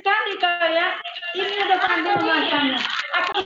sekali kau ya ini udah kandung masanya. Aku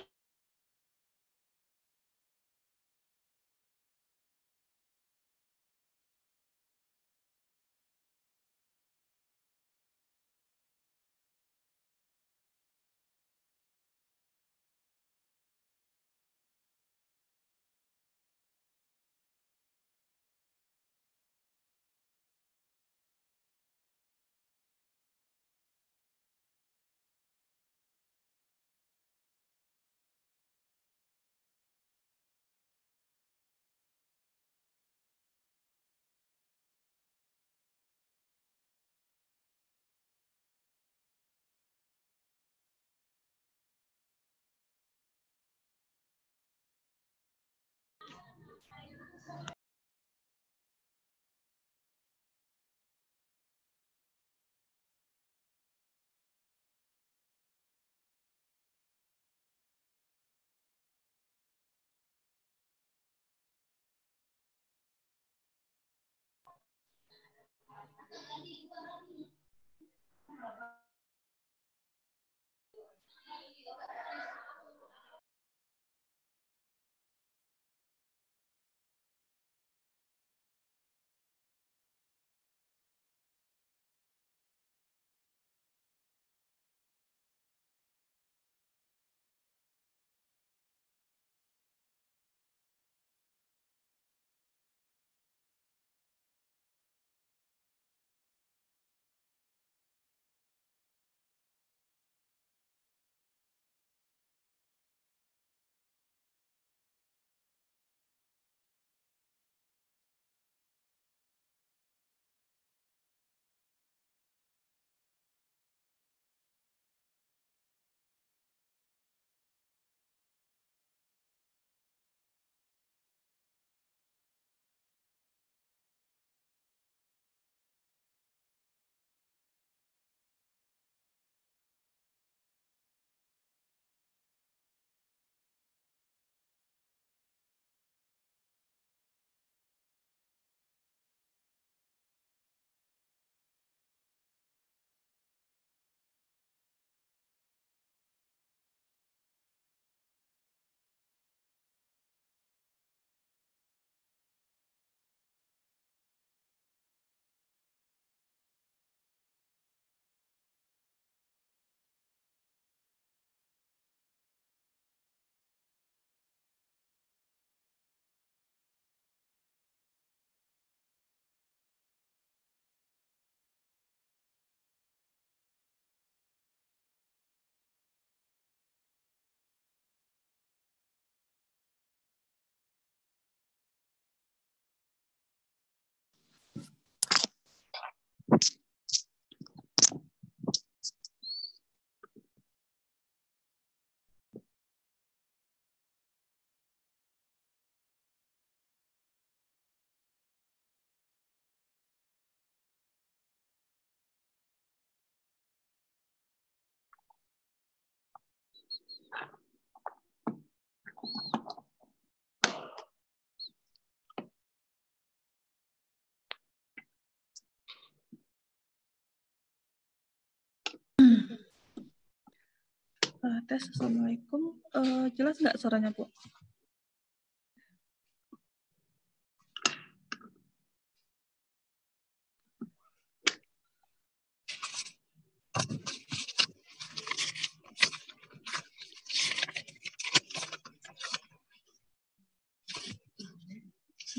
Uh, eh, tes Assalamualaikum. Uh, jelas nggak suaranya, Bu?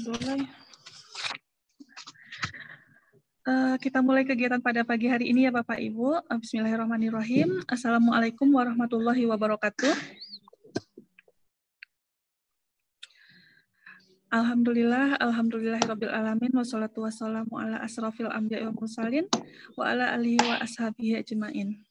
Boleh. Eh, kita mulai kegiatan pada pagi hari ini ya Bapak Ibu. Bismillahirrahmanirrahim. Assalamualaikum warahmatullahi wabarakatuh. Alhamdulillah, rabbil alamin wassalatu wassalamu ala asrafil anbiya'i wal mursalin wa ala alihi wa ashabihi ajmain.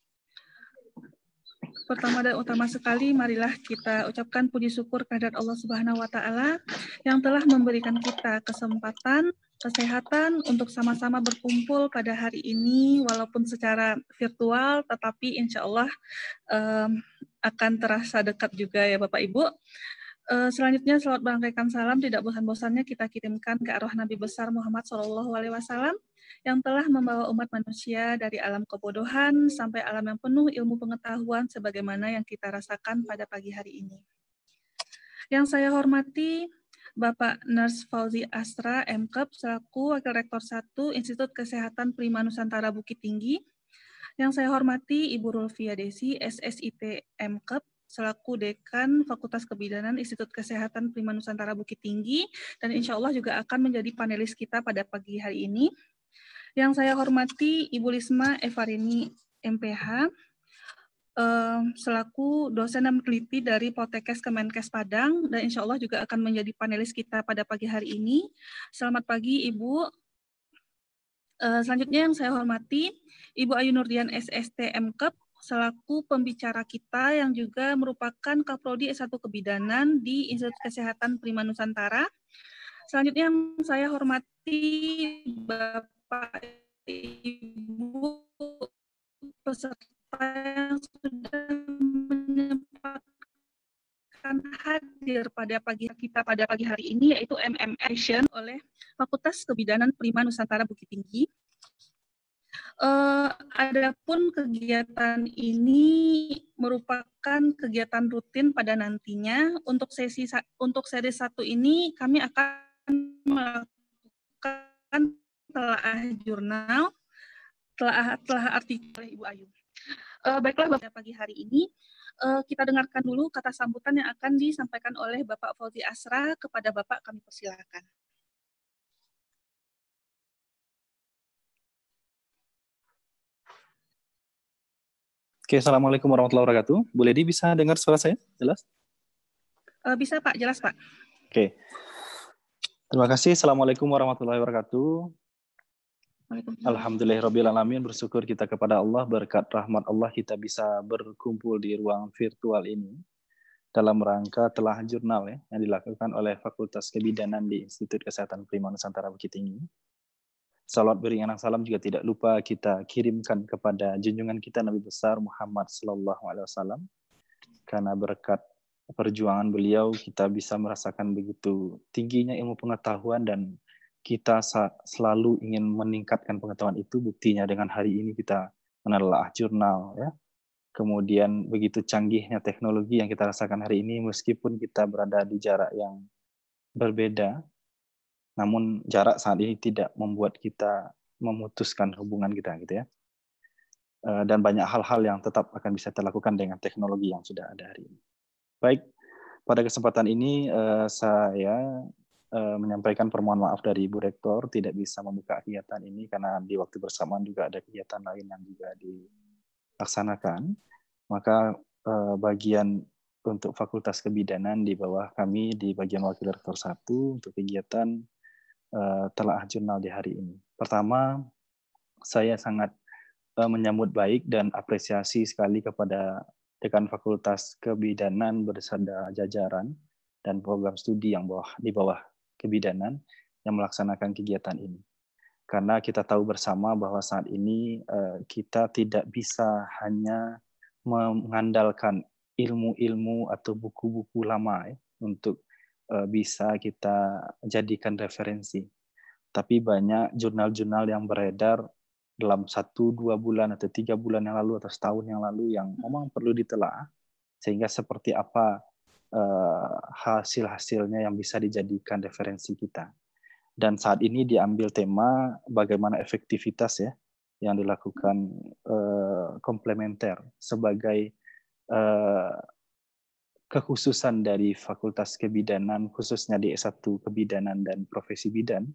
Pertama dan utama sekali, marilah kita ucapkan puji syukur kehadirat Allah Subhanahu wa taala yang telah memberikan kita kesempatan kesehatan untuk sama-sama berkumpul pada hari ini, walaupun secara virtual, tetapi insya Allah um, akan terasa dekat juga ya Bapak Ibu. Uh, selanjutnya selamat merangkaikan salam tidak bosan-bosannya kita kirimkan ke arwah Nabi besar Muhammad Shallallahu Alaihi Wasallam yang telah membawa umat manusia dari alam kebodohan sampai alam yang penuh ilmu pengetahuan sebagaimana yang kita rasakan pada pagi hari ini. Yang saya hormati Bapak Nurse Fauzi Astra, MKEP, selaku Wakil Rektor 1 Institut Kesehatan Prima Nusantara Bukit Tinggi. Yang saya hormati Ibu Rulfia Desi, SSIT MKEP, selaku Dekan Fakultas Kebidanan Institut Kesehatan Prima Nusantara Bukit Tinggi, dan insya Allah juga akan menjadi panelis kita pada pagi hari ini. Yang saya hormati Ibu Lisma Evarini, MPH, selaku dosen dan peneliti dari Potekes Kemenkes Padang dan insya Allah juga akan menjadi panelis kita pada pagi hari ini. Selamat pagi Ibu. Eh, selanjutnya yang saya hormati Ibu Ayu Nurdian SST MKEP selaku pembicara kita yang juga merupakan Kaprodi S1 Kebidanan di Institut Kesehatan Prima Nusantara. Selanjutnya yang saya hormati Bapak Ibu peserta siapa yang sudah menyempatkan hadir pada pagi kita pada pagi hari ini yaitu MM Action oleh Fakultas Kebidanan Prima Nusantara Bukit Tinggi. Uh, adapun kegiatan ini merupakan kegiatan rutin pada nantinya. Untuk sesi untuk seri satu ini kami akan melakukan telaah jurnal, telah telaah artikel Ibu Ayu. Uh, baiklah Bapak pagi hari ini uh, kita dengarkan dulu kata sambutan yang akan disampaikan oleh Bapak Fauzi Asra kepada Bapak kami persilakan. Oke, Assalamualaikum warahmatullahi wabarakatuh. Bu Lady bisa dengar suara saya? Jelas? Uh, bisa Pak, jelas Pak. Oke. Terima kasih. Assalamualaikum warahmatullahi wabarakatuh. Alhamdulillahirrahmanirrahim, bersyukur kita kepada Allah berkat rahmat Allah kita bisa berkumpul di ruang virtual ini dalam rangka telah jurnal ya, yang dilakukan oleh Fakultas Kebidanan di Institut Kesehatan Prima Nusantara Bukit Tinggi. Salat anak salam juga tidak lupa kita kirimkan kepada junjungan kita Nabi besar Muhammad Sallallahu Alaihi Wasallam karena berkat perjuangan beliau kita bisa merasakan begitu tingginya ilmu pengetahuan dan kita selalu ingin meningkatkan pengetahuan itu buktinya dengan hari ini kita menelaah jurnal ya kemudian begitu canggihnya teknologi yang kita rasakan hari ini meskipun kita berada di jarak yang berbeda namun jarak saat ini tidak membuat kita memutuskan hubungan kita gitu ya eh, dan banyak hal-hal yang tetap akan bisa terlakukan dengan teknologi yang sudah ada hari ini baik pada kesempatan ini eh, saya uh, menyampaikan permohonan maaf dari Ibu Rektor tidak bisa membuka kegiatan ini karena di waktu bersamaan juga ada kegiatan lain yang juga dilaksanakan. Maka uh, bagian untuk Fakultas Kebidanan di bawah kami di bagian Wakil Rektor 1 untuk kegiatan uh, telah jurnal di hari ini. Pertama, saya sangat uh, menyambut baik dan apresiasi sekali kepada dekan Fakultas Kebidanan bersama jajaran dan program studi yang bawah di bawah kebidanan yang melaksanakan kegiatan ini. Karena kita tahu bersama bahwa saat ini eh, kita tidak bisa hanya mengandalkan ilmu-ilmu atau buku-buku lama ya, untuk eh, bisa kita jadikan referensi. Tapi banyak jurnal-jurnal yang beredar dalam satu dua bulan atau tiga bulan yang lalu atau setahun yang lalu yang memang perlu ditelaah sehingga seperti apa uh, hasil-hasilnya yang bisa dijadikan referensi kita. Dan saat ini diambil tema bagaimana efektivitas ya yang dilakukan uh, komplementer sebagai uh, kekhususan dari Fakultas Kebidanan khususnya di S1 Kebidanan dan Profesi Bidan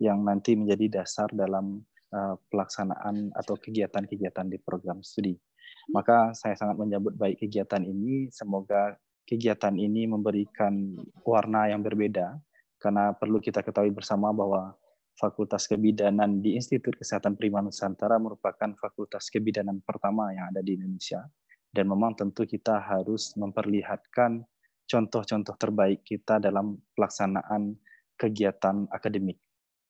yang nanti menjadi dasar dalam uh, pelaksanaan atau kegiatan-kegiatan di program studi. Maka saya sangat menyambut baik kegiatan ini. Semoga kegiatan ini memberikan warna yang berbeda karena perlu kita ketahui bersama bahwa Fakultas Kebidanan di Institut Kesehatan Prima Nusantara merupakan fakultas kebidanan pertama yang ada di Indonesia dan memang tentu kita harus memperlihatkan contoh-contoh terbaik kita dalam pelaksanaan kegiatan akademik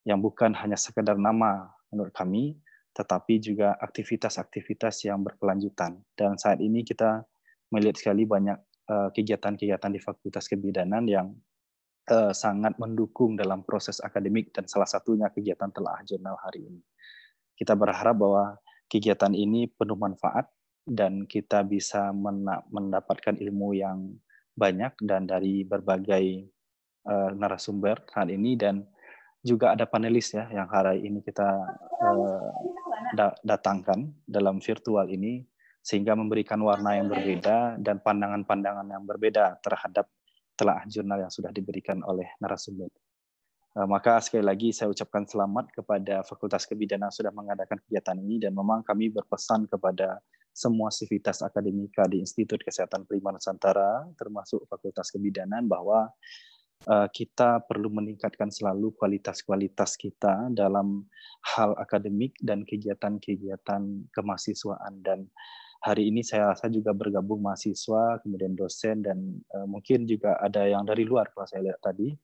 yang bukan hanya sekedar nama menurut kami tetapi juga aktivitas-aktivitas yang berkelanjutan dan saat ini kita melihat sekali banyak Eh, kegiatan-kegiatan di Fakultas Kebidanan yang uh, sangat mendukung dalam proses akademik dan salah satunya kegiatan telah jurnal hari ini. Kita berharap bahwa kegiatan ini penuh manfaat dan kita bisa mendapatkan ilmu yang banyak dan dari berbagai uh, narasumber saat ini dan juga ada panelis ya yang hari ini kita uh, datangkan dalam virtual ini sehingga memberikan warna yang berbeda dan pandangan-pandangan yang berbeda terhadap telah jurnal yang sudah diberikan oleh narasumber. Eh, maka sekali lagi saya ucapkan selamat kepada Fakultas Kebidanan yang sudah mengadakan kegiatan ini dan memang kami berpesan kepada semua sivitas akademika di Institut Kesehatan Prima Nusantara termasuk Fakultas Kebidanan bahwa eh, kita perlu meningkatkan selalu kualitas-kualitas kita dalam hal akademik dan kegiatan-kegiatan kemahasiswaan dan hari ini saya rasa juga bergabung mahasiswa, kemudian dosen, dan uh, mungkin juga ada yang dari luar kalau saya lihat tadi,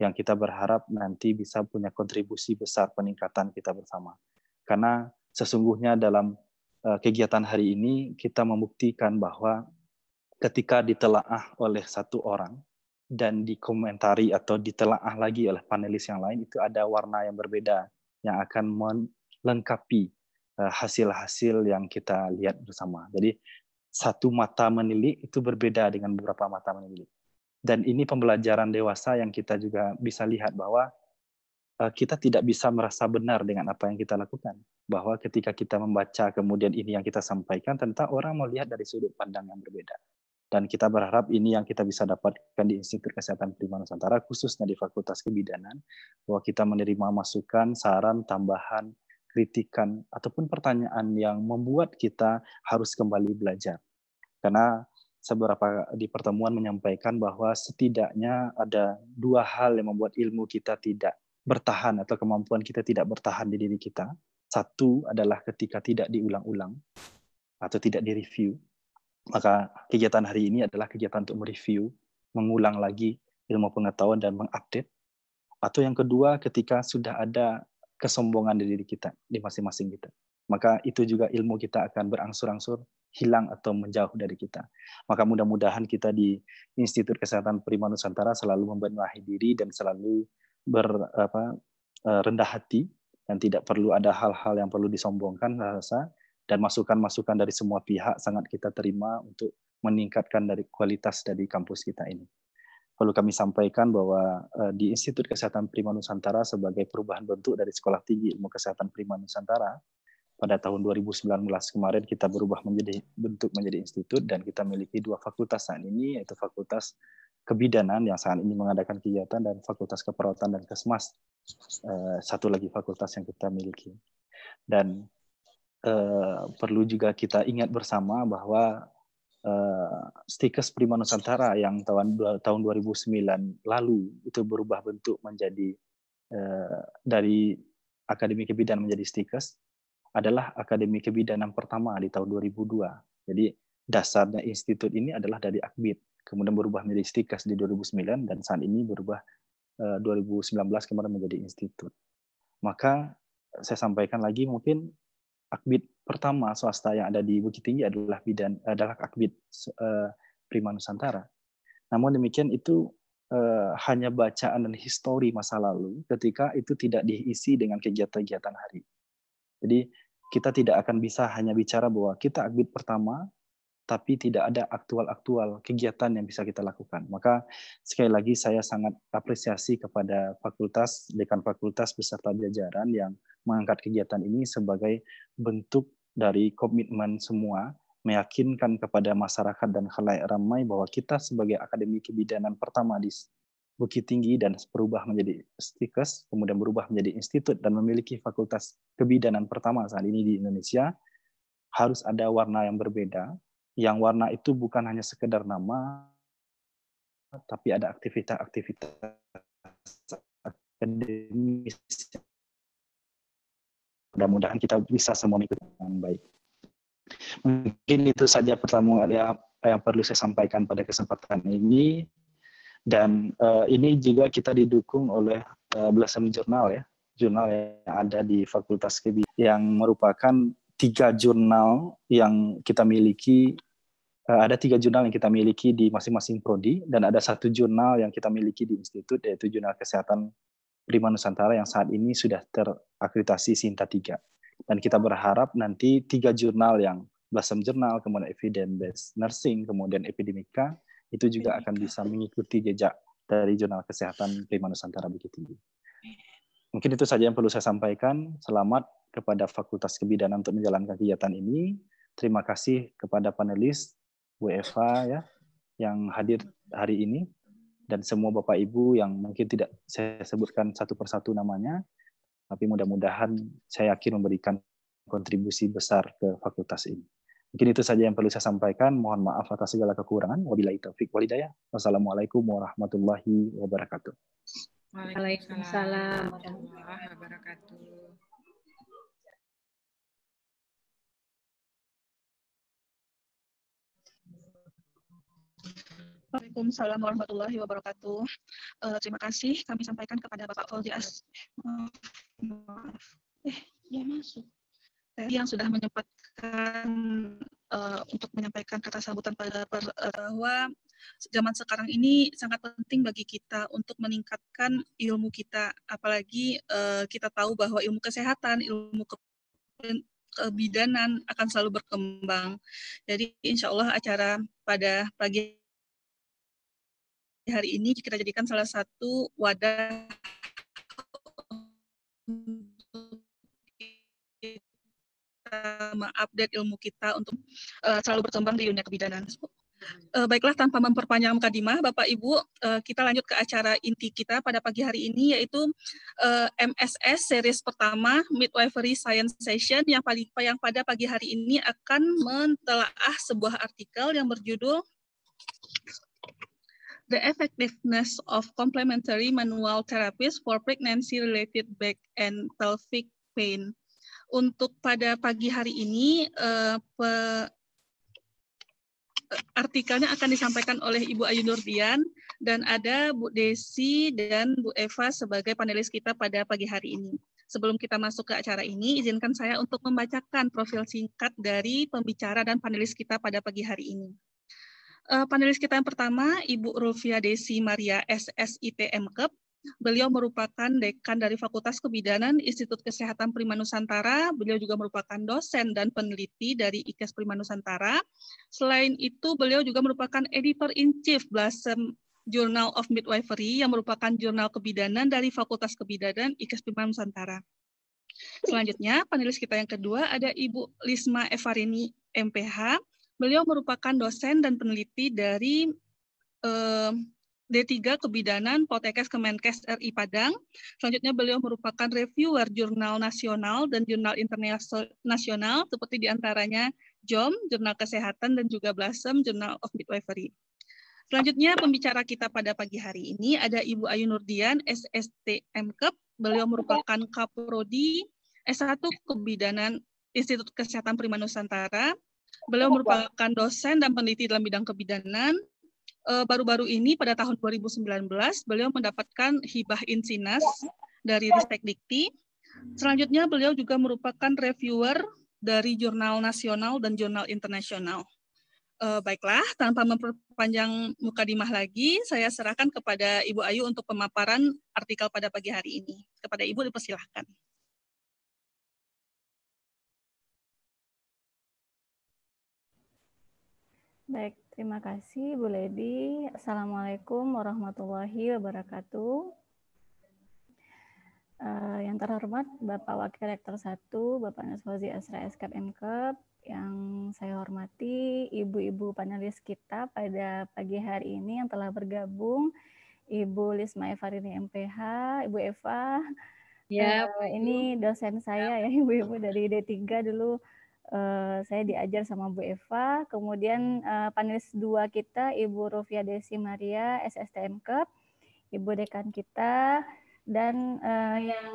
yang kita berharap nanti bisa punya kontribusi besar peningkatan kita bersama. Karena sesungguhnya dalam uh, kegiatan hari ini kita membuktikan bahwa ketika ditelaah oleh satu orang dan dikomentari atau ditelaah lagi oleh panelis yang lain itu ada warna yang berbeda yang akan melengkapi Eh, hasil-hasil yang kita lihat bersama. Jadi satu mata menilik itu berbeda dengan beberapa mata menilik. Dan ini pembelajaran dewasa yang kita juga bisa lihat bahwa eh, kita tidak bisa merasa benar dengan apa yang kita lakukan. Bahwa ketika kita membaca kemudian ini yang kita sampaikan, tentang orang melihat dari sudut pandang yang berbeda. Dan kita berharap ini yang kita bisa dapatkan di Institut Kesehatan Prima Nusantara, khususnya di Fakultas Kebidanan, bahwa kita menerima masukan, saran, tambahan, kritikan ataupun pertanyaan yang membuat kita harus kembali belajar. Karena seberapa di pertemuan menyampaikan bahwa setidaknya ada dua hal yang membuat ilmu kita tidak bertahan atau kemampuan kita tidak bertahan di diri kita. Satu adalah ketika tidak diulang-ulang atau tidak direview. Maka kegiatan hari ini adalah kegiatan untuk mereview, mengulang lagi ilmu pengetahuan dan mengupdate. Atau yang kedua ketika sudah ada kesombongan di diri kita, di masing-masing kita. Maka itu juga ilmu kita akan berangsur-angsur hilang atau menjauh dari kita. Maka mudah-mudahan kita di Institut Kesehatan Prima Nusantara selalu membenahi diri dan selalu ber, apa, eh, rendah hati dan tidak perlu ada hal-hal yang perlu disombongkan rasa dan masukan-masukan dari semua pihak sangat kita terima untuk meningkatkan dari kualitas dari kampus kita ini perlu kami sampaikan bahwa eh, di Institut Kesehatan Prima Nusantara sebagai perubahan bentuk dari Sekolah Tinggi Ilmu Kesehatan Prima Nusantara pada tahun 2019 kemarin kita berubah menjadi bentuk menjadi institut dan kita memiliki dua fakultas saat ini yaitu Fakultas Kebidanan yang saat ini mengadakan kegiatan dan Fakultas Keperawatan dan Kesmas eh, satu lagi fakultas yang kita miliki dan eh, perlu juga kita ingat bersama bahwa Eh, stikers stikes Prima Nusantara yang tahun tahun 2009 lalu itu berubah bentuk menjadi uh, dari Akademi Kebidanan menjadi stikes adalah Akademi Kebidanan pertama di tahun 2002. Jadi dasarnya institut ini adalah dari Akbid, kemudian berubah menjadi stikes di 2009 dan saat ini berubah uh, eh, 2019 kemarin menjadi institut. Maka saya sampaikan lagi mungkin Akbid pertama swasta yang ada di Bukit Tinggi adalah bidan adalah eh, Akbid eh, Prima Nusantara. Namun demikian itu eh, hanya bacaan dan histori masa lalu ketika itu tidak diisi dengan kegiatan-kegiatan hari. Jadi kita tidak akan bisa hanya bicara bahwa kita Akbid pertama tapi tidak ada aktual-aktual kegiatan yang bisa kita lakukan. Maka sekali lagi saya sangat apresiasi kepada fakultas, dekan fakultas beserta jajaran yang mengangkat kegiatan ini sebagai bentuk dari komitmen semua meyakinkan kepada masyarakat dan khalayak ramai bahwa kita sebagai akademi kebidanan pertama di Bukit Tinggi dan berubah menjadi STIKES, kemudian berubah menjadi institut dan memiliki fakultas kebidanan pertama saat ini di Indonesia, harus ada warna yang berbeda, yang warna itu bukan hanya sekedar nama, tapi ada aktivitas-aktivitas akademis. Mudah-mudahan kita bisa semua mengikuti dengan baik. Mungkin itu saja pertama yang perlu saya sampaikan pada kesempatan ini. Dan uh, ini juga kita didukung oleh uh, eh, jurnal jurnal ya, jurnal yang ada di Fakultas Kebijakan yang merupakan tiga jurnal yang kita miliki eh, ada tiga jurnal yang kita miliki di masing-masing prodi dan ada satu jurnal yang kita miliki di institut yaitu jurnal kesehatan Prima Nusantara yang saat ini sudah terakreditasi Sinta 3. Dan kita berharap nanti tiga jurnal yang Blossom Journal, kemudian Evidence Based Nursing, kemudian Epidemika itu juga akan bisa mengikuti jejak dari jurnal kesehatan Prima Nusantara begitu. Mungkin itu saja yang perlu saya sampaikan. Selamat kepada Fakultas Kebidanan untuk menjalankan kegiatan ini. Terima kasih kepada panelis WFA ya yang hadir hari ini dan semua Bapak Ibu yang mungkin tidak saya sebutkan satu persatu namanya, tapi mudah-mudahan saya yakin memberikan kontribusi besar ke fakultas ini. Mungkin itu saja yang perlu saya sampaikan. Mohon maaf atas segala kekurangan. Wabillahi taufik walidaya. Wassalamualaikum warahmatullahi wabarakatuh. Waalaikumsalam warahmatullahi wabarakatuh. Assalamualaikum warahmatullahi wabarakatuh. Uh, terima kasih kami sampaikan kepada Bapak Fauzi As. Eh, ya masuk. Yang sudah menyempatkan uh, untuk menyampaikan kata sambutan pada per, eh, bahwa zaman sekarang ini sangat penting bagi kita untuk meningkatkan ilmu kita, apalagi uh, kita tahu bahwa ilmu kesehatan, ilmu ke kebidanan akan selalu berkembang. Jadi insya Allah acara pada pagi hari ini kita jadikan salah satu wadah kita mengupdate ilmu kita untuk uh, selalu berkembang di dunia kebidanan. Uh, baiklah, tanpa memperpanjang mukadimah, Bapak Ibu, uh, kita lanjut ke acara inti kita pada pagi hari ini, yaitu uh, MSS series pertama Midwifery Science Session yang, paling, yang pada pagi hari ini akan mentelaah sebuah artikel yang berjudul the effectiveness of complementary manual therapies for pregnancy-related back and pelvic pain. Untuk pada pagi hari ini, uh, pe, artikelnya akan disampaikan oleh Ibu Ayu Nurdian dan ada Bu Desi dan Bu Eva sebagai panelis kita pada pagi hari ini. Sebelum kita masuk ke acara ini, izinkan saya untuk membacakan profil singkat dari pembicara dan panelis kita pada pagi hari ini. Uh, panelis kita yang pertama, Ibu Rufia Desi Maria SSIT MKEP. Beliau merupakan dekan dari Fakultas Kebidanan Institut Kesehatan Prima Nusantara. Beliau juga merupakan dosen dan peneliti dari IKES Prima Nusantara. Selain itu, beliau juga merupakan editor in chief Blasem Journal of Midwifery yang merupakan jurnal kebidanan dari Fakultas Kebidanan IKES Prima Nusantara. Selanjutnya, panelis kita yang kedua ada Ibu Lisma Evarini MPH. Beliau merupakan dosen dan peneliti dari eh, D3 Kebidanan Potekes Kemenkes RI Padang. Selanjutnya beliau merupakan reviewer jurnal nasional dan jurnal internasional seperti diantaranya JOM, Jurnal Kesehatan, dan juga BLASEM, Jurnal of Midwifery. Selanjutnya pembicara kita pada pagi hari ini ada Ibu Ayu Nurdian, SST MKEP. Beliau merupakan Kaprodi S1 Kebidanan Institut Kesehatan Prima Nusantara. Beliau merupakan dosen dan peneliti dalam bidang kebidanan. Eh, baru-baru ini pada tahun 2019 beliau mendapatkan hibah Insinas dari Ristek Dikti. Selanjutnya beliau juga merupakan reviewer dari jurnal nasional dan jurnal internasional. Eh, baiklah, tanpa memperpanjang muka dimah lagi, saya serahkan kepada Ibu Ayu untuk pemaparan artikel pada pagi hari ini. Kepada Ibu dipersilahkan. Baik, terima kasih Bu Lady. Assalamualaikum warahmatullahi wabarakatuh. Uh, yang terhormat Bapak Wakil Rektor 1, Bapak Nuswazi Asra SKP MKEP, yang saya hormati ibu-ibu panelis kita pada pagi hari ini yang telah bergabung, Ibu Lisma Evarini MPH, Ibu Eva, ya, uh, ini dosen saya ya ibu-ibu dari D3 dulu Eh, saya diajar sama Bu Eva, kemudian uh, panelis dua kita Ibu Rufia Desi Maria SSTM Cup, Ibu dekan kita dan uh, yang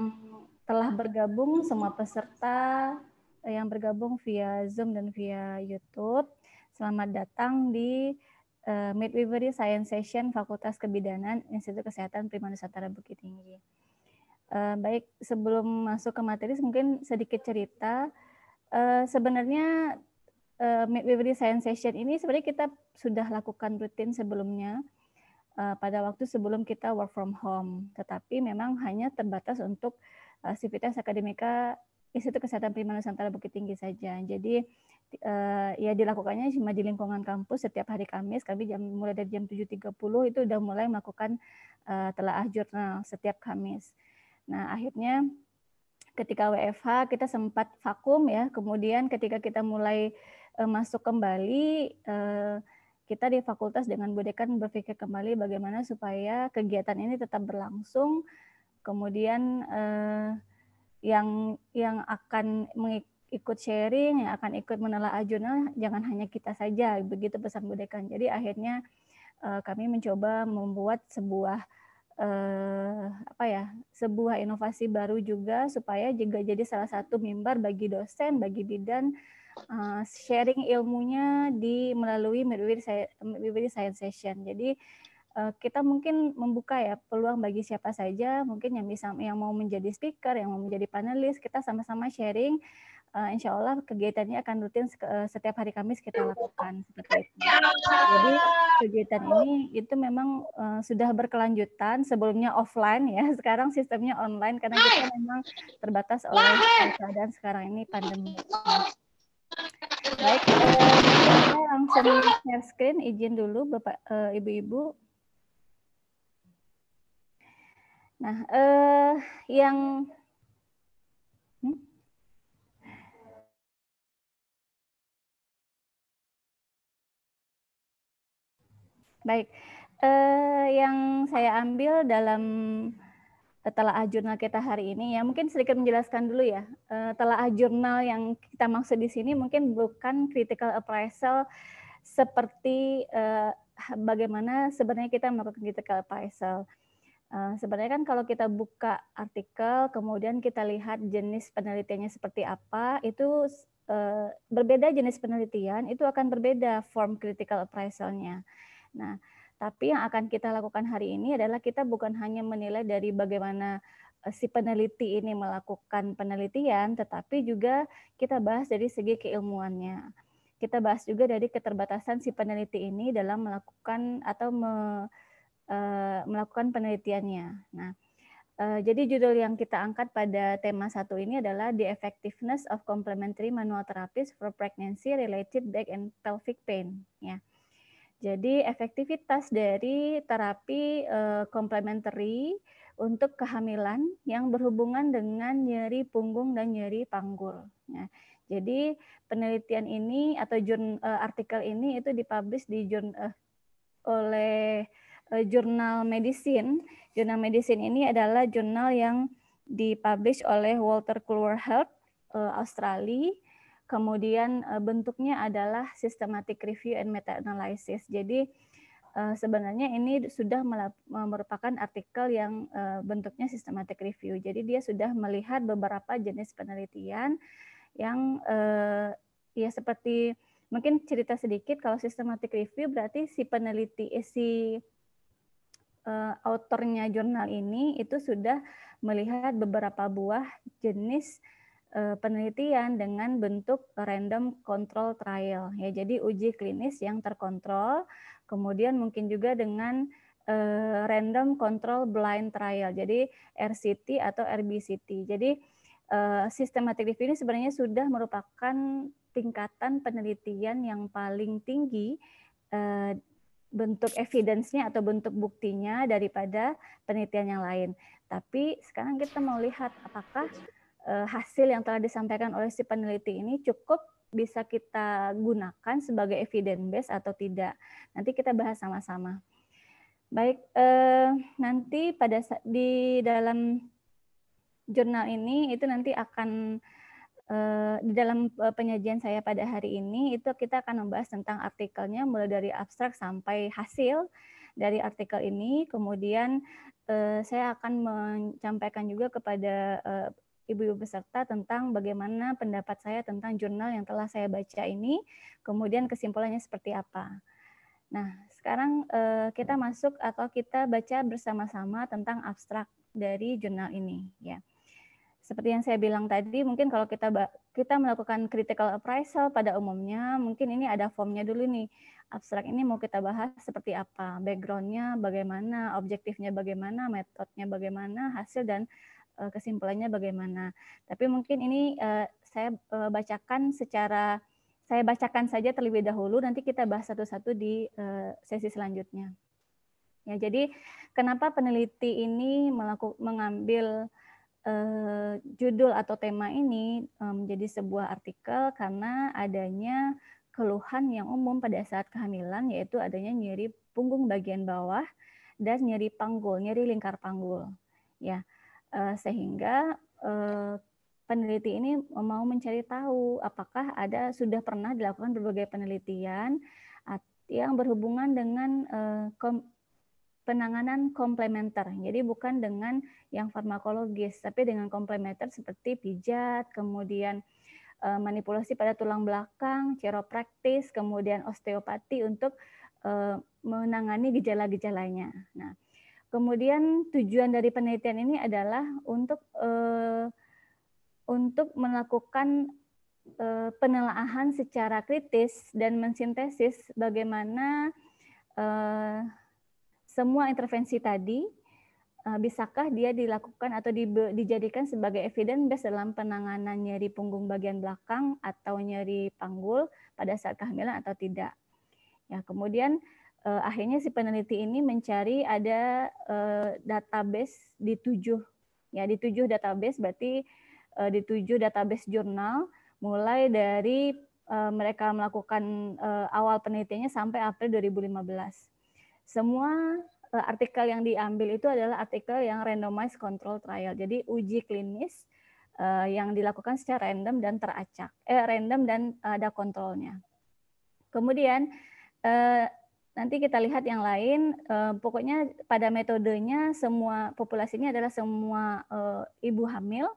telah bergabung semua peserta yang bergabung via Zoom dan via YouTube. Selamat datang di uh, Midwifery Science Session Fakultas Kebidanan Institut Kesehatan Prima Nusantara Bukit Tinggi. Uh, baik, sebelum masuk ke materi, mungkin sedikit cerita Eh, sebenarnya uh, eh, midwifery science session ini sebenarnya kita sudah lakukan rutin sebelumnya uh, pada waktu sebelum kita work from home, tetapi memang hanya terbatas untuk uh, sivitas akademika Institut Kesehatan Prima Nusantara Bukit Tinggi saja. Jadi uh, ya dilakukannya cuma di lingkungan kampus setiap hari Kamis, kami jam mulai dari jam 7.30 itu sudah mulai melakukan uh, telaah jurnal setiap Kamis. Nah, akhirnya ketika WFH kita sempat vakum ya, kemudian ketika kita mulai eh, masuk kembali eh, kita di fakultas dengan budekan berpikir kembali bagaimana supaya kegiatan ini tetap berlangsung kemudian eh, yang yang akan ikut sharing yang akan ikut menelaah jurnal jangan hanya kita saja begitu pesan budekan jadi akhirnya kami mencoba membuat sebuah eh, apa ya sebuah inovasi baru juga supaya juga jadi salah satu mimbar bagi dosen bagi bidan eh, sharing ilmunya di melalui midwifery science session jadi eh, kita mungkin membuka ya peluang bagi siapa saja mungkin yang bisa yang mau menjadi speaker yang mau menjadi panelis kita sama-sama sharing uh, insya Allah kegiatannya akan rutin eh, setiap hari Kamis kita lakukan seperti itu. Jadi kegiatan ini itu memang uh, sudah berkelanjutan sebelumnya offline ya sekarang sistemnya online karena kita memang terbatas oleh keadaan sekarang ini pandemi. Baik, uh, saya langsung share screen izin dulu Bapak ibu Ibu-ibu. Nah, eh yang hmm? Baik, uh, yang saya ambil dalam eh, telaah jurnal kita hari ini ya mungkin sedikit menjelaskan dulu ya eh, jurnal yang kita maksud di sini mungkin bukan critical appraisal seperti uh, bagaimana sebenarnya kita melakukan critical appraisal. Uh, sebenarnya kan kalau kita buka artikel, kemudian kita lihat jenis penelitiannya seperti apa, itu uh, berbeda jenis penelitian, itu akan berbeda form critical appraisalnya. nya Nah, tapi yang akan kita lakukan hari ini adalah kita bukan hanya menilai dari bagaimana eh, si peneliti ini melakukan penelitian, tetapi juga kita bahas dari segi keilmuannya. Kita bahas juga dari keterbatasan si peneliti ini dalam melakukan atau me, uh, melakukan penelitiannya. Nah, uh, jadi judul yang kita angkat pada tema satu ini adalah The Effectiveness of Complementary Manual Therapies for Pregnancy Related Back and Pelvic Pain. Ya. Jadi efektivitas dari terapi uh, complementary untuk kehamilan yang berhubungan dengan nyeri punggung dan nyeri panggul. Ya. jadi penelitian ini atau jurn, uh, artikel ini itu dipublish di jurn, uh, oleh uh, jurnal medicine. Jurnal medicine ini adalah jurnal yang dipublish oleh Walter Kluwer Health uh, Australia Kemudian eh, bentuknya adalah systematic review and meta analysis. Jadi eh, sebenarnya ini sudah eh, merupakan artikel yang bentuknya systematic review. Jadi dia sudah melihat beberapa jenis penelitian yang ya seperti mungkin cerita sedikit kalau systematic review berarti si peneliti si autornya jurnal ini itu sudah melihat beberapa buah jenis Eh, penelitian dengan bentuk random control trial ya jadi uji klinis yang terkontrol kemudian mungkin juga dengan eh, random control blind trial jadi RCT atau RBCT jadi uh, eh, systematic review ini sebenarnya sudah merupakan tingkatan penelitian yang paling tinggi bentuk evidence-nya atau bentuk buktinya daripada penelitian yang lain. Tapi sekarang kita mau lihat apakah Eh, hasil yang telah disampaikan oleh si peneliti ini cukup bisa kita gunakan sebagai evidence base atau tidak. Nanti kita bahas sama-sama. Baik, eh, nanti pada di dalam jurnal ini itu nanti akan eh, di dalam penyajian saya pada hari ini itu kita akan membahas tentang artikelnya mulai dari abstrak sampai hasil dari artikel ini. Kemudian saya akan menyampaikan juga kepada ibu-ibu peserta tentang bagaimana pendapat saya tentang jurnal yang telah saya baca ini, kemudian kesimpulannya seperti apa. Nah, sekarang eh, kita masuk atau kita baca bersama-sama tentang abstrak dari jurnal ini, ya. Seperti yang saya bilang tadi, mungkin kalau kita kita melakukan critical appraisal pada umumnya, mungkin ini ada formnya dulu nih. Abstrak ini mau kita bahas seperti apa, backgroundnya bagaimana, objektifnya bagaimana, metodenya bagaimana, hasil dan Eh, kesimpulannya bagaimana. Tapi mungkin ini eh, saya eh, bacakan secara saya bacakan saja terlebih dahulu nanti kita bahas satu-satu di sesi selanjutnya. Ya, jadi kenapa peneliti ini melakukan mengambil judul atau tema ini menjadi sebuah artikel karena adanya keluhan yang umum pada saat kehamilan yaitu adanya nyeri punggung bagian bawah dan nyeri panggul, nyeri lingkar panggul. Ya, Eh, sehingga eh, peneliti ini mau mencari tahu apakah ada sudah pernah dilakukan berbagai penelitian yang berhubungan dengan eh, penanganan komplementer. Jadi bukan dengan yang farmakologis, tapi dengan komplementer seperti pijat, kemudian manipulasi pada tulang belakang, chiropraktis, kemudian osteopati untuk menangani gejala-gejalanya. Nah, Kemudian tujuan dari penelitian ini adalah untuk uh, untuk melakukan uh, penelaahan secara kritis dan mensintesis bagaimana uh, semua intervensi tadi uh, bisakah dia dilakukan atau di, dijadikan sebagai evidence based dalam penanganan nyeri punggung bagian belakang atau nyeri panggul pada saat kehamilan atau tidak. Ya, kemudian uh, akhirnya si peneliti ini mencari ada uh, database di tujuh ya di tujuh database berarti uh, di tujuh database jurnal mulai dari uh, mereka melakukan uh, awal penelitiannya sampai April 2015. Semua uh, artikel yang diambil itu adalah artikel yang randomized control trial. Jadi uji klinis uh, yang dilakukan secara random dan teracak. Eh random dan ada kontrolnya. Kemudian uh, nanti kita lihat yang lain Uh, pokoknya pada metodenya semua populasinya adalah semua uh, ibu hamil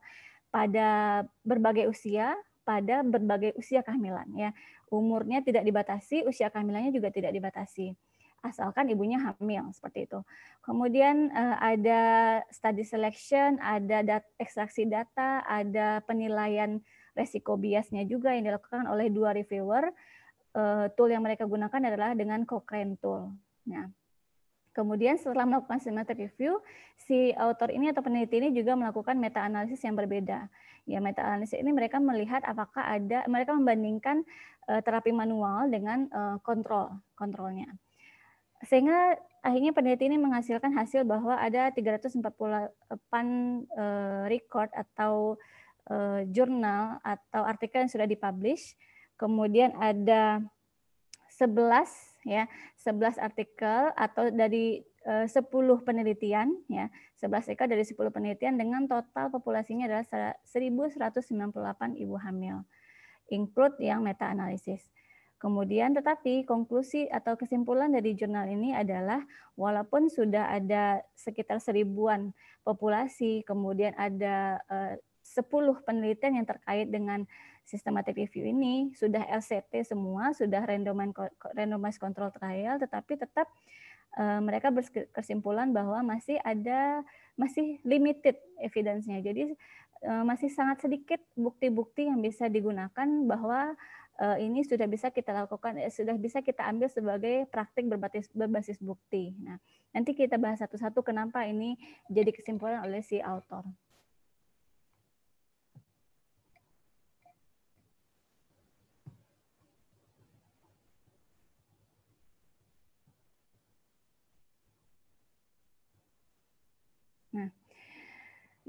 pada berbagai usia pada berbagai usia kehamilan ya umurnya tidak dibatasi usia kehamilannya juga tidak dibatasi asalkan ibunya hamil seperti itu kemudian uh, ada study selection ada dat ekstraksi data ada penilaian resiko biasnya juga yang dilakukan oleh dua reviewer uh, tool yang mereka gunakan adalah dengan Cochrane tool. Nah, kemudian setelah melakukan systematic review, si author ini atau peneliti ini juga melakukan meta analisis yang berbeda. Ya, meta analisis ini mereka melihat apakah ada mereka membandingkan uh, terapi manual dengan uh, kontrol kontrolnya. Sehingga akhirnya peneliti ini menghasilkan hasil bahwa ada 348 uh, record atau uh, jurnal atau artikel yang sudah dipublish Kemudian ada 11 ya, 11 artikel atau dari eh, sepuluh 10 penelitian ya, 11 artikel dari 10 penelitian dengan total populasinya adalah 1198 ibu hamil. Include yang meta analisis. Kemudian tetapi konklusi atau kesimpulan dari jurnal ini adalah walaupun sudah ada sekitar seribuan populasi, kemudian ada eh, sepuluh 10 penelitian yang terkait dengan systematic review ini sudah LCT semua, sudah randomized control trial, tetapi tetap uh, mereka berkesimpulan bahwa masih ada masih limited evidence-nya. Jadi uh, masih sangat sedikit bukti-bukti yang bisa digunakan bahwa uh, ini sudah bisa kita lakukan, eh, sudah bisa kita ambil sebagai praktik berbasis berbasis bukti. Nah, nanti kita bahas satu-satu kenapa ini jadi kesimpulan oleh si autor.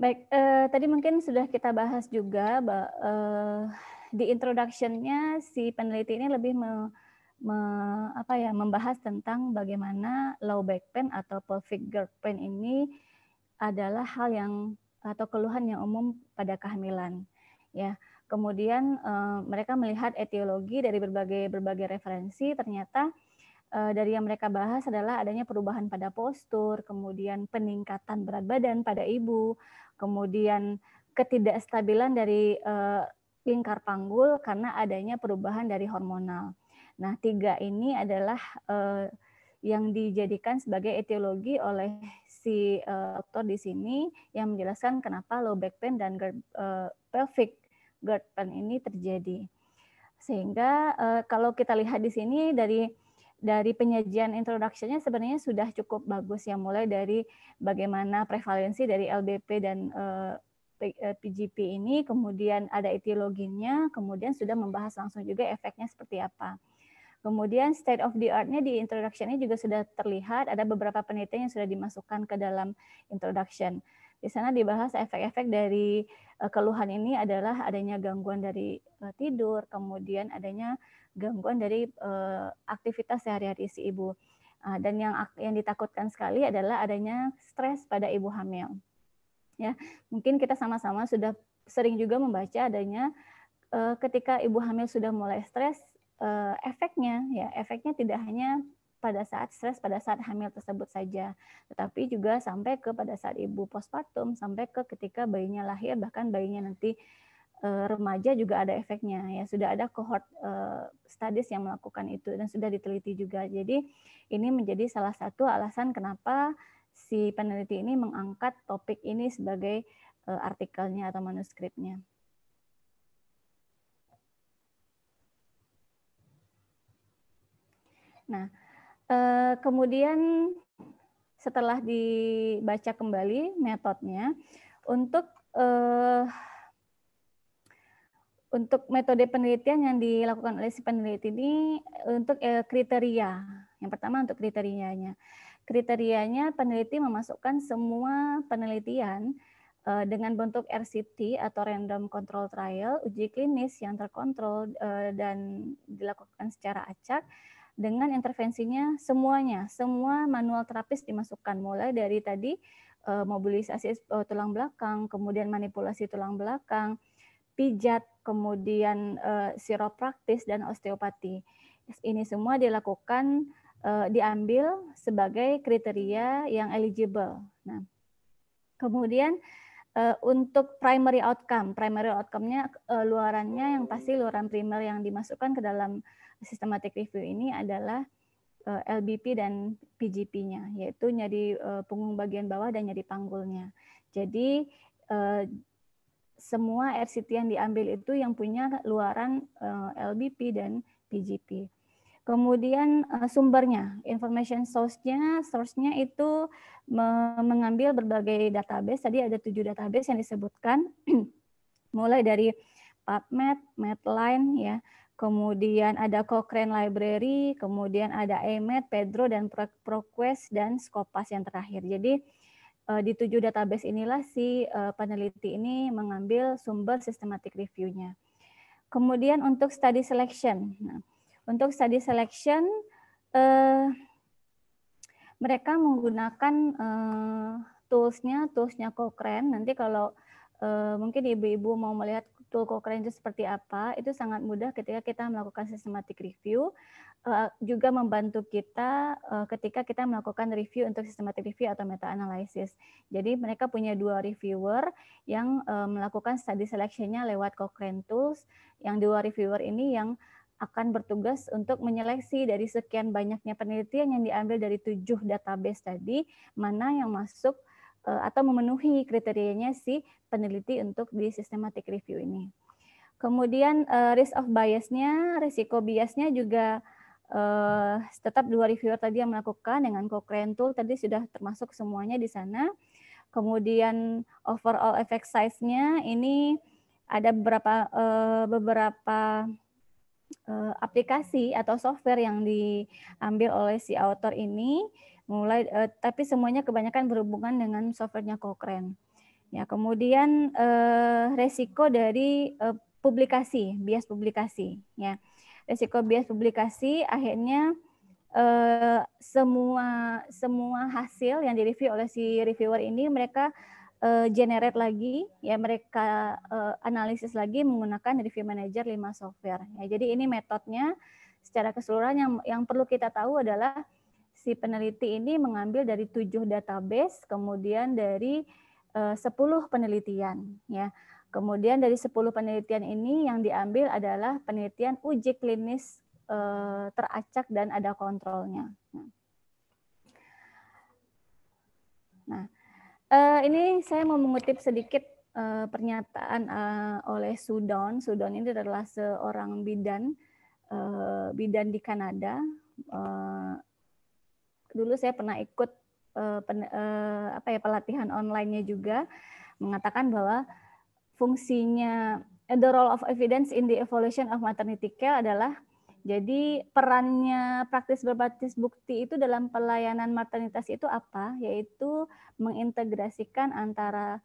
Baik, eh, tadi mungkin sudah kita bahas juga bah, eh, di introduction-nya si peneliti ini lebih me, me, apa ya, membahas tentang bagaimana low back pain atau pelvic girth pain ini adalah hal yang atau keluhan yang umum pada kehamilan. Ya, kemudian eh, mereka melihat etiologi dari berbagai berbagai referensi ternyata Eh, dari yang mereka bahas adalah adanya perubahan pada postur, kemudian peningkatan berat badan pada ibu, kemudian ketidakstabilan dari eh, lingkar panggul karena adanya perubahan dari hormonal. Nah, tiga ini adalah eh, yang dijadikan sebagai etiologi oleh si uh, dokter di sini yang menjelaskan kenapa low back pain dan GERD, uh, pelvic GERD pain ini terjadi. Sehingga uh, kalau kita lihat di sini dari dari penyajian introduction-nya sebenarnya sudah cukup bagus ya mulai dari bagaimana prevalensi dari LBP dan uh, eh, PGP eh, ini, kemudian ada etiologinya, kemudian sudah membahas langsung juga efeknya seperti apa. Kemudian state of the art-nya di introduction-nya juga sudah terlihat, ada beberapa penelitian yang sudah dimasukkan ke dalam introduction. Di sana dibahas efek-efek dari eh, keluhan ini adalah adanya gangguan dari tidur, kemudian adanya gangguan dari uh, aktivitas sehari-hari si ibu. Uh, dan yang yang ditakutkan sekali adalah adanya stres pada ibu hamil. Ya, mungkin kita sama-sama sudah sering juga membaca adanya uh, ketika ibu hamil sudah mulai stres, uh, efeknya ya efeknya tidak hanya pada saat stres pada saat hamil tersebut saja, tetapi juga sampai ke pada saat ibu postpartum, sampai ke ketika bayinya lahir, bahkan bayinya nanti Eh, remaja juga ada efeknya ya sudah ada cohort uh, eh, studies yang melakukan itu dan sudah diteliti juga jadi ini menjadi salah satu alasan kenapa si peneliti ini mengangkat topik ini sebagai uh, artikelnya atau manuskripnya nah kemudian setelah dibaca kembali metodenya untuk eh, untuk metode penelitian yang dilakukan oleh si peneliti ini eh, untuk eh, kriteria. Yang pertama untuk kriterianya. Kriterianya peneliti memasukkan semua penelitian eh, dengan bentuk RCT atau random control trial, uji klinis yang terkontrol dan dilakukan secara acak dengan intervensinya semuanya, semua manual terapis dimasukkan mulai dari tadi mobilisasi tulang belakang, kemudian manipulasi tulang belakang, pijat, kemudian uh, siropraktis dan osteopati. Ini semua dilakukan uh, diambil sebagai kriteria yang eligible. Nah, kemudian uh, untuk primary outcome, primary outcome-nya uh, luarannya yang pasti luaran primer yang dimasukkan ke dalam systematic review ini adalah LBP dan PGP-nya, yaitu nyari punggung bagian bawah dan nyari panggulnya. Jadi semua RCT yang diambil itu yang punya luaran eh, LBP dan PGP. Kemudian eh, sumbernya, information source-nya, source-nya itu mengambil berbagai database. Tadi ada tujuh database yang disebutkan, mulai dari PubMed, Medline, ya, kemudian ada Cochrane Library, kemudian ada EMED, Pedro, dan ProQuest, dan Scopus yang terakhir. Jadi Eh, di tujuh database inilah si eh, peneliti ini mengambil sumber systematic reviewnya. Kemudian untuk study selection. Nah, untuk study selection, eh, mereka menggunakan toolsnya toolsnya Cochrane. Nanti kalau mungkin ibu-ibu mau melihat tool Cochrane itu seperti apa, itu sangat mudah ketika kita melakukan systematic review, uh, juga membantu kita uh, ketika kita melakukan review untuk systematic review atau meta-analysis. Jadi mereka punya dua reviewer yang uh, melakukan study selection-nya lewat Cochrane Tools, yang dua reviewer ini yang akan bertugas untuk menyeleksi dari sekian banyaknya penelitian yang diambil dari tujuh database tadi, mana yang masuk Eh, atau memenuhi kriterianya si peneliti untuk di systematic review ini. Kemudian eh, risk of biasnya, risiko biasnya juga eh, tetap dua reviewer tadi yang melakukan dengan Cochrane tool tadi sudah termasuk semuanya di sana. Kemudian overall effect size-nya ini ada beberapa beberapa aplikasi atau software yang diambil oleh si author ini mulai eh, tapi semuanya kebanyakan berhubungan dengan softwarenya Cochrane. Ya, kemudian eh, resiko dari eh, publikasi, bias publikasi, ya. Resiko bias publikasi akhirnya eh, semua semua hasil yang direview oleh si reviewer ini mereka eh, generate lagi, ya mereka eh, analisis lagi menggunakan review manager 5 software. Ya, jadi ini metodenya secara keseluruhan yang yang perlu kita tahu adalah si peneliti ini mengambil dari tujuh database, kemudian dari eh, sepuluh penelitian. Ya. Kemudian dari 10 penelitian ini yang diambil adalah penelitian uji klinis eh, teracak dan ada kontrolnya. Nah, nah eh, ini saya mau mengutip sedikit pernyataan oleh Sudon. Sudon ini adalah seorang bidan, bidan di Kanada dulu saya pernah ikut uh, pen, uh, apa ya pelatihan online-nya juga mengatakan bahwa fungsinya eh, the role of evidence in the evolution of maternity care adalah jadi perannya praktis berbasis bukti itu dalam pelayanan maternitas itu apa? Yaitu mengintegrasikan antara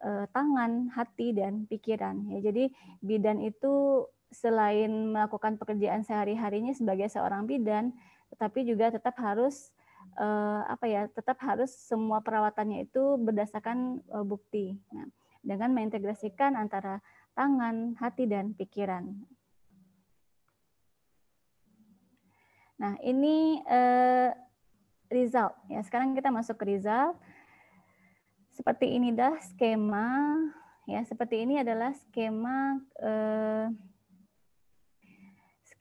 eh, tangan, hati dan pikiran. Ya, jadi bidan itu selain melakukan pekerjaan sehari-harinya sebagai seorang bidan, tapi juga tetap harus uh, apa ya tetap harus semua perawatannya itu berdasarkan uh, bukti nah, dengan mengintegrasikan antara tangan hati dan pikiran nah ini uh, result ya sekarang kita masuk ke result seperti ini dah skema ya seperti ini adalah skema uh,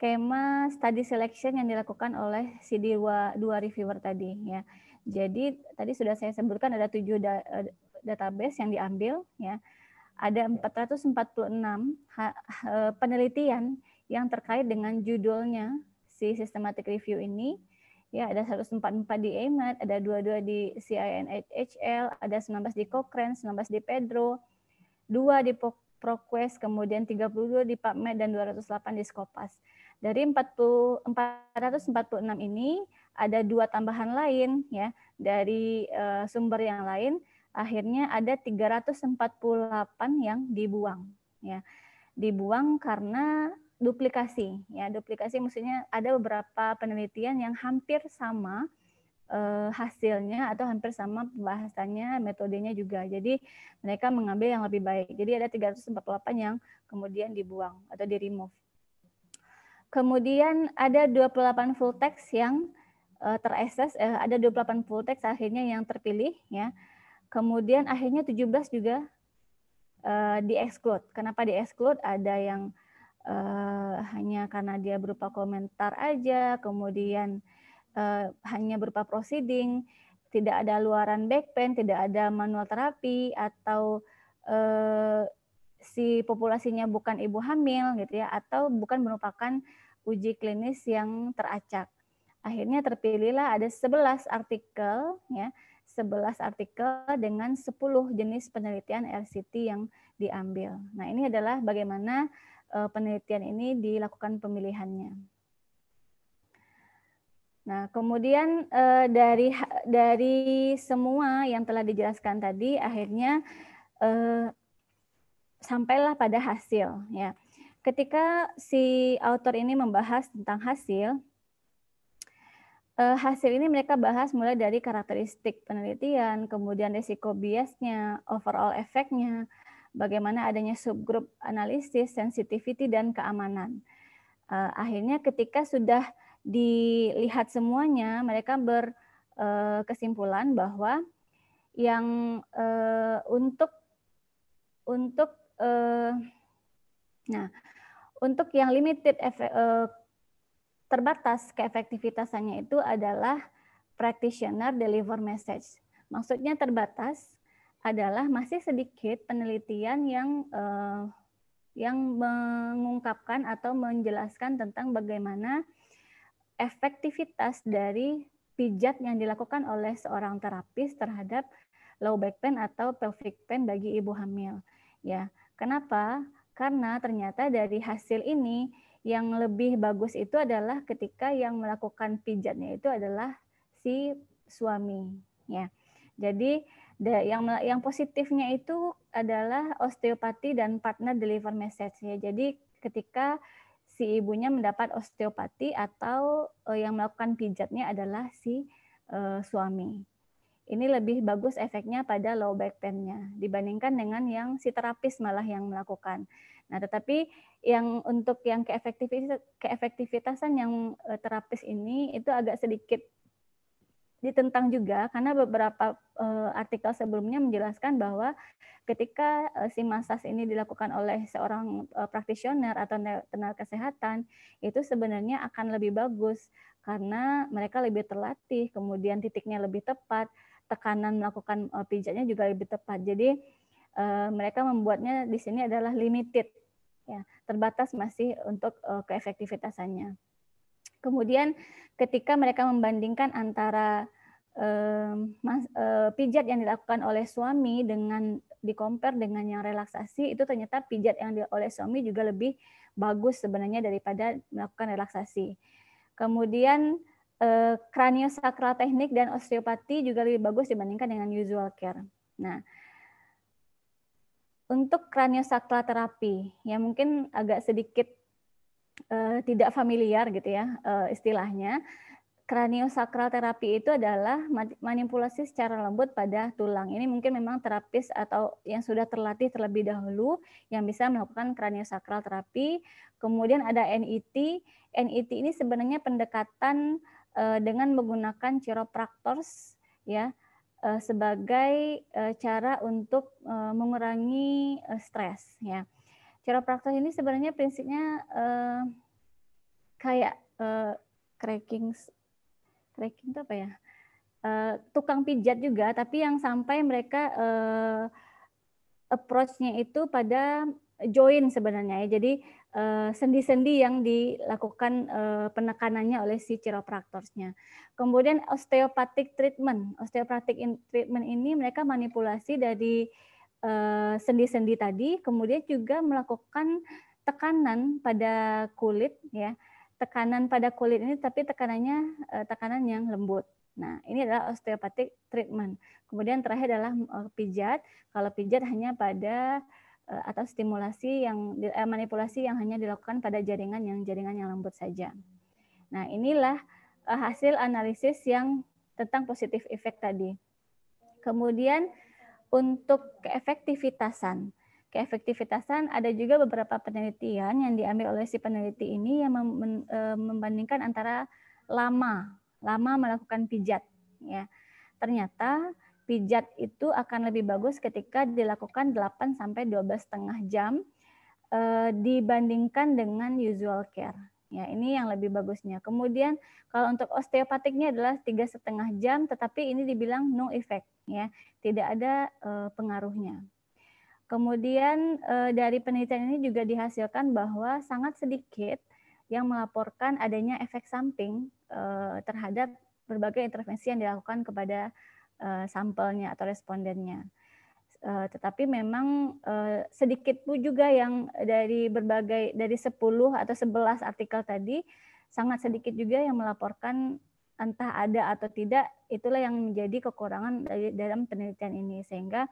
skema study selection yang dilakukan oleh si dua, dua reviewer tadi ya. Jadi tadi sudah saya sebutkan ada tujuh da eh, database yang diambil ya. Ada 446 ya. penelitian yang terkait dengan judulnya si systematic review ini. Ya, ada 144 di AMAT, ada 22 di CINHL, ada 19 di Cochrane, 19 di Pedro, 2 di ProQuest, kemudian 32 di PubMed dan 208 di Scopus. Dari 40, 446 ini ada dua tambahan lain ya dari uh, sumber yang lain akhirnya ada 348 yang dibuang ya. Dibuang karena duplikasi ya. Duplikasi maksudnya ada beberapa penelitian yang hampir sama uh, hasilnya atau hampir sama pembahasannya, metodenya juga. Jadi mereka mengambil yang lebih baik. Jadi ada 348 yang kemudian dibuang atau di remove. Kemudian ada 28 full text yang uh, eh, terakses, eh, ada 28 full text akhirnya yang terpilih ya. Kemudian akhirnya 17 juga uh, di-exclude. Kenapa di-exclude? Ada yang uh, hanya karena dia berupa komentar aja, kemudian uh, hanya berupa proceeding, tidak ada luaran backpen, tidak ada manual terapi atau uh, si populasinya bukan ibu hamil gitu ya atau bukan merupakan uji klinis yang teracak. Akhirnya terpilihlah ada 11 artikel ya, 11 artikel dengan 10 jenis penelitian RCT yang diambil. Nah, ini adalah bagaimana eh, penelitian ini dilakukan pemilihannya. Nah, kemudian eh, dari dari semua yang telah dijelaskan tadi akhirnya eh, sampailah pada hasil ya. Ketika si author ini membahas tentang hasil, eh, hasil ini mereka bahas mulai dari karakteristik penelitian, kemudian risiko biasnya, overall efeknya, bagaimana adanya subgrup analisis, sensitivity, dan keamanan. Eh, akhirnya ketika sudah dilihat semuanya, mereka berkesimpulan eh, bahwa yang untuk untuk uh, nah untuk yang limited efek, uh, terbatas keefektivitasannya itu adalah practitioner deliver message. Maksudnya terbatas adalah masih sedikit penelitian yang uh, yang mengungkapkan atau menjelaskan tentang bagaimana efektivitas dari pijat yang dilakukan oleh seorang terapis terhadap low back pain atau pelvic pain bagi ibu hamil. Ya, Kenapa? Karena ternyata dari hasil ini yang lebih bagus itu adalah ketika yang melakukan pijatnya itu adalah si suami ya. Jadi yang yang positifnya itu adalah osteopati dan partner deliver message ya. Jadi ketika si ibunya mendapat osteopati atau eh, yang melakukan pijatnya adalah si uh, suami ini lebih bagus efeknya pada low back pain-nya dibandingkan dengan yang si terapis malah yang melakukan. Nah, tetapi yang untuk yang keefektivitas keefektivitasan yang eh, terapis ini itu agak sedikit ditentang juga karena beberapa uh, artikel sebelumnya menjelaskan bahwa ketika uh, si massage ini dilakukan oleh seorang uh, praktisioner atau tenaga kesehatan itu sebenarnya akan lebih bagus karena mereka lebih terlatih, kemudian titiknya lebih tepat tekanan melakukan eh, pijatnya juga lebih tepat. Jadi eh, mereka membuatnya di sini adalah limited, ya terbatas masih untuk uh, keefektivitasannya. Kemudian ketika mereka membandingkan antara pijat yang dilakukan oleh suami dengan dikompar dengan yang relaksasi itu ternyata pijat yang di, oleh suami juga lebih bagus sebenarnya daripada melakukan relaksasi. Kemudian Eh, kraniosakral teknik dan osteopati juga lebih bagus dibandingkan dengan usual care. Nah, untuk kraniosakral terapi, ya mungkin agak sedikit uh, tidak familiar gitu ya uh, istilahnya. Kraniosakral terapi itu adalah manipulasi secara lembut pada tulang. Ini mungkin memang terapis atau yang sudah terlatih terlebih dahulu yang bisa melakukan kraniosakral terapi. Kemudian ada NET. NET ini sebenarnya pendekatan Eh, dengan menggunakan chiropractors ya eh, sebagai eh, cara untuk mengurangi stres ya. chiropractors ini sebenarnya prinsipnya kayak cracking cracking itu apa ya? tukang pijat juga tapi yang sampai mereka approach-nya itu pada join sebenarnya ya. Jadi eh, sendi-sendi yang dilakukan eh, penekanannya oleh si chiropraktornya. Kemudian osteopathic treatment. Osteopathic treatment ini mereka manipulasi dari eh, sendi-sendi tadi, kemudian juga melakukan tekanan pada kulit ya. Tekanan pada kulit ini tapi tekanannya tekanan yang lembut. Nah, ini adalah osteopathic treatment. Kemudian terakhir adalah pijat. Kalau pijat hanya pada Eh, atau stimulasi yang eh, manipulasi yang hanya dilakukan pada jaringan yang jaringan yang lembut saja. Nah, inilah eh, hasil analisis yang tentang positif efek tadi. Kemudian untuk keefektivitasan. Keefektivitasan ada juga beberapa penelitian yang diambil oleh si peneliti ini yang mem, eh, membandingkan antara lama lama melakukan pijat ya. Ternyata pijat itu akan lebih bagus ketika dilakukan 8 sampai 12 setengah jam eh, dibandingkan dengan usual care. Ya, ini yang lebih bagusnya. Kemudian kalau untuk osteopatiknya adalah tiga setengah jam, tetapi ini dibilang no effect, ya, tidak ada eh, pengaruhnya. Kemudian eh, dari penelitian ini juga dihasilkan bahwa sangat sedikit yang melaporkan adanya efek samping terhadap berbagai intervensi yang dilakukan kepada Eh, sampelnya atau respondennya. Uh, tetapi memang uh, sedikit pun juga yang dari berbagai dari 10 atau 11 artikel tadi sangat sedikit juga yang melaporkan entah ada atau tidak itulah yang menjadi kekurangan dari dalam penelitian ini sehingga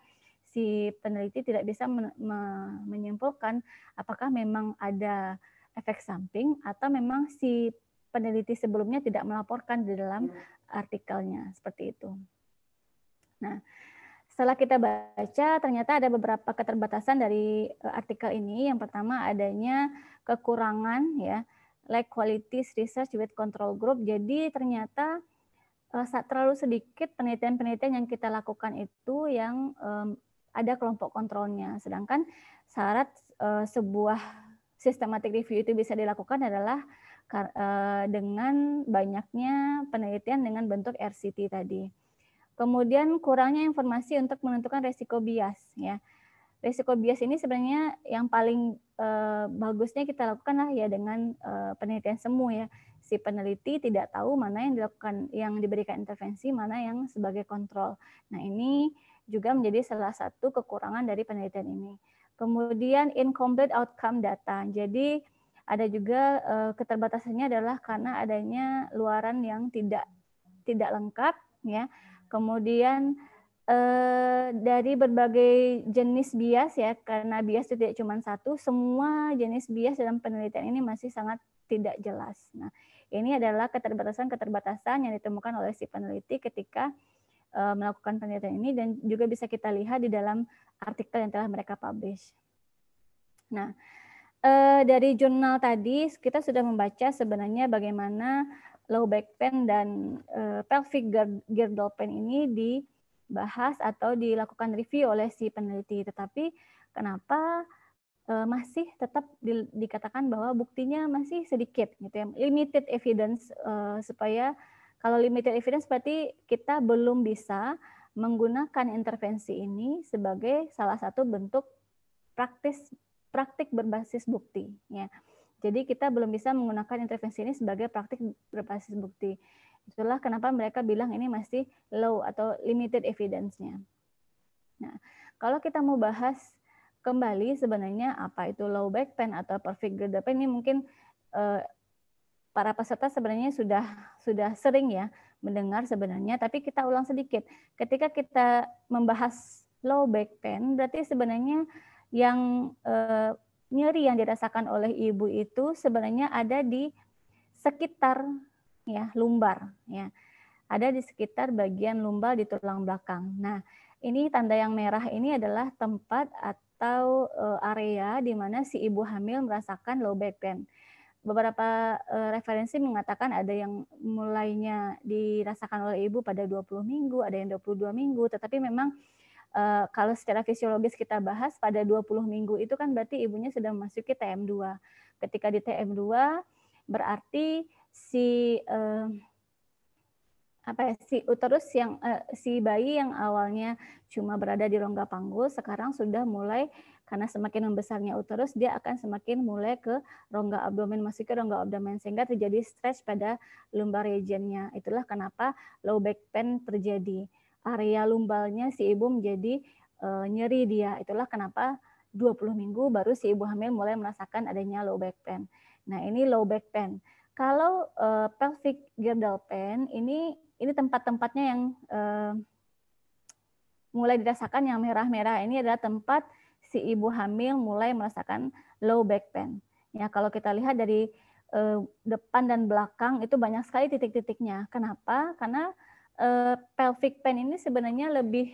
si peneliti tidak bisa men me menyimpulkan apakah memang ada efek samping atau memang si peneliti sebelumnya tidak melaporkan di dalam hmm. artikelnya seperti itu. Nah, setelah kita baca ternyata ada beberapa keterbatasan dari eh, artikel ini. Yang pertama adanya kekurangan ya, like quality research with control group. Jadi ternyata eh, saat terlalu sedikit penelitian-penelitian yang kita lakukan itu yang um, ada kelompok kontrolnya. Sedangkan syarat uh, sebuah systematic review itu bisa dilakukan adalah dengan banyaknya penelitian dengan bentuk RCT tadi. Kemudian kurangnya informasi untuk menentukan resiko bias ya. Resiko bias ini sebenarnya yang paling eh, bagusnya kita lakukan ya dengan eh, penelitian semu ya. Si peneliti tidak tahu mana yang dilakukan yang diberikan intervensi, mana yang sebagai kontrol. Nah, ini juga menjadi salah satu kekurangan dari penelitian ini. Kemudian incomplete outcome data. Jadi ada juga eh, keterbatasannya adalah karena adanya luaran yang tidak tidak lengkap ya Kemudian eh, dari berbagai jenis bias ya, karena bias itu tidak cuma satu, semua jenis bias dalam penelitian ini masih sangat tidak jelas. Nah, ini adalah keterbatasan-keterbatasan yang ditemukan oleh si peneliti ketika eh, melakukan penelitian ini dan juga bisa kita lihat di dalam artikel yang telah mereka publish. Nah, eh, dari jurnal tadi kita sudah membaca sebenarnya bagaimana low back pain dan uh, pelvic girdle pain ini dibahas atau dilakukan review oleh si peneliti. Tetapi kenapa uh, masih tetap di, dikatakan bahwa buktinya masih sedikit gitu ya, limited evidence uh, supaya kalau limited evidence berarti kita belum bisa menggunakan intervensi ini sebagai salah satu bentuk praktis praktik berbasis bukti ya. Jadi kita belum bisa menggunakan intervensi ini sebagai praktik berbasis bukti. Itulah kenapa mereka bilang ini masih low atau limited evidence-nya. Nah, kalau kita mau bahas kembali sebenarnya apa itu low back pain atau perfect girdle pain ini mungkin eh, para peserta sebenarnya sudah sudah sering ya mendengar sebenarnya, tapi kita ulang sedikit. Ketika kita membahas low back pain, berarti sebenarnya yang eh, nyeri yang dirasakan oleh ibu itu sebenarnya ada di sekitar ya lumbar ya. Ada di sekitar bagian lumbar di tulang belakang. Nah, ini tanda yang merah ini adalah tempat atau eh, area di mana si ibu hamil merasakan low back pain. Beberapa eh, referensi mengatakan ada yang mulainya dirasakan oleh ibu pada 20 minggu, ada yang 22 minggu, tetapi memang uh, kalau secara fisiologis kita bahas pada 20 minggu itu kan berarti ibunya sudah memasuki TM2. Ketika di TM2 berarti si uh, apa ya, si uterus yang uh, si bayi yang awalnya cuma berada di rongga panggul sekarang sudah mulai karena semakin membesarnya uterus dia akan semakin mulai ke rongga abdomen masuk ke rongga abdomen sehingga terjadi stretch pada lumbar regionnya itulah kenapa low back pain terjadi area lumbalnya si ibu menjadi uh, nyeri dia. Itulah kenapa 20 minggu baru si ibu hamil mulai merasakan adanya low back pain. Nah, ini low back pain. Kalau uh, pelvic girdle pain ini ini tempat-tempatnya yang uh, mulai dirasakan yang merah-merah. Ini adalah tempat si ibu hamil mulai merasakan low back pain. Ya, kalau kita lihat dari uh, depan dan belakang itu banyak sekali titik-titiknya. Kenapa? Karena uh, pelvic pain ini sebenarnya lebih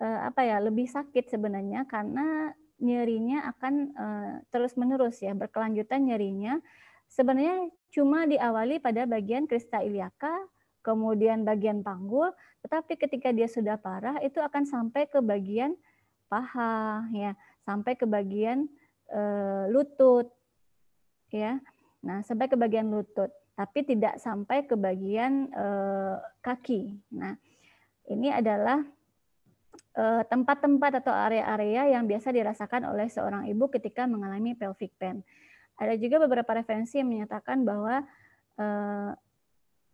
uh, apa ya lebih sakit sebenarnya karena nyerinya akan uh, eh, terus menerus ya berkelanjutan nyerinya sebenarnya cuma diawali pada bagian krista iliaka kemudian bagian panggul tetapi ketika dia sudah parah itu akan sampai ke bagian paha ya sampai ke bagian uh, lutut ya nah sampai ke bagian lutut tapi tidak sampai ke bagian eh, kaki. Nah, ini adalah eh, tempat-tempat atau area-area yang biasa dirasakan oleh seorang ibu ketika mengalami pelvic pain. Ada juga beberapa referensi yang menyatakan bahwa eh,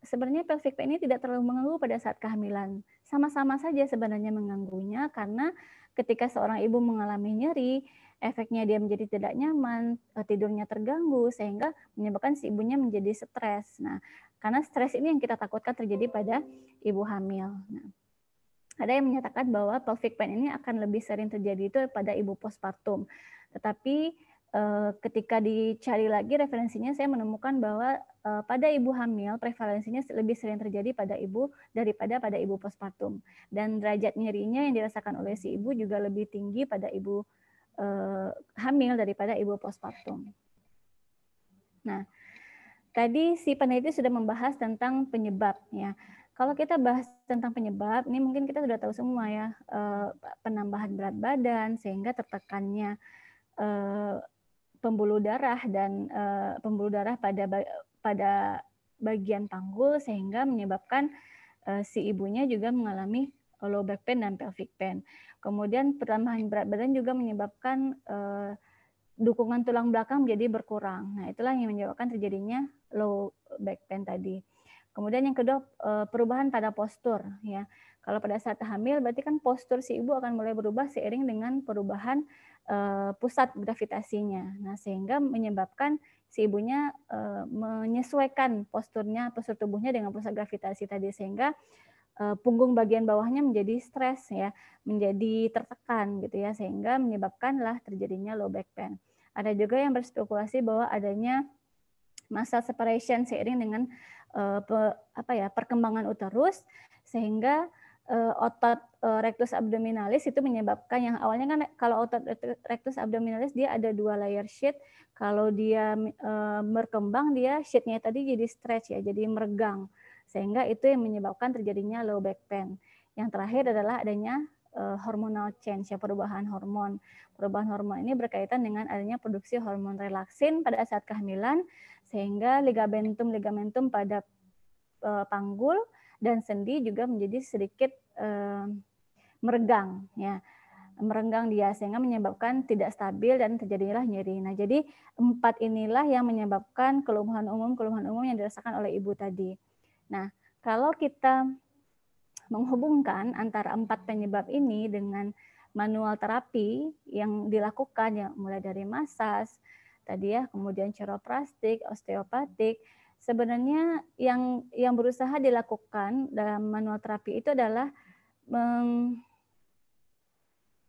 sebenarnya pelvic pain ini tidak terlalu mengganggu pada saat kehamilan. Sama-sama saja sebenarnya mengganggunya karena ketika seorang ibu mengalami nyeri, efeknya dia menjadi tidak nyaman, e, tidurnya terganggu sehingga menyebabkan si ibunya menjadi stres. Nah, karena stres ini yang kita takutkan terjadi pada ibu hamil. Nah, ada yang menyatakan bahwa pelvic pain ini akan lebih sering terjadi itu pada ibu postpartum. Tetapi Eh, ketika dicari lagi referensinya saya menemukan bahwa eh, pada ibu hamil prevalensinya lebih sering terjadi pada ibu daripada pada ibu postpartum dan derajat nyerinya yang dirasakan oleh si ibu juga lebih tinggi pada ibu eh, hamil daripada ibu postpartum. Nah, tadi si peneliti sudah membahas tentang penyebab ya. Kalau kita bahas tentang penyebab, ini mungkin kita sudah tahu semua ya penambahan berat badan sehingga tertekannya pembuluh darah dan uh, pembuluh darah pada pada bagian panggul sehingga menyebabkan uh, si ibunya juga mengalami low back pain dan pelvic pain. Kemudian pertambahan berat badan juga menyebabkan uh, dukungan tulang belakang menjadi berkurang. Nah, itulah yang menyebabkan terjadinya low back pain tadi. Kemudian yang kedua perubahan pada postur ya. Kalau pada saat hamil berarti kan postur si ibu akan mulai berubah seiring dengan perubahan Eh, pusat gravitasinya. Nah, sehingga menyebabkan si ibunya eh, menyesuaikan posturnya, postur tubuhnya dengan pusat gravitasi tadi sehingga eh, punggung bagian bawahnya menjadi stres ya, menjadi tertekan gitu ya sehingga menyebabkanlah terjadinya low back pain. Ada juga yang berspekulasi bahwa adanya masa separation seiring dengan apa ya perkembangan uterus sehingga uh, otot uh, rectus abdominalis itu menyebabkan yang awalnya kan kalau otot rectus abdominalis dia ada dua layer sheet. Kalau dia uh, berkembang dia sheetnya tadi jadi stretch ya, jadi meregang. Sehingga itu yang menyebabkan terjadinya low back pain. Yang terakhir adalah adanya uh, hormonal change ya perubahan hormon. Perubahan hormon ini berkaitan dengan adanya produksi hormon relaksin pada saat kehamilan sehingga ligamentum ligamentum pada uh, panggul dan sendi juga menjadi sedikit eh, meregang ya merenggang dia sehingga menyebabkan tidak stabil dan terjadilah nyeri. Nah, jadi empat inilah yang menyebabkan keluhan umum keluhan umum yang dirasakan oleh ibu tadi. Nah, kalau kita menghubungkan antara empat penyebab ini dengan manual terapi yang dilakukan ya mulai dari massage tadi ya, kemudian chiropractic osteopatik, sebenarnya yang yang berusaha dilakukan dalam manual terapi itu adalah mem,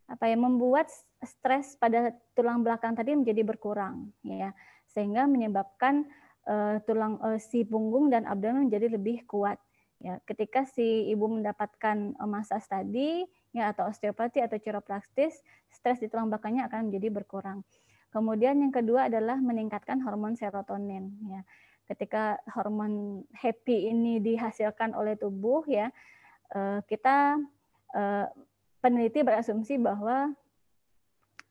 apa ya membuat stres pada tulang belakang tadi menjadi berkurang ya sehingga menyebabkan uh, tulang uh, si punggung dan abdomen menjadi lebih kuat ya ketika si ibu mendapatkan uh, massage tadi ya atau osteopati atau chiropraktis stres di tulang belakangnya akan menjadi berkurang kemudian yang kedua adalah meningkatkan hormon serotonin ya ketika hormon happy ini dihasilkan oleh tubuh ya eh, kita eh, peneliti berasumsi bahwa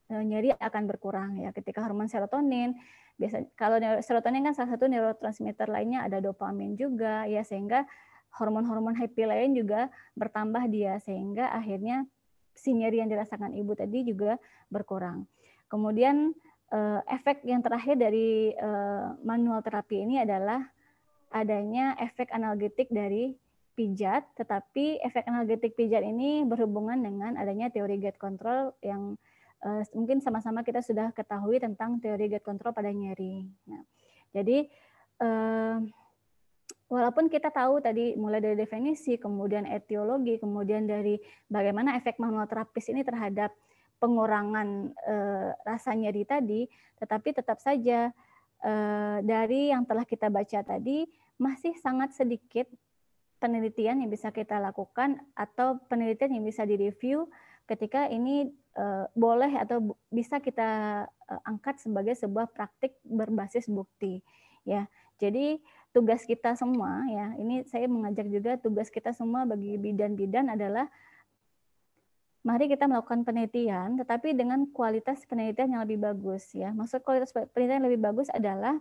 eh, nyeri akan berkurang ya ketika hormon serotonin biasanya kalau serotonin kan salah satu neurotransmitter lainnya ada dopamin juga ya sehingga hormon-hormon happy lain juga bertambah dia sehingga akhirnya si nyeri yang dirasakan ibu tadi juga berkurang. Kemudian Eh, efek yang terakhir dari eh, manual terapi ini adalah adanya efek analgetik dari pijat, tetapi efek analgetik pijat ini berhubungan dengan adanya teori gate control yang eh, mungkin sama-sama kita sudah ketahui tentang teori gate control pada nyeri. Nah, jadi walaupun kita tahu tadi mulai dari definisi, kemudian etiologi, kemudian dari bagaimana efek manual terapis ini terhadap pengurangan eh, rasa nyeri tadi, tetapi tetap saja eh, dari yang telah kita baca tadi masih sangat sedikit penelitian yang bisa kita lakukan atau penelitian yang bisa direview ketika ini eh, boleh atau bisa kita eh, angkat sebagai sebuah praktik berbasis bukti ya. Jadi tugas kita semua ya, ini saya mengajak juga tugas kita semua bagi bidan-bidan adalah mari kita melakukan penelitian, tetapi dengan kualitas penelitian yang lebih bagus. ya. Maksud kualitas penelitian yang lebih bagus adalah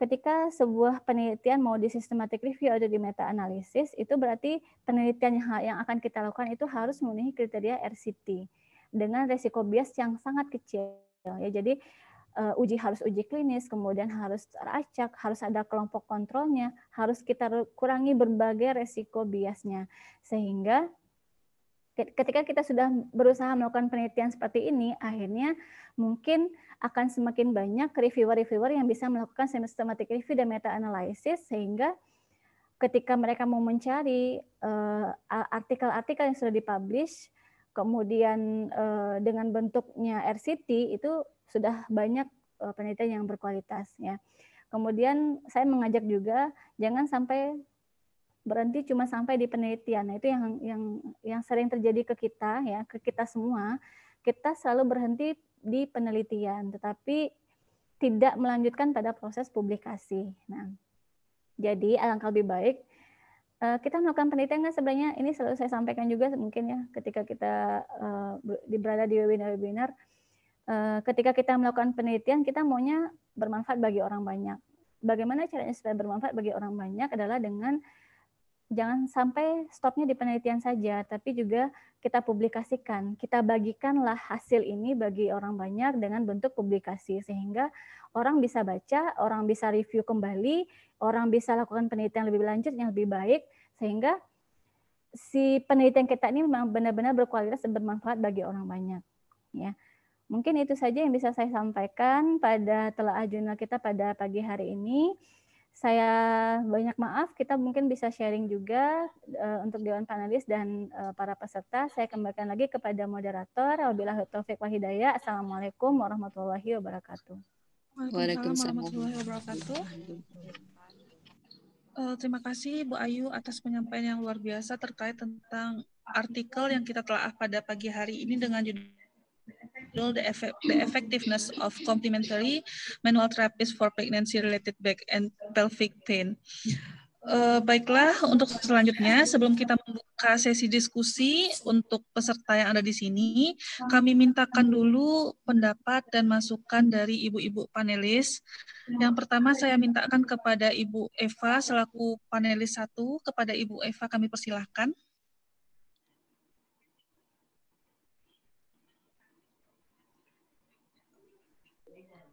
ketika sebuah penelitian mau di systematic review atau di meta analisis itu berarti penelitian yang akan kita lakukan itu harus memenuhi kriteria RCT dengan resiko bias yang sangat kecil ya jadi uh, uji harus uji klinis kemudian harus teracak harus ada kelompok kontrolnya harus kita kurangi berbagai resiko biasnya sehingga ketika kita sudah berusaha melakukan penelitian seperti ini, akhirnya mungkin akan semakin banyak reviewer-reviewer yang bisa melakukan systematic review dan meta-analisis, sehingga ketika mereka mau mencari eh, artikel-artikel uh, yang sudah dipublish, kemudian uh, dengan bentuknya RCT itu sudah banyak uh, penelitian yang berkualitas. Ya. Kemudian saya mengajak juga jangan sampai berhenti cuma sampai di penelitian. Nah, itu yang yang yang sering terjadi ke kita ya, ke kita semua. Kita selalu berhenti di penelitian, tetapi tidak melanjutkan pada proses publikasi. Nah, jadi alangkah lebih baik eh, kita melakukan penelitian kan sebenarnya ini selalu saya sampaikan juga mungkin ya ketika kita uh, berada di webinar-webinar eh, ketika kita melakukan penelitian kita maunya bermanfaat bagi orang banyak. Bagaimana caranya supaya bermanfaat bagi orang banyak adalah dengan jangan sampai stopnya di penelitian saja, tapi juga kita publikasikan. Kita bagikanlah hasil ini bagi orang banyak dengan bentuk publikasi sehingga orang bisa baca, orang bisa review kembali, orang bisa lakukan penelitian lebih lanjut yang lebih baik sehingga si penelitian kita ini memang benar-benar berkualitas dan bermanfaat bagi orang banyak. Ya. Mungkin itu saja yang bisa saya sampaikan pada telah jurnal kita pada pagi hari ini saya banyak maaf, kita mungkin bisa sharing juga uh, untuk dewan panelis dan uh, para peserta. Saya kembalikan lagi kepada moderator. Wabillahi taufiq wa hidayah. Assalamualaikum warahmatullahi wabarakatuh. Waalaikumsalam warahmatullahi wabarakatuh. Uh, terima kasih Bu Ayu atas penyampaian yang luar biasa terkait tentang artikel yang kita telah pada pagi hari ini dengan judul build the, effect, the effectiveness of complementary manual therapies for pregnancy-related back and pelvic pain. Uh, baiklah, untuk selanjutnya sebelum kita membuka sesi diskusi untuk peserta yang ada di sini, kami mintakan dulu pendapat dan masukan dari ibu-ibu panelis. Yang pertama saya mintakan kepada Ibu Eva selaku panelis satu, kepada Ibu Eva kami persilahkan.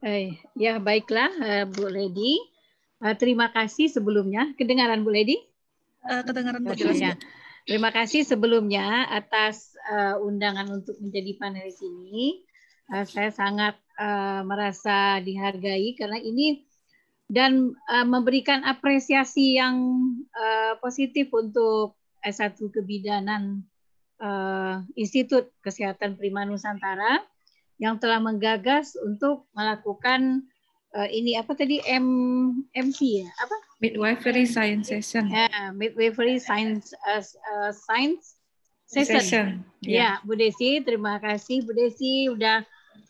Eh, ya baiklah uh, Bu Lady. Uh, terima kasih sebelumnya. Kedengaran Bu Lady? Uh, kedengaran Bu ya. Lady. Terima kasih sebelumnya atas uh, undangan untuk menjadi panelis ini. Uh, saya sangat uh, merasa dihargai karena ini dan uh, memberikan apresiasi yang uh, positif untuk S1 Kebidanan uh, Institut Kesehatan Prima Nusantara yang telah menggagas untuk melakukan uh, ini apa tadi M MC ya apa midwifery science session ya yeah, midwifery science uh, science session, session. Yeah. ya Bu Desi terima kasih Bu Desi udah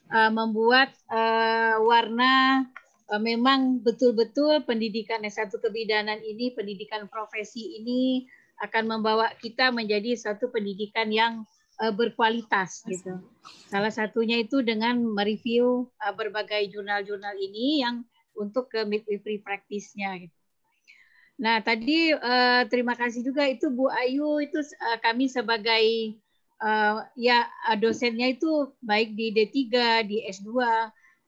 uh, membuat uh, warna uh, memang betul-betul pendidikan S1 kebidanan ini pendidikan profesi ini akan membawa kita menjadi satu pendidikan yang Eh, berkualitas gitu. Salah satunya itu dengan mereview eh, berbagai jurnal-jurnal ini yang untuk ke midwifery practice-nya gitu. Nah, tadi eh, terima kasih juga itu Bu Ayu itu kami sebagai ya dosennya itu baik di D3, di S2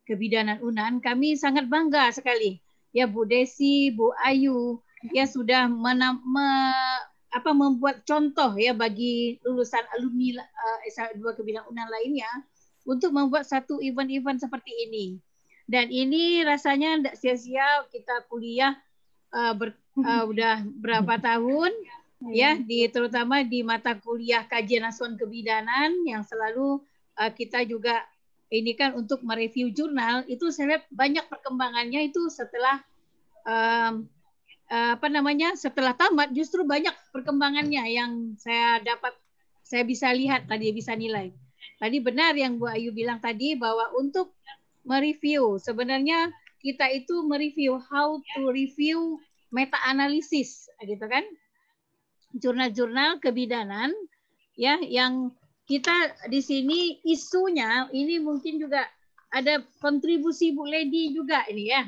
kebidanan UNAN, kami sangat bangga sekali. Ya Bu Desi, Bu Ayu ya sudah menam, me, apa membuat contoh ya bagi lulusan alumni uh, eh, S2 kebidanan lainnya untuk membuat satu event-event seperti ini. Dan ini rasanya tidak sia-sia kita kuliah uh, ber, uh, udah berapa tahun ya hmm. di terutama di mata kuliah kajian asuhan kebidanan yang selalu uh, kita juga ini kan untuk mereview jurnal itu saya lihat banyak perkembangannya itu setelah um, Eh, apa namanya setelah tamat justru banyak perkembangannya yang saya dapat saya bisa lihat tadi bisa nilai tadi benar yang Bu Ayu bilang tadi bahwa untuk mereview sebenarnya kita itu mereview how to review meta analisis gitu kan jurnal-jurnal kebidanan ya yang kita di sini isunya ini mungkin juga ada kontribusi Bu Lady juga ini ya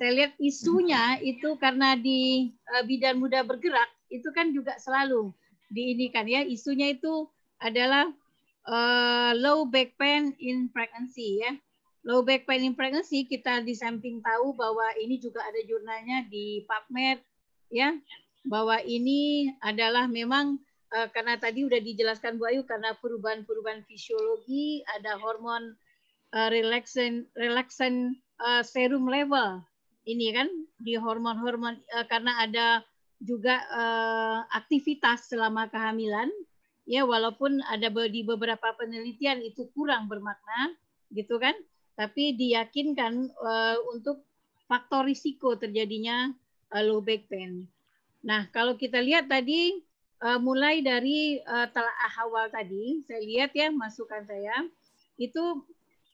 saya lihat isunya mm-hmm. itu karena di uh, bidan muda bergerak itu kan juga selalu diinikan ya isunya itu adalah uh, low back pain in pregnancy ya low back pain in pregnancy kita di samping tahu bahwa ini juga ada jurnalnya di PubMed ya bahwa ini adalah memang uh, karena tadi udah dijelaskan Bu Ayu karena perubahan-perubahan fisiologi ada hormon uh, relaxin relaxin uh, serum level ini kan di hormon-hormon uh, karena ada juga uh, aktivitas selama kehamilan ya walaupun ada di beberapa penelitian itu kurang bermakna gitu kan tapi diyakinkan uh, untuk faktor risiko terjadinya uh, low back pain. Nah, kalau kita lihat tadi uh, mulai dari uh, telah awal tadi, saya lihat ya masukan saya itu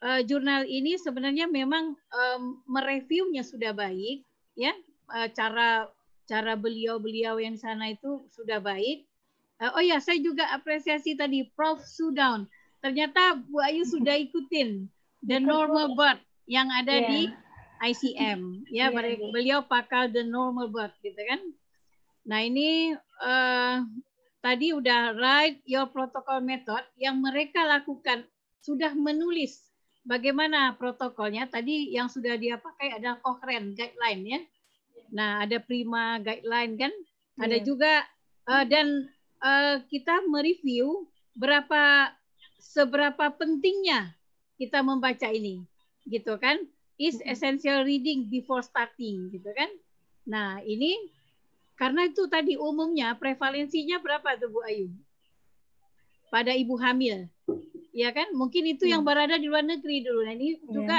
uh, jurnal ini sebenarnya memang um, mereviewnya sudah baik, ya uh, cara cara beliau-beliau yang sana itu sudah baik. Uh, oh ya, saya juga apresiasi tadi Prof. Sudown. Ternyata Bu Ayu sudah ikutin the normal bird yang ada yeah. di ICM, ya yeah. Iya, iya. beliau pakal the normal bird, gitu kan. Nah ini uh, tadi udah write your protocol method yang mereka lakukan sudah menulis bagaimana protokolnya? Tadi yang sudah dia pakai adalah Cochrane guideline ya. Nah, ada Prima guideline kan? Ada yeah. juga uh, dan uh, kita mereview berapa seberapa pentingnya kita membaca ini, gitu kan? Is essential reading before starting, gitu kan? Nah, ini karena itu tadi umumnya prevalensinya berapa tuh Bu Ayu? Pada ibu hamil ya kan? Mungkin itu hmm. yang berada di luar negeri dulu. Nah, ini iya. juga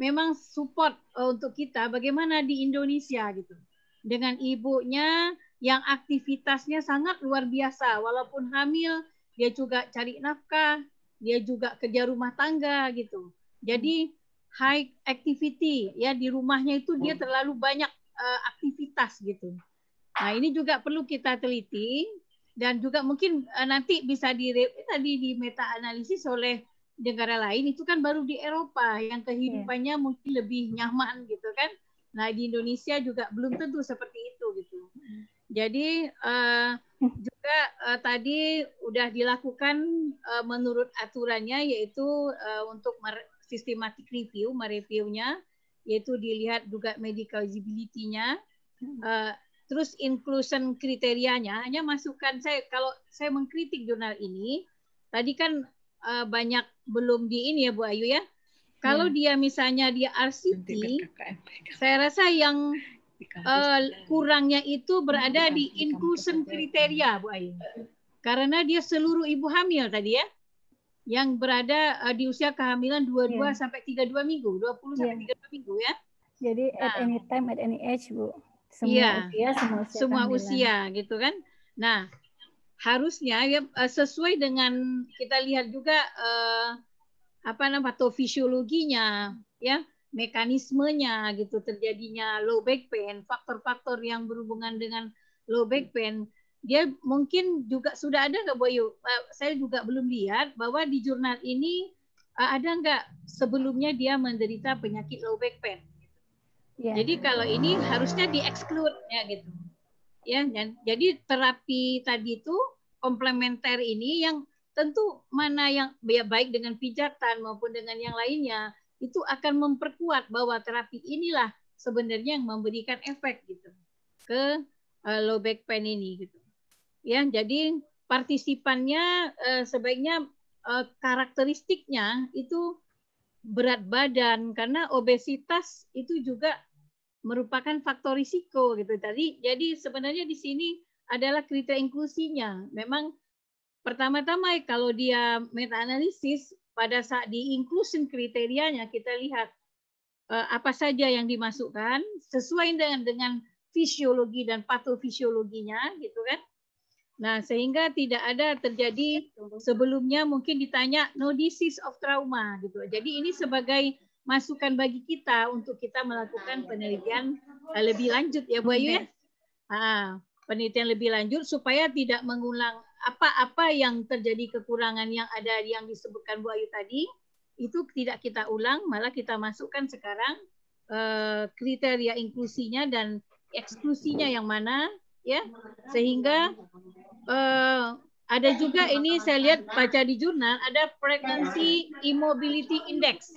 memang support uh, untuk kita bagaimana di Indonesia gitu. Dengan ibunya yang aktivitasnya sangat luar biasa walaupun hamil, dia juga cari nafkah, dia juga kerja rumah tangga gitu. Jadi high activity ya di rumahnya itu dia terlalu banyak uh, aktivitas gitu. Nah, ini juga perlu kita teliti dan juga mungkin uh, nanti bisa di tadi di meta analisis oleh negara lain itu kan baru di Eropa yang kehidupannya yeah. mungkin lebih nyaman gitu kan. Nah di Indonesia juga belum tentu seperti itu gitu. Hmm. Jadi uh, juga uh, tadi udah dilakukan uh, menurut aturannya yaitu uh, untuk sistematik review, mereviewnya, yaitu dilihat juga medical eligibility nya uh, hmm terus inclusion kriterianya hanya masukkan saya kalau saya mengkritik jurnal ini tadi kan uh, banyak belum di ini ya Bu Ayu ya kalau hmm. dia misalnya dia RCT saya rasa yang uh, kurangnya itu berada di inclusion kriteria Bu Ayu karena dia seluruh ibu hamil tadi ya yang berada uh, di usia kehamilan 22 yeah. sampai 32 minggu 20 yeah. sampai 32 minggu ya jadi nah. at any time at any age Bu Iya, semua ya, usia, semua usia, semua kan usia gitu kan. Nah, harusnya ya eh, sesuai dengan kita lihat juga eh, apa namanya patofisiologinya ya mekanismenya gitu terjadinya low back pain faktor-faktor yang berhubungan dengan low back pain dia mungkin juga sudah ada nggak Boyu eh, saya juga belum lihat bahwa di jurnal ini eh, ada nggak sebelumnya dia menderita penyakit low back pain Yeah. Jadi kalau ini harusnya dieksklud ya gitu. Ya, dan jadi terapi tadi itu komplementer ini yang tentu mana yang ya baik dengan pijatan maupun dengan yang lainnya itu akan memperkuat bahwa terapi inilah sebenarnya yang memberikan efek gitu ke uh, low back pain ini gitu. Ya, jadi partisipannya uh, sebaiknya uh, karakteristiknya itu berat badan karena obesitas itu juga merupakan faktor risiko gitu tadi. Jadi sebenarnya di sini adalah kriteria inklusinya. Memang pertama-tama kalau dia meta analisis pada saat di inclusion kriterianya kita lihat eh, apa saja yang dimasukkan sesuai dengan dengan fisiologi dan patofisiologinya gitu kan. Nah, sehingga tidak ada terjadi sebelumnya mungkin ditanya no disease of trauma gitu. Jadi ini sebagai masukan bagi kita untuk kita melakukan ah, iya. penelitian lebih lanjut ya Bu Ayu ya. Ah, penelitian lebih lanjut supaya tidak mengulang apa-apa yang terjadi kekurangan yang ada yang disebutkan Bu Ayu tadi itu tidak kita ulang malah kita masukkan sekarang eh, kriteria inklusinya dan eksklusinya yang mana ya sehingga eh, ada juga ini saya lihat baca di jurnal ada pregnancy immobility index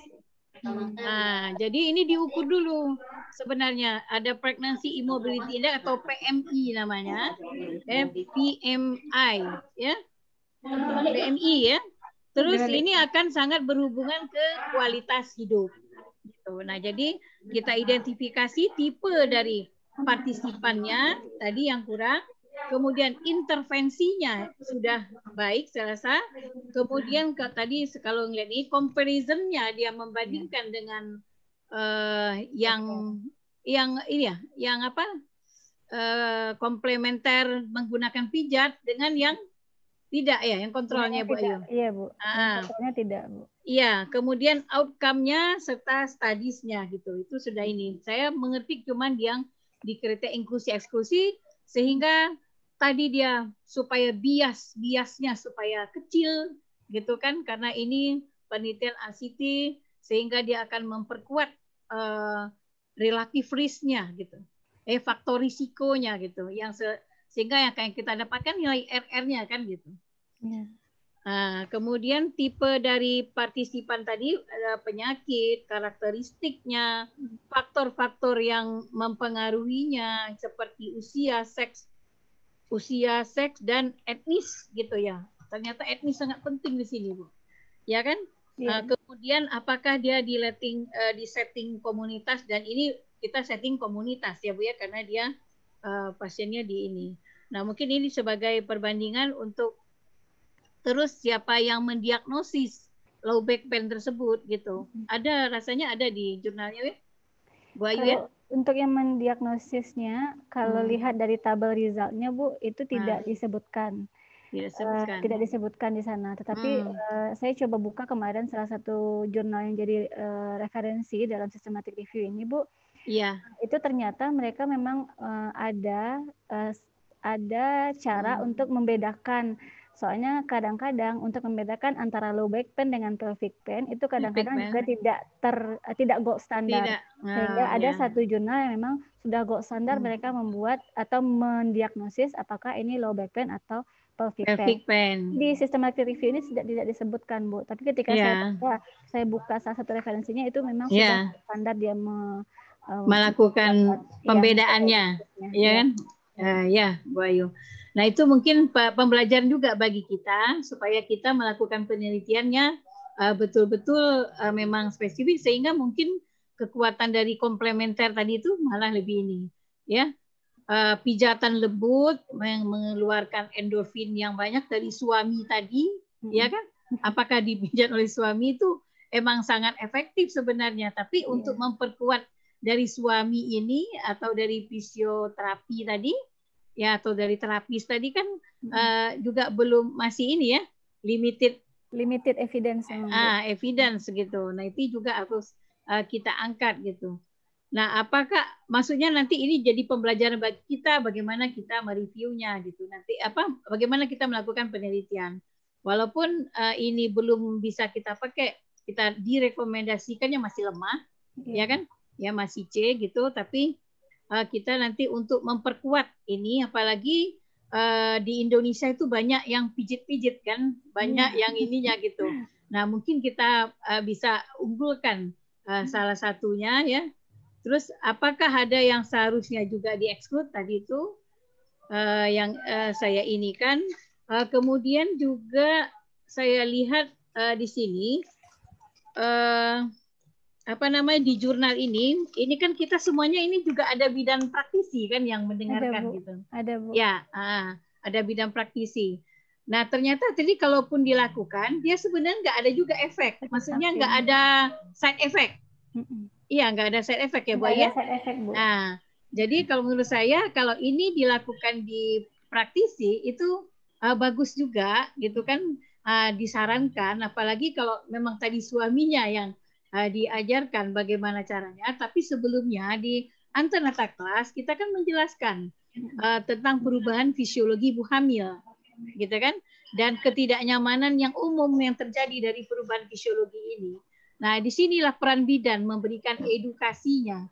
Hmm. Nah, jadi ini diukur dulu sebenarnya ada pregnancy immobility index atau PMI namanya, PMI ya, PMI ya. Terus ini akan sangat berhubungan ke kualitas hidup. Gitu. Nah, jadi kita identifikasi tipe dari partisipannya tadi yang kurang kemudian intervensinya sudah baik saya rasa kemudian tadi kalau ngelihat ini comparisonnya dia membandingkan dengan uh, yang yang ini ya yang apa uh, komplementer menggunakan pijat dengan yang tidak ya yang kontrolnya Bu Ayu. Iya Bu. Ah. Kontrolnya tidak Bu. Iya, kemudian outcome-nya serta studies-nya gitu. Itu sudah ini. Saya mengetik cuman yang di kriteria inklusi eksklusi sehingga tadi dia supaya bias biasnya supaya kecil gitu kan karena ini penelitian ACT sehingga dia akan memperkuat uh, relatif risknya gitu eh faktor risikonya gitu yang se sehingga yang kayak kita dapatkan nilai RR-nya kan gitu. Ya. Nah, kemudian tipe dari partisipan tadi ada penyakit, karakteristiknya, hmm. faktor-faktor yang mempengaruhinya seperti usia, seks, usia, seks, dan etnis gitu ya. Ternyata etnis sangat penting di sini, Bu. Ya kan? Yeah. Iya. Uh, kemudian apakah dia di letting, uh, di setting komunitas dan ini kita setting komunitas ya Bu ya karena dia uh, pasiennya di ini. Nah, mungkin ini sebagai perbandingan untuk terus siapa yang mendiagnosis low back pain tersebut gitu. Mm-hmm. Ada rasanya ada di jurnalnya ya. Bu Ayu ya? Untuk yang mendiagnosisnya, kalau hmm. lihat dari tabel resultnya, Bu, itu tidak nah. disebutkan. Tidak, eh, disebutkan. Uh, tidak disebutkan di sana. Tetapi hmm. uh, saya coba buka kemarin salah satu jurnal yang jadi uh, referensi dalam systematic review ini, Bu. Iya. Uh, itu ternyata mereka memang uh, ada uh, ada cara hmm. untuk membedakan Soalnya kadang-kadang untuk membedakan antara low back pain dengan pelvic pain itu kadang-kadang juga tidak ter tidak gold standar. Tidak. Oh, Sehingga ada yeah. satu jurnal yang memang sudah gold standar hmm. mereka membuat atau mendiagnosis apakah ini low back pain atau pelvic, pelvic pain. pain. Di systematic review ini tidak tidak disebutkan, Bu. Tapi ketika yeah. saya buka, saya buka salah satu referensinya itu memang yeah. sudah standar dia me, uh, melakukan iya, pembedaannya. Ya, kan? ya, Bu Ayu. Nah itu mungkin pembelajaran juga bagi kita supaya kita melakukan penelitiannya eh, betul-betul eh, memang spesifik sehingga mungkin kekuatan dari komplementer tadi itu malah lebih ini ya eh, pijatan lembut yang mengeluarkan endorfin yang banyak dari suami tadi hmm. ya kan apakah dipijat oleh suami itu emang sangat efektif sebenarnya tapi yeah. untuk memperkuat dari suami ini atau dari fisioterapi tadi ya atau dari terapis tadi kan hmm. uh, juga belum masih ini ya limited limited evidence ah evidence gitu nah itu juga harus uh, kita angkat gitu nah apakah maksudnya nanti ini jadi pembelajaran bagi kita bagaimana kita mereviewnya gitu nanti apa bagaimana kita melakukan penelitian walaupun uh, ini belum bisa kita pakai kita direkomendasikannya masih lemah yeah. ya iya. kan ya masih C gitu tapi Eh, kita nanti untuk memperkuat ini apalagi uh, di Indonesia itu banyak yang pijit-pijit kan banyak hmm. yang ininya gitu nah mungkin kita uh, bisa unggulkan uh, hmm. salah satunya ya terus apakah ada yang seharusnya juga dieksklud tadi itu uh, yang uh, saya ini kan uh, kemudian juga saya lihat uh, di sini uh, apa namanya di jurnal ini, ini kan kita semuanya ini juga ada bidang praktisi kan yang mendengarkan ada, Bu. gitu. Ada Bu. Ya, ah, ada bidang praktisi. Nah ternyata jadi kalaupun dilakukan, dia sebenarnya nggak ada juga efek. Maksudnya nggak ada side effect. Iya, nggak ada side effect ya, Bu ya. Side effect, Nah, jadi kalau menurut saya kalau ini dilakukan di praktisi itu uh, bagus juga gitu kan uh, disarankan apalagi kalau memang tadi suaminya yang uh, diajarkan bagaimana caranya. Tapi sebelumnya di antenata kelas kita kan menjelaskan uh, tentang perubahan fisiologi ibu hamil, gitu kan? Dan ketidaknyamanan yang umum yang terjadi dari perubahan fisiologi ini. Nah, disinilah peran bidan memberikan edukasinya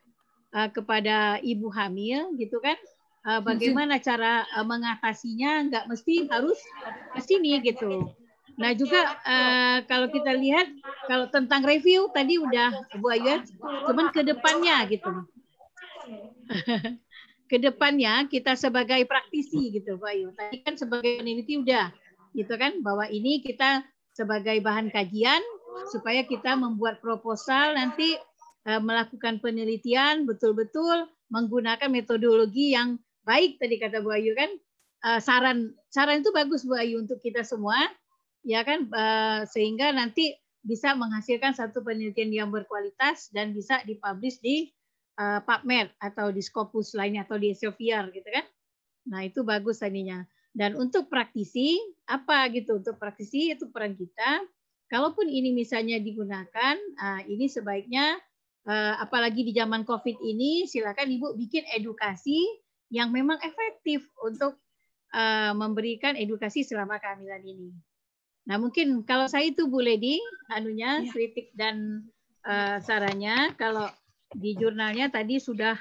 uh, kepada ibu hamil, gitu kan? Uh, bagaimana cara uh, mengatasinya? Enggak mesti harus ke sini gitu. Nah juga uh, kalau kita lihat kalau tentang review tadi udah Bu Ayu, cuman ke depannya gitu. kedepannya kita sebagai praktisi gitu Bu Ayu. Tadi kan sebagai peneliti udah gitu kan bahwa ini kita sebagai bahan kajian supaya kita membuat proposal nanti uh, melakukan penelitian betul-betul menggunakan metodologi yang baik tadi kata Bu Ayu kan uh, saran saran itu bagus Bu Ayu untuk kita semua ya kan eh, sehingga nanti bisa menghasilkan satu penelitian yang berkualitas dan bisa dipublish di eh, PubMed atau di Scopus lainnya atau di Elsevier gitu kan. Nah, itu bagus tadinya. Dan untuk praktisi apa gitu untuk praktisi itu peran kita. Kalaupun ini misalnya digunakan, eh, ini sebaiknya apalagi di zaman Covid ini silakan Ibu bikin edukasi yang memang efektif untuk memberikan edukasi selama kehamilan ini. Nah mungkin kalau saya itu Bu Lady, anunya ya. kritik dan uh, sarannya kalau di jurnalnya tadi sudah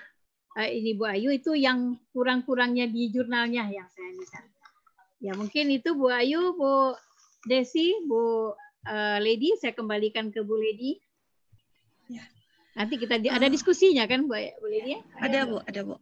uh, ini Bu Ayu itu yang kurang-kurangnya di jurnalnya yang saya bisa. Ya mungkin itu Bu Ayu, Bu Desi, Bu uh, Lady, saya kembalikan ke Bu Lady. Ya. Nanti kita di, ada ah. diskusinya kan Bu, Lady? Ada, ada Bu, ada Bu.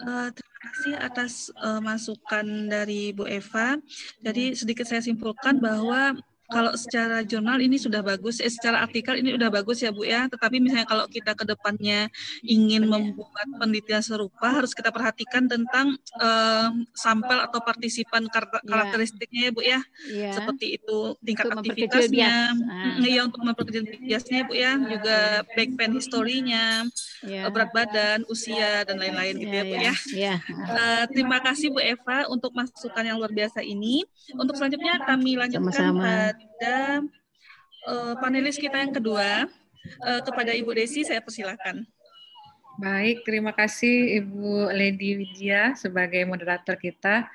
Eh, terima kasih atas uh, masukan dari Bu Eva. Jadi sedikit saya simpulkan bahwa kalau secara jurnal ini sudah bagus, eh, secara artikel ini sudah bagus ya Bu ya. Tetapi misalnya kalau kita ke depannya ingin membuat penelitian serupa, harus kita perhatikan tentang eh, sampel atau partisipan kar iya. karakteristiknya ya Bu ya. yeah. Seperti itu tingkat untuk aktivitasnya, bias. ya untuk memperkecil biasnya Bu ya, juga back pain historinya, ya. berat badan, usia dan lain-lain gitu ya, iya, ya Bu ya. ya. Uh, eh, terima kasih Bu Eva untuk masukan yang luar biasa ini. Untuk selanjutnya kami lanjutkan Sama -sama kepada uh, eh, panelis kita yang kedua. Uh, kepada Ibu Desi saya persilahkan. Baik, terima kasih Ibu Lady Widya sebagai moderator kita.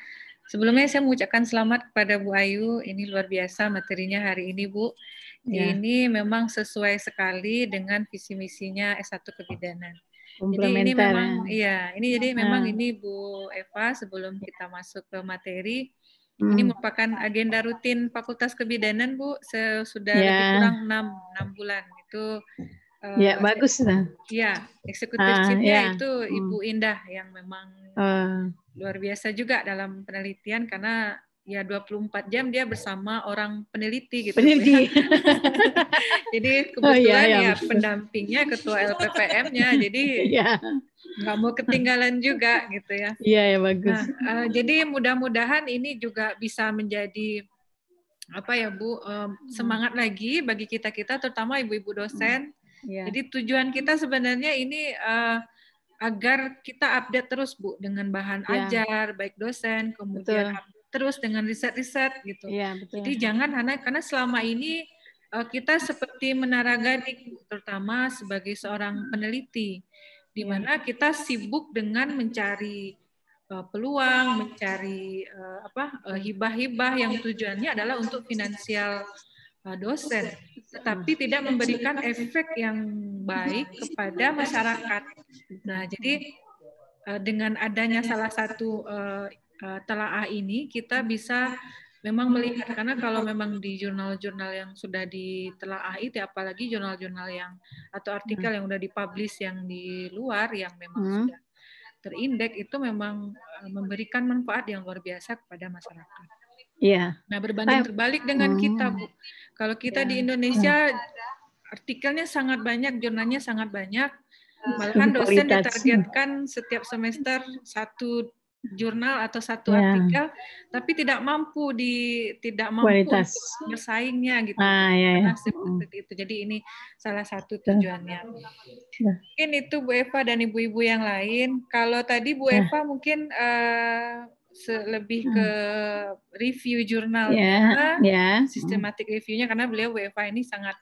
Sebelumnya saya mengucapkan selamat kepada Bu Ayu. Ini luar biasa materinya hari ini, Bu. Ya. Ini memang sesuai sekali dengan visi misinya S1 Kebidanan. Jadi ini memang iya, ini jadi nah. memang ini Bu Eva sebelum kita masuk ke materi Hmm. Ini merupakan agenda rutin Fakultas Kebidanan, Bu. sudah ya. lebih kurang 6, 6 bulan. Itu uh, Ya, bagus nah. Iya, eksekutif ah, ya. itu Ibu hmm. Indah yang memang uh. luar biasa juga dalam penelitian karena ya 24 jam dia bersama orang peneliti gitu. Peneliti. Ya. jadi kebetulan oh, iya, ya, iya. ya pendampingnya ketua LPPM-nya jadi yeah. nggak mau ketinggalan juga gitu ya. Iya ya bagus. Nah, uh, jadi mudah-mudahan ini juga bisa menjadi apa ya Bu um, semangat hmm. lagi bagi kita-kita terutama ibu-ibu dosen. Hmm. Yeah. Jadi tujuan kita sebenarnya ini uh, agar kita update terus Bu dengan bahan ya. ajar baik dosen kemudian terus dengan riset-riset gitu. Iya, betul. Jadi jangan karena karena selama ini eh, kita seperti menara gading terutama sebagai seorang peneliti di iya. mana kita sibuk dengan mencari eh, peluang, mencari eh, apa hibah-hibah yang tujuannya adalah untuk finansial dosen, tetapi tidak memberikan efek yang baik kepada masyarakat. Nah, jadi dengan adanya salah satu uh, eh, telaah ini kita hmm. bisa memang melihat karena kalau memang di jurnal-jurnal yang sudah ditelaah itu apalagi jurnal-jurnal yang atau artikel yang sudah dipublish yang di luar yang memang hmm. sudah terindek itu memang eh, memberikan manfaat yang luar biasa kepada masyarakat. Iya. Yeah. Nah berbanding terbalik dengan hmm. kita bu, kalau kita yeah. di iya. Indonesia yeah. Hmm. artikelnya sangat banyak, jurnalnya sangat banyak, hmm. malahan dosen ditargetkan setiap semester satu jurnal atau satu yeah. artikel tapi tidak mampu di tidak mampu Kualitas. bersaingnya gitu ah, yeah, yeah. Ya. seperti itu jadi ini salah satu tujuannya ya. mungkin itu Bu Eva dan ibu-ibu yang lain kalau tadi Bu yeah. Eva mungkin uh, lebih ke hmm. review jurnal yeah, yeah. sistematik reviewnya karena beliau WFA ini sangat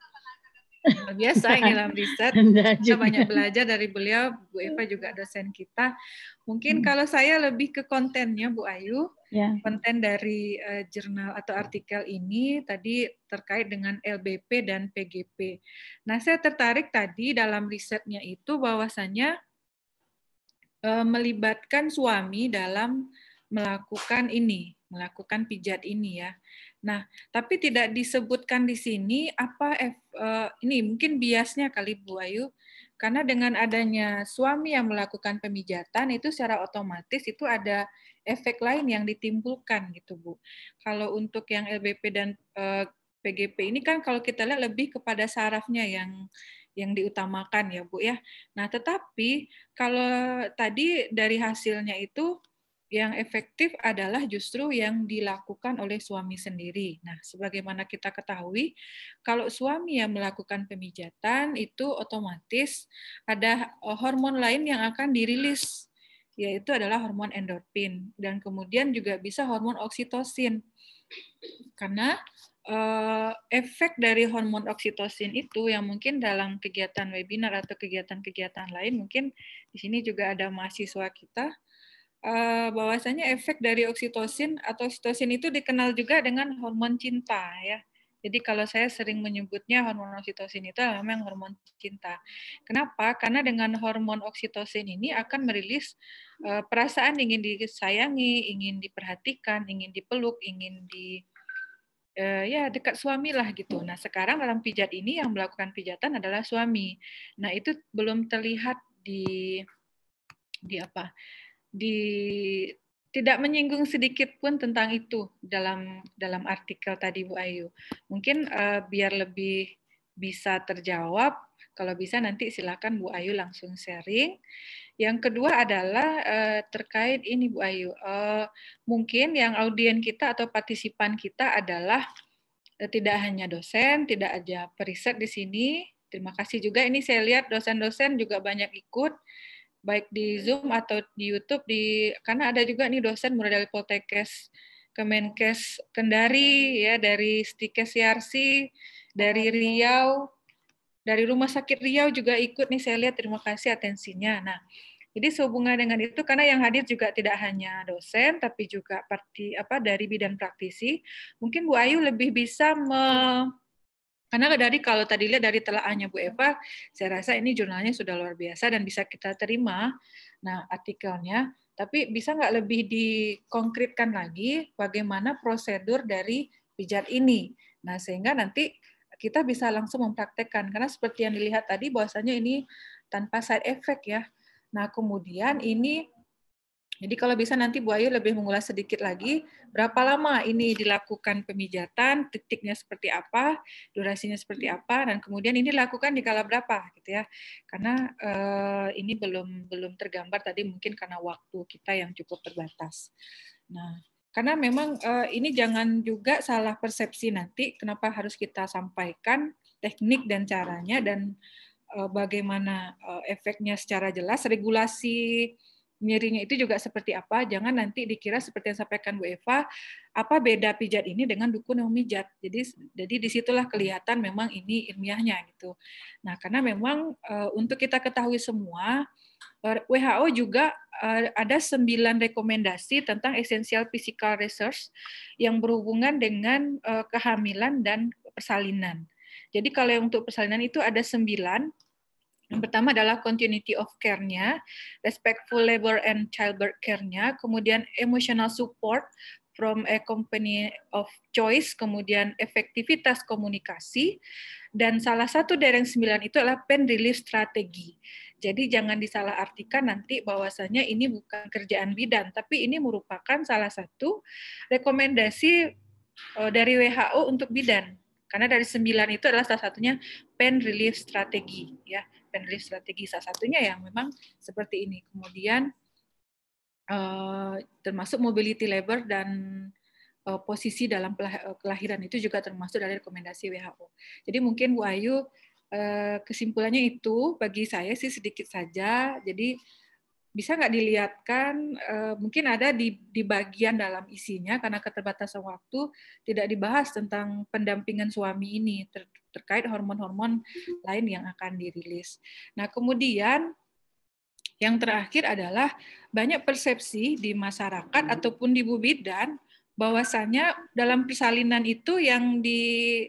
luar biasa ini dalam riset. Kita banyak belajar dari beliau, Bu Eva juga dosen kita. Mungkin hmm. kalau saya lebih ke kontennya Bu Ayu, yeah. konten dari uh, jurnal atau artikel ini tadi terkait dengan LBP dan PGP. Nah, saya tertarik tadi dalam risetnya itu bahwasannya uh, melibatkan suami dalam melakukan ini, melakukan pijat ini ya. Nah, tapi tidak disebutkan di sini apa eh, ini mungkin biasnya kali Bu Ayu karena dengan adanya suami yang melakukan pemijatan itu secara otomatis itu ada efek lain yang ditimbulkan gitu Bu. Kalau untuk yang LBP dan eh, PGP ini kan kalau kita lihat lebih kepada sarafnya yang yang diutamakan ya Bu ya. Nah, tetapi kalau tadi dari hasilnya itu yang efektif adalah justru yang dilakukan oleh suami sendiri. Nah, sebagaimana kita ketahui, kalau suami yang melakukan pemijatan itu otomatis ada e, hormon lain yang akan dirilis, yaitu adalah hormon endorfin dan kemudian juga bisa hormon oksitosin. Karena e, efek dari hormon oksitosin itu yang mungkin dalam kegiatan webinar atau kegiatan-kegiatan lain mungkin di sini juga ada mahasiswa kita Eh, bahwasanya efek dari oksitosin atau oksitosin itu dikenal juga dengan hormon cinta ya. Jadi kalau saya sering menyebutnya hormon oksitosin itu memang hormon cinta. Kenapa? Karena dengan hormon oksitosin ini akan merilis eh, perasaan ingin disayangi, ingin diperhatikan, ingin dipeluk, ingin di eh, ya dekat suami lah gitu. Nah sekarang dalam pijat ini yang melakukan pijatan adalah suami. Nah itu belum terlihat di di apa di tidak menyinggung sedikit pun tentang itu dalam dalam artikel tadi Bu Ayu. Mungkin uh, biar lebih bisa terjawab, kalau bisa nanti silakan Bu Ayu langsung sharing. Yang kedua adalah uh, terkait ini Bu Ayu, uh, mungkin yang audien kita atau partisipan kita adalah uh, tidak hanya dosen, tidak aja periset di sini. Terima kasih juga ini saya lihat dosen-dosen juga banyak ikut baik di Zoom atau di YouTube di karena ada juga nih dosen mulai dari Poltekkes Kemenkes Kendari ya dari Stikes Yarsi dari Riau dari Rumah Sakit Riau juga ikut nih saya lihat terima kasih atensinya. Nah, jadi sehubungan dengan itu karena yang hadir juga tidak hanya dosen tapi juga parti apa dari bidang praktisi. Mungkin Bu Ayu lebih bisa me, karena dari kalau tadi lihat dari telaahnya Bu Eva, saya rasa ini jurnalnya sudah luar biasa dan bisa kita terima. Nah, artikelnya, tapi bisa nggak lebih dikonkretkan lagi bagaimana prosedur dari pijat ini. Nah, sehingga nanti kita bisa langsung mempraktekkan karena seperti yang dilihat tadi bahwasanya ini tanpa side effect ya. Nah, kemudian ini jadi kalau bisa nanti Bu Ayu lebih mengulas sedikit lagi berapa lama ini dilakukan pemijatan, titiknya seperti apa, durasinya seperti apa, dan kemudian ini dilakukan di kala berapa, gitu ya? Karena uh, ini belum belum tergambar tadi mungkin karena waktu kita yang cukup terbatas. Nah, karena memang uh, ini jangan juga salah persepsi nanti kenapa harus kita sampaikan teknik dan caranya dan uh, bagaimana uh, efeknya secara jelas regulasi miringnya itu juga seperti apa. Jangan nanti dikira seperti yang sampaikan Bu Eva, apa beda pijat ini dengan dukun yang mijat. Jadi jadi disitulah kelihatan memang ini ilmiahnya gitu. Nah karena memang eh, untuk kita ketahui semua eh, WHO juga eh, ada sembilan rekomendasi tentang esensial physical research yang berhubungan dengan kehamilan dan persalinan. Jadi kalau untuk persalinan itu ada sembilan, yang pertama adalah continuity of care-nya, respectful labor and childbirth care-nya, kemudian emotional support from a company of choice, kemudian efektivitas komunikasi, dan salah satu dari yang sembilan itu adalah pain relief strategi. Jadi jangan disalahartikan nanti bahwasannya ini bukan kerjaan bidan, tapi ini merupakan salah satu rekomendasi eh, dari WHO untuk bidan. Karena dari sembilan itu adalah salah satunya pain relief strategi. ya peneliti strategi salah satunya yang memang seperti ini. Kemudian uh, termasuk mobility labor dan uh, posisi dalam eh, kelahiran itu juga termasuk dari rekomendasi WHO. Jadi mungkin Bu Ayu uh, kesimpulannya itu bagi saya sih sedikit saja. Jadi bisa nggak dilihatkan mungkin ada di, di bagian dalam isinya karena keterbatasan waktu tidak dibahas tentang pendampingan suami ini terkait hormon-hormon lain yang akan dirilis. Nah, kemudian yang terakhir adalah banyak persepsi di masyarakat hmm. ataupun di bidan bahwasanya dalam persalinan itu yang di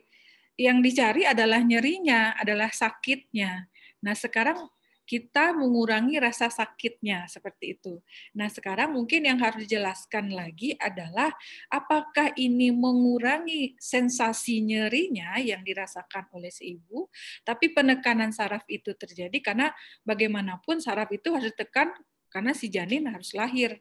yang dicari adalah nyerinya, adalah sakitnya. Nah, sekarang kita mengurangi rasa sakitnya seperti itu. Nah, sekarang mungkin yang harus dijelaskan lagi adalah apakah ini mengurangi sensasi nyerinya yang dirasakan oleh si ibu, tapi penekanan saraf itu terjadi karena bagaimanapun saraf itu harus ditekan karena si janin harus lahir.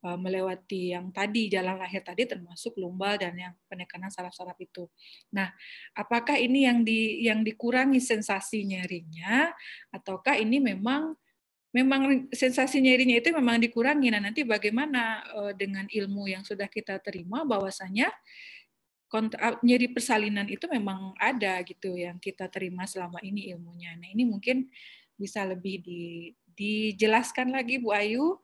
Eh, melewati yang tadi jalan lahir tadi termasuk lomba dan yang penekanan saraf-saraf itu. Nah, apakah ini yang di yang dikurangi sensasi nyerinya ataukah ini memang memang sensasi nyerinya itu memang dikurangi. Nah, nanti bagaimana eh, dengan ilmu yang sudah kita terima bahwasanya eh, nyeri persalinan itu memang ada gitu yang kita terima selama ini ilmunya. Nah, ini mungkin bisa lebih di, dijelaskan lagi Bu Ayu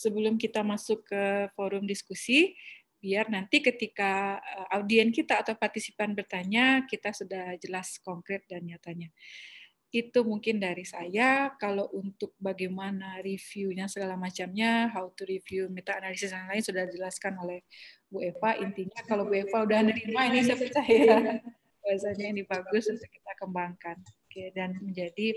sebelum kita masuk ke forum diskusi biar nanti ketika eh, audien kita atau partisipan bertanya kita sudah jelas konkret dan nyatanya. Itu mungkin dari saya kalau untuk bagaimana reviewnya segala macamnya, how to review meta analisis dan lain sudah dijelaskan oleh Bu Eva. Intinya kalau Bu Eva udah nerima ini saya percaya bahasanya ini bagus untuk kita kembangkan. Oke, dan menjadi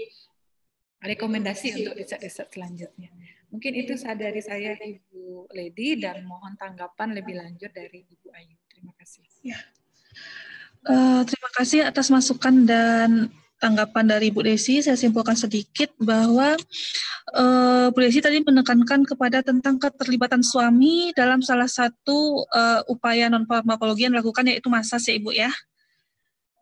rekomendasi untuk riset-riset selanjutnya. Mungkin itu sadari saya Ibu Lady dan mohon tanggapan lebih lanjut dari Ibu Ayu. Terima kasih. Ya. Uh, terima kasih atas masukan dan tanggapan dari Bu Desi, saya simpulkan sedikit bahwa uh, Bu Desi tadi menekankan kepada tentang keterlibatan suami dalam salah satu uh, upaya non farmakologi yang dilakukan yaitu masas ya Ibu ya.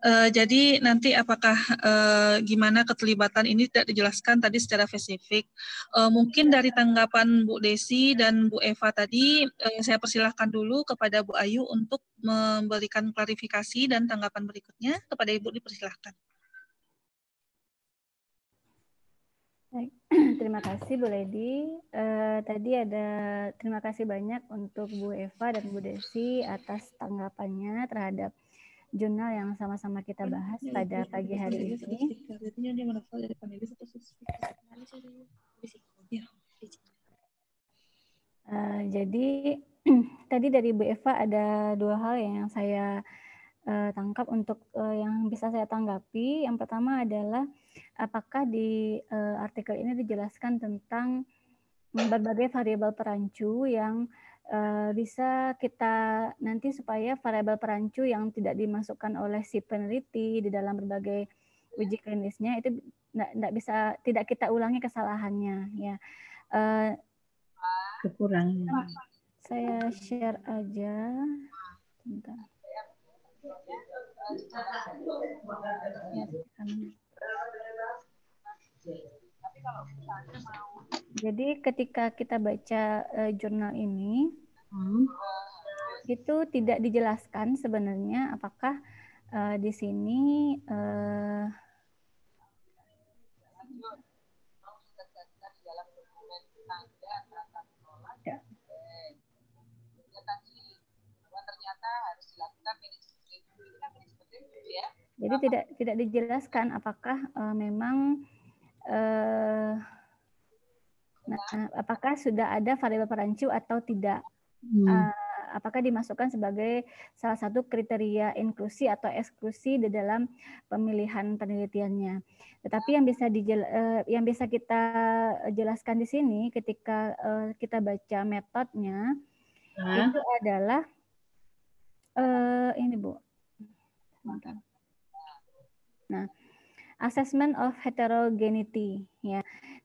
Uh, jadi nanti apakah uh, gimana keterlibatan ini tidak dijelaskan tadi secara spesifik. Uh, mungkin dari tanggapan Bu Desi dan Bu Eva tadi, uh, saya persilahkan dulu kepada Bu Ayu untuk memberikan klarifikasi dan tanggapan berikutnya kepada Ibu dipersilahkan. Baik. Terima kasih Bu Lady. Uh, tadi ada terima kasih banyak untuk Bu Eva dan Bu Desi atas tanggapannya terhadap jurnal yang sama-sama kita bahas pada pagi hari ini. Uh, jadi iya. eh, tadi dari Bu Eva ada dua hal yang saya uh, tangkap untuk uh, yang bisa saya tanggapi. Yang pertama adalah apakah di uh, artikel ini dijelaskan tentang berbagai variabel perancu yang Eh, bisa kita nanti supaya variabel perancu yang tidak dimasukkan oleh si peneliti di dalam berbagai uji klinisnya itu tidak bisa tidak kita ulangi kesalahannya ya uh, kekurangan nah, saya share aja bentar ya, tapi kalau misalnya mau jadi ketika kita baca uh, jurnal ini, hmm. itu tidak dijelaskan sebenarnya apakah uh, di sini uh, Jadi tidak tidak dijelaskan apakah uh, memang uh, nah apakah sudah ada variabel perancu atau tidak? Hmm. Ah, apakah dimasukkan sebagai salah satu kriteria inklusi atau eksklusi di dalam pemilihan penelitiannya? Tetapi yang bisa dijel, eh, yang bisa kita jelaskan di sini ketika eh, kita baca metodenya hmm. itu adalah eh, ini bu. Nah, assessment of heterogeneity ya.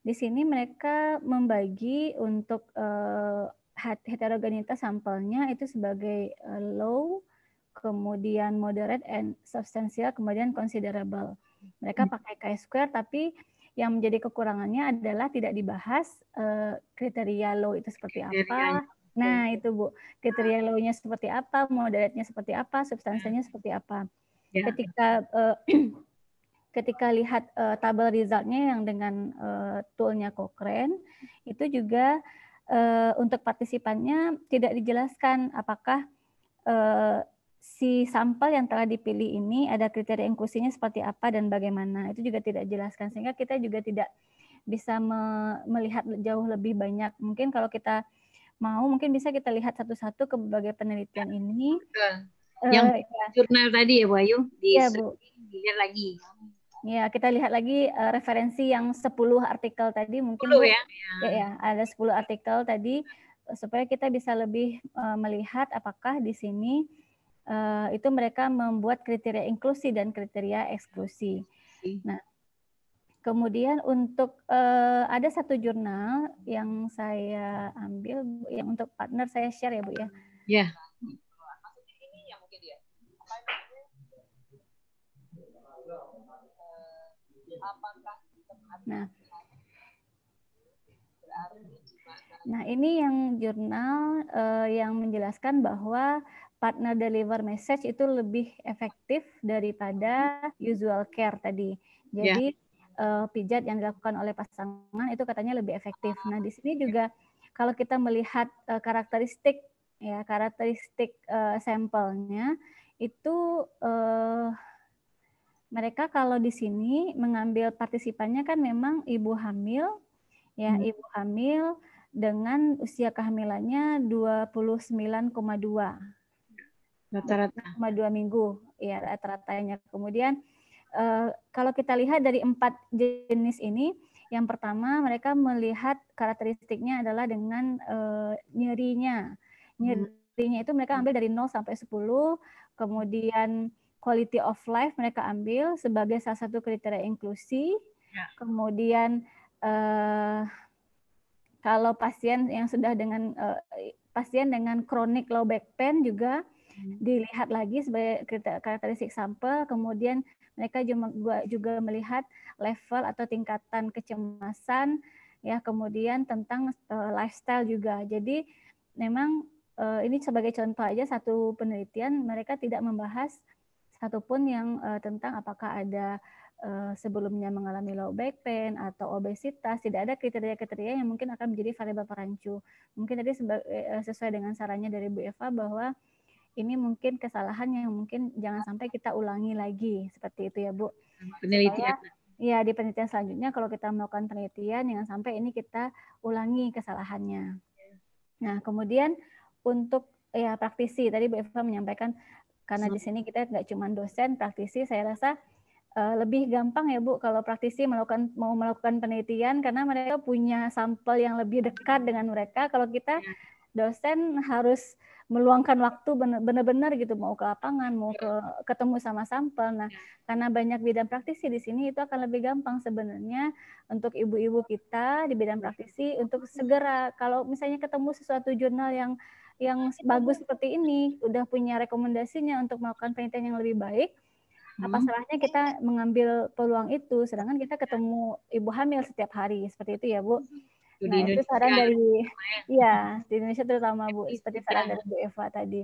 Di sini mereka membagi untuk uh, eh, heterogenitas sampelnya itu sebagai uh, low, kemudian moderate and substantial, kemudian considerable. Mereka hmm. pakai chi-square tapi yang menjadi kekurangannya adalah tidak dibahas uh, kriteria low itu seperti apa. Nah, itu Bu, kriteria low-nya seperti apa, moderate-nya seperti apa, substansinya hmm. seperti apa. Ya. Ketika uh, ketika lihat uh, tabel resultnya yang dengan uh, toolnya Cochrane itu juga uh, untuk partisipannya tidak dijelaskan apakah uh, si sampel yang telah dipilih ini ada kriteria inklusinya seperti apa dan bagaimana itu juga tidak dijelaskan sehingga kita juga tidak bisa me melihat jauh lebih banyak mungkin kalau kita mau mungkin bisa kita lihat satu-satu ke berbagai penelitian ini yang uh, ya. jurnal tadi ya Bu Ayu di ya, Bu. lagi Ya, kita lihat lagi uh, referensi yang 10 artikel tadi mungkin 10 ya. Ya, ya, ada 10 artikel tadi supaya kita bisa lebih uh, melihat apakah di sini uh, itu mereka membuat kriteria inklusi dan kriteria eksklusi. Nah, kemudian untuk uh, ada satu jurnal yang saya ambil yang untuk partner saya share ya, Bu ya. Iya. Yeah Nah, nah ini yang jurnal uh, yang menjelaskan bahwa partner deliver message itu lebih efektif daripada usual care tadi. Ya. Jadi yeah. uh, pijat yang dilakukan oleh pasangan itu katanya lebih efektif. Nah di sini juga kalau kita melihat uh, karakteristik ya karakteristik eh, sampelnya itu mereka kalau di sini mengambil partisipannya kan memang ibu hamil ya hmm. ibu hamil dengan usia kehamilannya 29,2 rata-rata dua minggu ya rata-ratanya kemudian eh, kalau kita lihat dari empat jenis ini yang pertama mereka melihat karakteristiknya adalah dengan eh, nyerinya hmm. nyerinya hmm. itu mereka ambil dari 0 sampai 10 kemudian quality of life mereka ambil sebagai salah satu kriteria inklusi. Ya. Kemudian eh, kalau pasien yang sudah dengan eh, pasien dengan kronik low back pain juga hmm. dilihat lagi sebagai karakteristik sampel. Kemudian mereka juga, juga melihat level atau tingkatan kecemasan ya kemudian tentang uh, lifestyle juga jadi memang uh, ini sebagai contoh aja satu penelitian mereka tidak membahas satupun yang uh, tentang apakah ada uh, sebelumnya mengalami low back pain atau obesitas, tidak ada kriteria-kriteria yang mungkin akan menjadi variabel perancu. Mungkin tadi eh, sesuai dengan sarannya dari Bu Eva bahwa ini mungkin kesalahan yang mungkin jangan sampai kita ulangi lagi seperti itu ya Bu. Penelitian. Supaya, ya di penelitian selanjutnya kalau kita melakukan penelitian jangan sampai ini kita ulangi kesalahannya. Iya. Nah kemudian untuk ya praktisi tadi Bu Eva menyampaikan karena di hmm. sini kita nggak cuma dosen, praktisi, saya rasa eh, lebih gampang ya Bu kalau praktisi melakukan mau melakukan penelitian karena mereka punya sampel yang lebih dekat dengan mereka. Kalau kita ya. dosen harus meluangkan waktu benar-benar gitu mau ke lapangan, mau ya. ke ketemu sama sampel. Nah, ya. karena banyak bidang praktisi di sini itu akan lebih gampang sebenarnya untuk ibu-ibu kita di bidang praktisi untuk segera kalau misalnya ketemu sesuatu jurnal yang yang bagus seperti ini, udah punya rekomendasinya untuk melakukan penelitian yang lebih baik, apa nah, hmm. salahnya kita mengambil peluang itu, sedangkan kita ketemu ibu hamil setiap hari, seperti itu ya Bu. Nah, itu saran ya. dari, ya, di Indonesia terutama Bu, seperti saran dari Bu Eva tadi.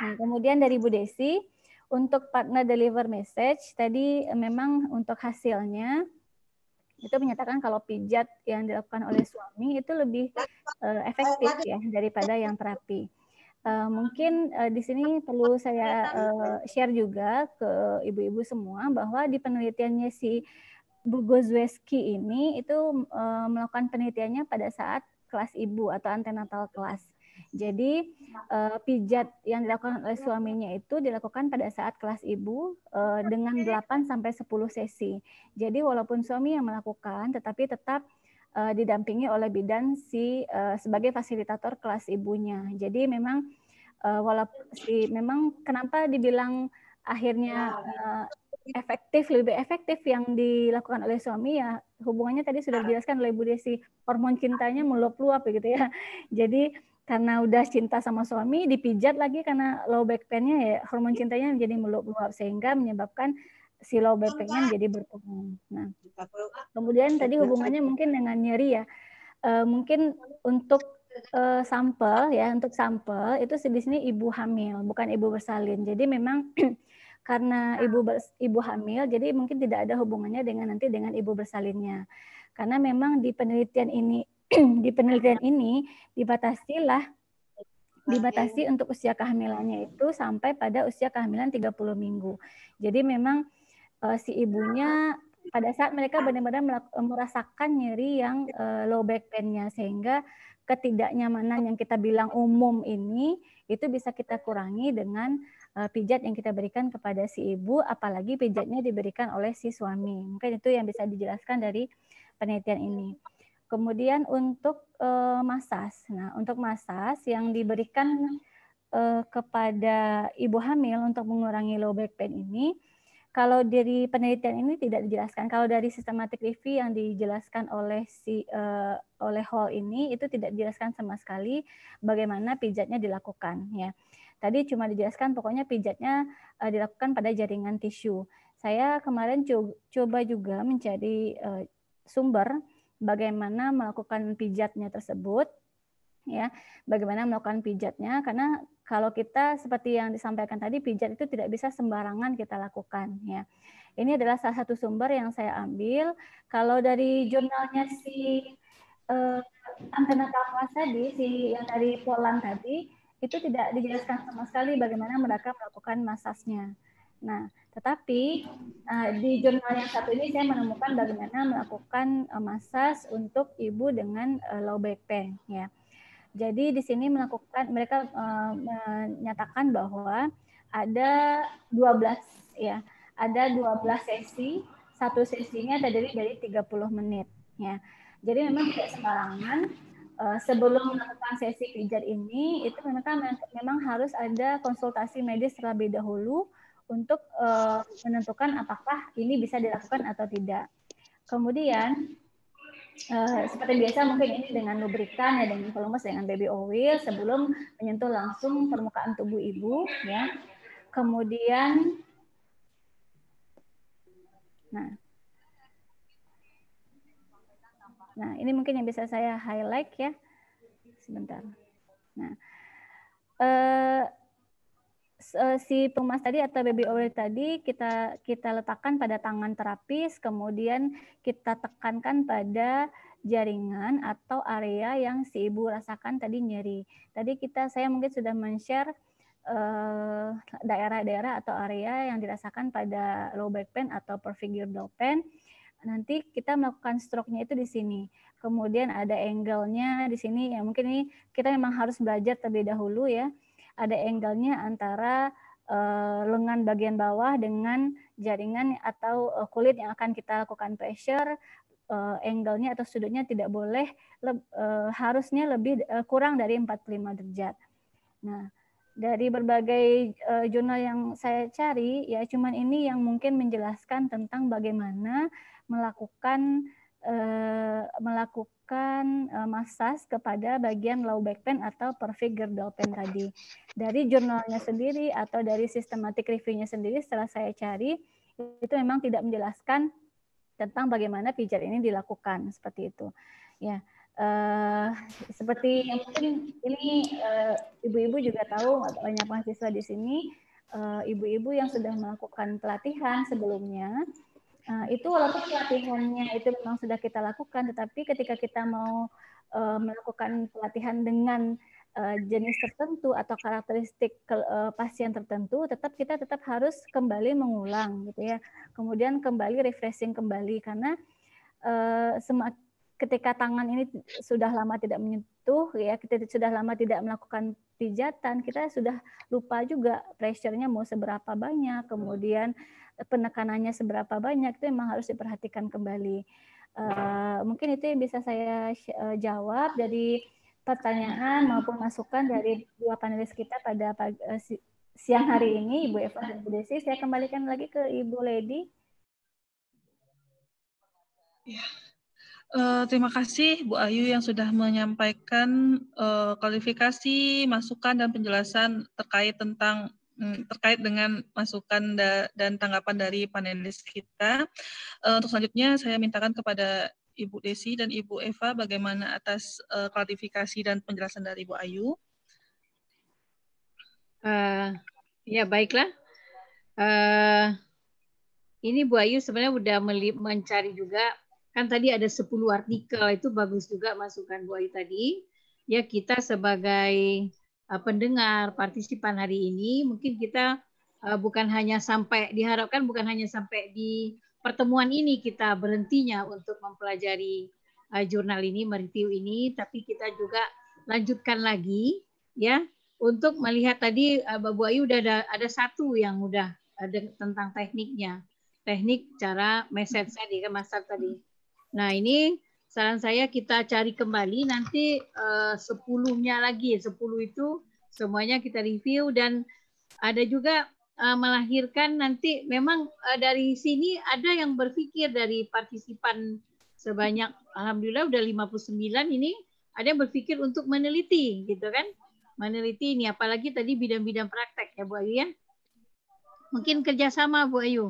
Nah, kemudian dari Bu Desi, untuk partner deliver message, tadi eh, memang untuk hasilnya, itu menyatakan kalau pijat yang dilakukan oleh suami itu lebih uh, efektif ya daripada yang terapi. Uh, mungkin uh, di sini perlu saya uh, share juga ke ibu-ibu semua bahwa di penelitiannya si Bugozweski ini itu uh, melakukan penelitiannya pada saat kelas ibu atau antenatal kelas. Jadi uh, pijat yang dilakukan oleh suaminya itu dilakukan pada saat kelas ibu uh, dengan 8 sampai 10 sesi. Jadi walaupun suami yang melakukan tetapi tetap uh, didampingi oleh bidan si uh, sebagai fasilitator kelas ibunya. Jadi memang uh, walaupun si memang kenapa dibilang akhirnya uh, efektif lebih efektif yang dilakukan oleh suami ya hubungannya tadi sudah ah. dijelaskan oleh Bu Desi, hormon cintanya meluap-luap ya gitu ya. Jadi karena udah cinta sama suami, dipijat lagi karena low back pain-nya ya, hormon cintanya menjadi meluap-luap sehingga menyebabkan si low back pain-nya menjadi berkurang. Nah, kemudian tadi hubungannya mungkin dengan nyeri ya. E, mungkin untuk uh, sampel ya untuk sampel itu di ibu hamil bukan ibu bersalin jadi memang karena ah. ibu ibu hamil jadi mungkin tidak ada hubungannya dengan nanti dengan ibu bersalinnya karena memang di penelitian ini di penelitian ini dibatasilah dibatasi untuk usia kehamilannya itu sampai pada usia kehamilan 30 minggu. Jadi memang uh, si ibunya pada saat mereka benar-benar merasakan nyeri yang uh, low back pain-nya sehingga ketidaknyamanan yang kita bilang umum ini itu bisa kita kurangi dengan Eh, pijat yang kita berikan kepada si ibu, apalagi pijatnya diberikan oleh si suami. Mungkin itu yang bisa dijelaskan dari penelitian ini. Kemudian untuk eh, masas, nah untuk masas yang diberikan eh, kepada ibu hamil untuk mengurangi low back pain ini, kalau dari penelitian ini tidak dijelaskan. Kalau dari systematic review yang dijelaskan oleh si uh, oleh Hall ini itu tidak dijelaskan sama sekali bagaimana pijatnya dilakukan ya. Tadi cuma dijelaskan pokoknya pijatnya uh, eh, dilakukan pada jaringan tisu. Saya kemarin co coba juga mencari uh, sumber bagaimana melakukan pijatnya tersebut ya bagaimana melakukan pijatnya karena kalau kita seperti yang disampaikan tadi pijat itu tidak bisa sembarangan kita lakukan ya ini adalah salah satu sumber yang saya ambil kalau dari jurnalnya si uh, antena kapas tadi si yang dari Poland tadi itu tidak dijelaskan sama sekali bagaimana mereka melakukan massage-nya. Nah, tetapi uh, di jurnal yang satu ini saya menemukan bagaimana melakukan uh, eh, massage untuk ibu dengan uh, low back pain ya. Jadi di sini melakukan mereka uh, menyatakan bahwa ada 12 ya, ada 12 sesi, satu sesinya terdiri dari 30 menit ya. Jadi memang tidak sembarangan uh, sebelum melakukan sesi pijat ini itu memang memang harus ada konsultasi medis terlebih dahulu untuk uh, menentukan apakah ini bisa dilakukan atau tidak. Kemudian uh, seperti biasa mungkin ini dengan lubrikan ya dengan pelumas dengan baby oil sebelum menyentuh langsung permukaan tubuh ibu ya. Kemudian nah Nah, ini mungkin yang bisa saya highlight ya. Sebentar. Nah, eh, eh si pemas tadi atau baby oil tadi kita kita letakkan pada tangan terapis, kemudian kita tekankan pada jaringan atau area yang si ibu rasakan tadi nyeri. Tadi kita saya mungkin sudah men-share eh, daerah-daerah atau area yang dirasakan pada low back pain atau per figure pain nanti kita melakukan stroke-nya itu di sini. Kemudian ada angle-nya di sini ya mungkin ini kita memang harus belajar terlebih dahulu ya. Ada angle-nya antara uh, lengan bagian bawah dengan jaringan atau uh, kulit yang akan kita lakukan pressure uh, angle-nya atau sudutnya tidak boleh le uh, harusnya lebih uh, kurang dari 45 derajat. Nah, dari berbagai uh, jurnal yang saya cari ya cuman ini yang mungkin menjelaskan tentang bagaimana melakukan eh, melakukan eh, massage kepada bagian low back pain atau perfect girdle pain tadi. Dari jurnalnya sendiri atau dari systematic reviewnya sendiri setelah saya cari itu memang tidak menjelaskan tentang bagaimana pijat ini dilakukan seperti itu. Ya. Uh, seperti yang mungkin ini ibu-ibu uh, juga tahu banyak mahasiswa di sini ibu-ibu uh, ibu -ibu yang sudah melakukan pelatihan sebelumnya Eh, itu walaupun pelatihannya itu memang sudah kita lakukan, tetapi ketika kita mau uh, melakukan pelatihan dengan uh, jenis tertentu atau karakteristik ke, uh, pasien tertentu, tetap kita tetap harus kembali mengulang gitu ya. Kemudian kembali refreshing kembali karena uh, semakin ketika tangan ini sudah lama tidak menyentuh ya kita sudah lama tidak melakukan pijatan kita sudah lupa juga pressure-nya mau seberapa banyak kemudian penekanannya seberapa banyak itu memang harus diperhatikan kembali uh, mungkin itu yang bisa saya uh, jawab dari pertanyaan maupun masukan dari dua panelis kita pada pagi, uh, eh, si, siang hari ini Ibu Eva dan Ibu Desi saya kembalikan lagi ke Ibu Lady ya Uh, terima kasih Bu Ayu yang sudah menyampaikan uh, kualifikasi, masukan dan penjelasan terkait tentang mm, terkait dengan masukan da dan tanggapan dari panelis kita. Uh, untuk selanjutnya saya mintakan kepada Ibu Desi dan Ibu Eva bagaimana atas uh, klarifikasi dan penjelasan dari Bu Ayu. Uh, ya baiklah. Uh, ini Bu Ayu sebenarnya sudah mencari juga Kan tadi ada 10 artikel, itu bagus juga masukan Bu Ayu tadi. Ya kita sebagai eh, pendengar, partisipan hari ini, mungkin kita eh, bukan hanya sampai, diharapkan bukan hanya sampai di pertemuan ini kita berhentinya untuk mempelajari eh, jurnal ini, mereview ini, tapi kita juga lanjutkan lagi ya untuk melihat tadi Bu Ayu udah ada, ada satu yang udah ada tentang tekniknya, teknik cara message ya kan, tadi, kan master tadi. Nah, ini saran saya kita cari kembali nanti eh, sepuluhnya lagi. Sepuluh itu semuanya kita review dan ada juga eh, melahirkan nanti memang eh, dari sini ada yang berpikir dari partisipan sebanyak alhamdulillah udah 59 ini ada yang berpikir untuk meneliti gitu kan. Meneliti ini apalagi tadi bidang-bidang praktek ya Bu Ayu ya. Mungkin kerjasama Bu Ayu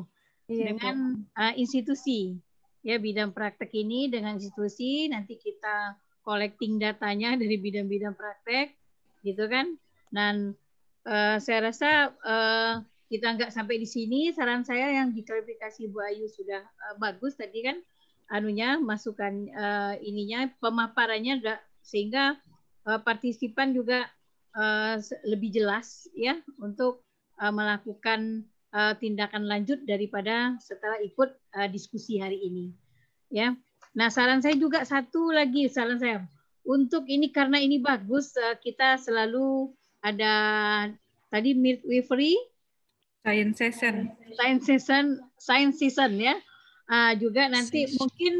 iya, dengan Uh, institusi ya bidang praktek ini dengan institusi nanti kita collecting datanya dari bidang-bidang praktek gitu kan dan uh, saya rasa uh, kita nggak sampai di sini saran saya yang diklarifikasi Bu Ayu sudah uh, bagus tadi kan anunya masukan uh, ininya pemaparannya enggak sehingga uh, partisipan juga uh, lebih jelas ya untuk uh, melakukan uh, tindakan lanjut daripada setelah ikut uh, diskusi hari ini. Ya. Nah, saran saya juga satu lagi saran saya untuk ini karena ini bagus uh, kita selalu ada tadi midwifery science session science session science season ya uh, juga nanti science. mungkin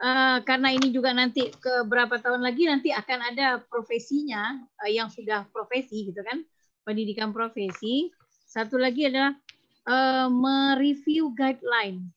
uh, karena ini juga nanti ke berapa tahun lagi nanti akan ada profesinya uh, yang sudah profesi gitu kan pendidikan profesi satu lagi adalah uh, mereview guideline.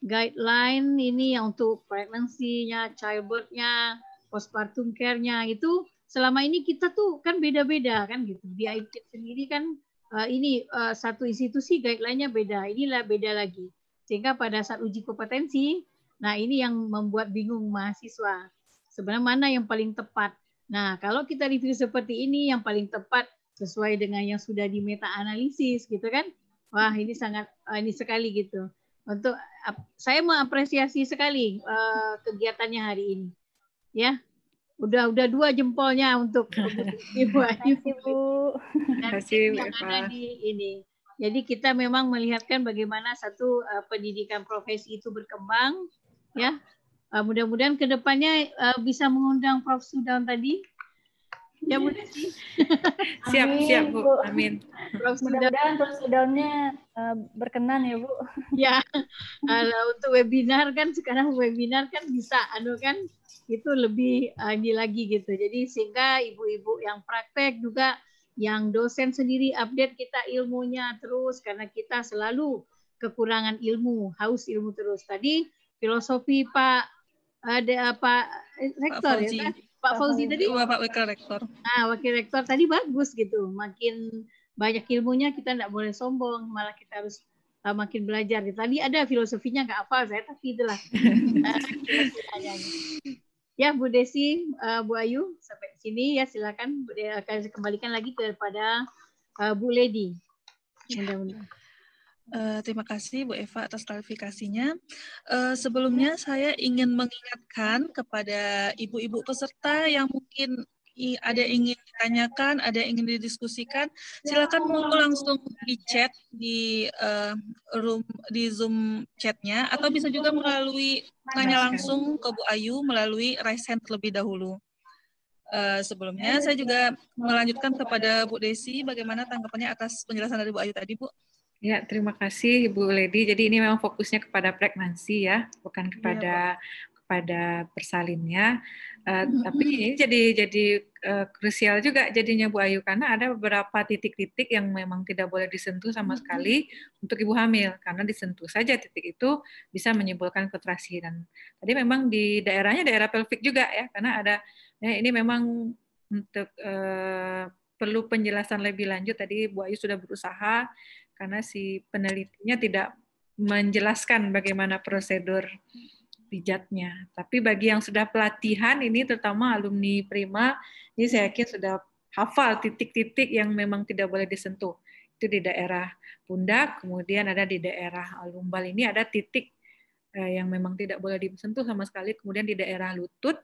Guideline ini yang untuk pregnancy-nya, childbirth-nya, postpartum care-nya itu selama ini kita tuh kan beda-beda kan gitu. Di IPIT sendiri kan uh, ini uh, satu institusi guideline-nya beda, inilah beda lagi. Sehingga pada saat uji kompetensi, nah ini yang membuat bingung mahasiswa. Sebenarnya mana yang paling tepat? Nah, kalau kita review seperti ini yang paling tepat sesuai dengan yang sudah di meta analisis gitu kan wah ini sangat eh, ini sekali gitu. Untuk saya mengapresiasi sekali uh, kegiatannya hari ini. Ya. Udah udah dua jempolnya untuk Ibu Ayu. ibu. Terima kasih, yang ada di ini. Jadi kita memang melihatkan bagaimana satu uh, pendidikan profesi itu berkembang ya. Uh, mudah-mudahan kedepannya uh, bisa mengundang Prof Sudan tadi ya Bu iya. sih. siap, siap Bu. Amin. Mudah-mudahan terus uh, berkenan ya Bu. ya, kalau untuk webinar kan sekarang webinar kan bisa, anu kan itu lebih eh, ini lagi gitu. Jadi sehingga ibu-ibu yang praktek juga yang dosen sendiri update kita ilmunya terus karena kita selalu kekurangan ilmu, haus ilmu terus. Tadi filosofi Pak ada eh, apa? Rektor ya, Pak ya kan? Pak Fauzi tadi Bapak Wakil Rektor. Ah Wakil Rektor tadi bagus gitu. Makin banyak ilmunya kita tidak boleh sombong, malah kita harus uh, makin belajar. Tadi ada filosofinya nggak apa? saya, tapi itulah. ya Bu Desi, uh, Bu Ayu sampai sini ya silakan akan kembalikan lagi kepada uh, Bu Lady. Ya. Mudah-mudahan. Uh, terima kasih Bu Eva atas klarifikasinya. Uh, sebelumnya saya ingin mengingatkan kepada ibu-ibu peserta yang mungkin ada yang ingin ditanyakan, ada yang ingin didiskusikan, silakan mau langsung di chat di uh, eh, room di Zoom chatnya atau bisa juga melalui tanya langsung ke Bu Ayu melalui raise hand terlebih dahulu. Uh, sebelumnya saya juga melanjutkan kepada Bu Desi bagaimana tanggapannya atas penjelasan dari Bu Ayu tadi, Bu. Ya, terima kasih Ibu Lady. Jadi ini memang fokusnya kepada pregnansi ya, bukan iya, kepada ya, kepada persalinnya. Uh, Tapi ini jadi jadi uh, krusial juga jadinya Bu Ayu karena ada beberapa titik-titik yang memang tidak boleh disentuh sama sekali untuk ibu hamil karena disentuh saja titik itu bisa menyimpulkan kontraksi dan tadi memang di daerahnya daerah pelvik juga ya karena ada ya ini memang untuk uh, perlu penjelasan lebih lanjut tadi Bu Ayu sudah berusaha karena si penelitinya tidak menjelaskan bagaimana prosedur pijatnya. Tapi bagi yang sudah pelatihan ini terutama alumni Prima, ini saya yakin sudah hafal titik-titik yang memang tidak boleh disentuh. Itu di daerah pundak, kemudian ada di daerah lumbal ini ada titik eh, yang memang tidak boleh disentuh sama sekali. Kemudian di daerah lutut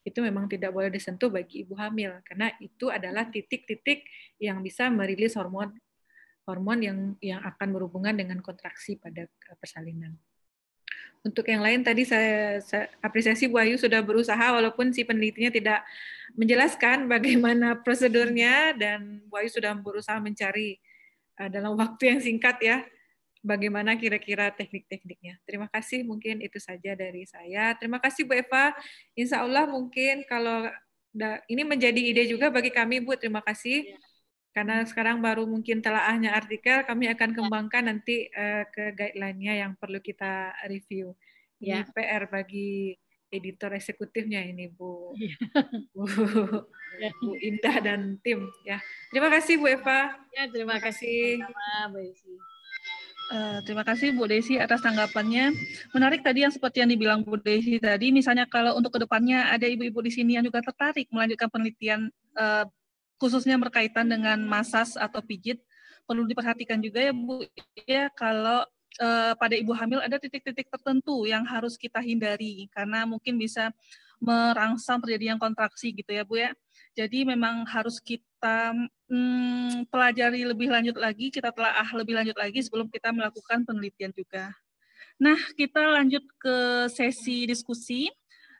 itu memang tidak boleh disentuh bagi ibu hamil karena itu adalah titik-titik yang bisa merilis hormon hormon yang yang akan berhubungan dengan kontraksi pada eh, persalinan. Untuk yang lain tadi saya, saya apresiasi Bu Ayu sudah berusaha walaupun si penelitinya tidak menjelaskan bagaimana prosedurnya dan Bu Ayu sudah berusaha mencari uh, dalam waktu yang singkat ya bagaimana kira-kira teknik-tekniknya. Terima kasih, mungkin itu saja dari saya. Terima kasih Bu Eva. Insya Allah mungkin kalau ini menjadi ide juga bagi kami Bu. Terima kasih. Ya karena sekarang baru mungkin telaahnya artikel, kami akan ya. kembangkan nanti eh, ke guideline-nya yang perlu kita review. Ini ya. PR bagi editor eksekutifnya ini Bu, iya. ya. Bu, Bu Indah dan tim. Ya, terima kasih Bu Eva. Ya, terima, kasih. Uh, terima kasih Bu Desi atas tanggapannya. Menarik tadi yang seperti yang dibilang Bu Desi tadi, misalnya kalau untuk kedepannya ada ibu-ibu di sini yang juga tertarik melanjutkan penelitian uh, khususnya berkaitan dengan masas atau pijit perlu diperhatikan juga ya Bu ya kalau eh, pada ibu hamil ada titik-titik tertentu yang harus kita hindari karena mungkin bisa merangsang terjadinya kontraksi gitu ya Bu ya. Jadi memang harus kita hmm, pelajari lebih lanjut lagi, kita telah ah lebih lanjut lagi sebelum kita melakukan penelitian juga. Nah, kita lanjut ke sesi diskusi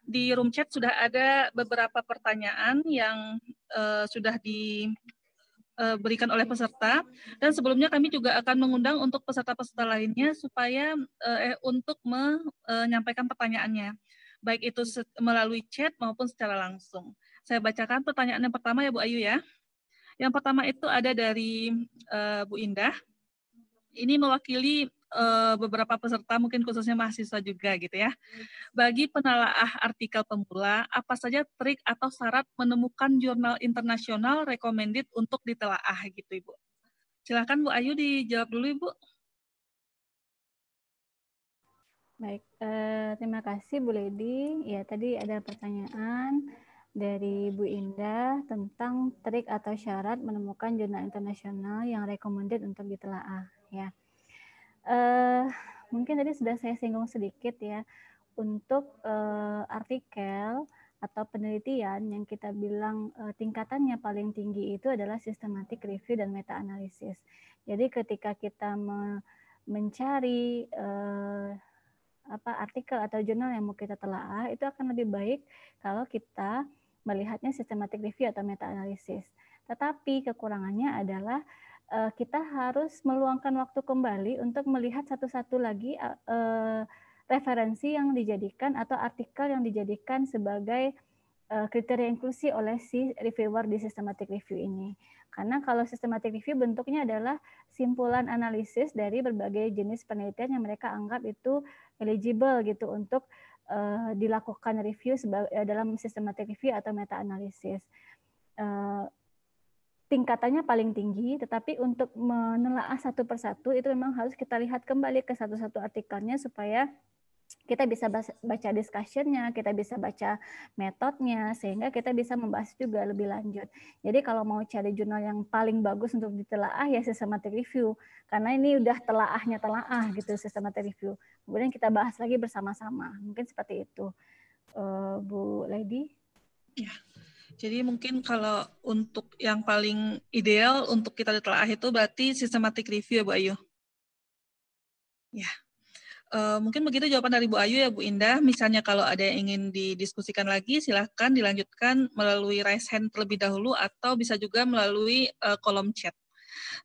di room chat sudah ada beberapa pertanyaan yang uh, sudah diberikan eh, uh, oleh peserta dan sebelumnya kami juga akan mengundang untuk peserta-peserta lainnya supaya eh, eh untuk menyampaikan pertanyaannya baik itu melalui chat maupun secara langsung. Saya bacakan pertanyaan yang pertama ya Bu Ayu ya. Yang pertama itu ada dari uh, Bu Indah. Ini mewakili Eh, beberapa peserta mungkin khususnya mahasiswa juga gitu ya. Bagi penelaah artikel pemula, apa saja trik atau syarat menemukan jurnal internasional recommended untuk ditelaah gitu Ibu. Silahkan Bu Ayu dijawab dulu Ibu. Baik, eh, terima kasih Bu Lady. Ya, tadi ada pertanyaan dari Bu Indah tentang trik atau syarat menemukan jurnal internasional yang recommended untuk ditelaah ya uh, mungkin tadi sudah saya singgung sedikit ya untuk uh, artikel atau penelitian yang kita bilang uh, tingkatannya paling tinggi itu adalah systematic review dan meta analisis. Jadi ketika kita me mencari uh, apa artikel atau jurnal yang mau kita telaah itu akan lebih baik kalau kita melihatnya systematic review atau meta analisis. Tetapi kekurangannya adalah Eh, kita harus meluangkan waktu kembali untuk melihat satu-satu lagi eh, eh, referensi yang dijadikan atau artikel yang dijadikan sebagai kriteria inklusi oleh si reviewer di systematic review ini. Karena kalau systematic review bentuknya adalah simpulan analisis dari berbagai jenis penelitian yang mereka anggap itu eligible gitu untuk dilakukan review dalam systematic review atau meta analisis tingkatannya paling tinggi, tetapi untuk menelaah satu persatu itu memang harus kita lihat kembali ke satu-satu artikelnya supaya kita bisa baca discussionnya, kita bisa baca metodenya, sehingga kita bisa membahas juga lebih lanjut. Jadi kalau mau cari jurnal yang paling bagus untuk ditelaah ya systematic review, karena ini udah telaahnya telaah gitu systematic review. Kemudian kita bahas lagi bersama-sama, mungkin seperti itu, uh, Bu Lady. Ya. Jadi mungkin kalau untuk yang paling ideal untuk kita ditelaah itu berarti systematic review ya Bu Ayu. Ya. Uh, mungkin begitu jawaban dari Bu Ayu ya Bu Indah. Misalnya kalau ada yang ingin didiskusikan lagi, silahkan dilanjutkan melalui raise hand terlebih dahulu atau bisa juga melalui uh, kolom chat.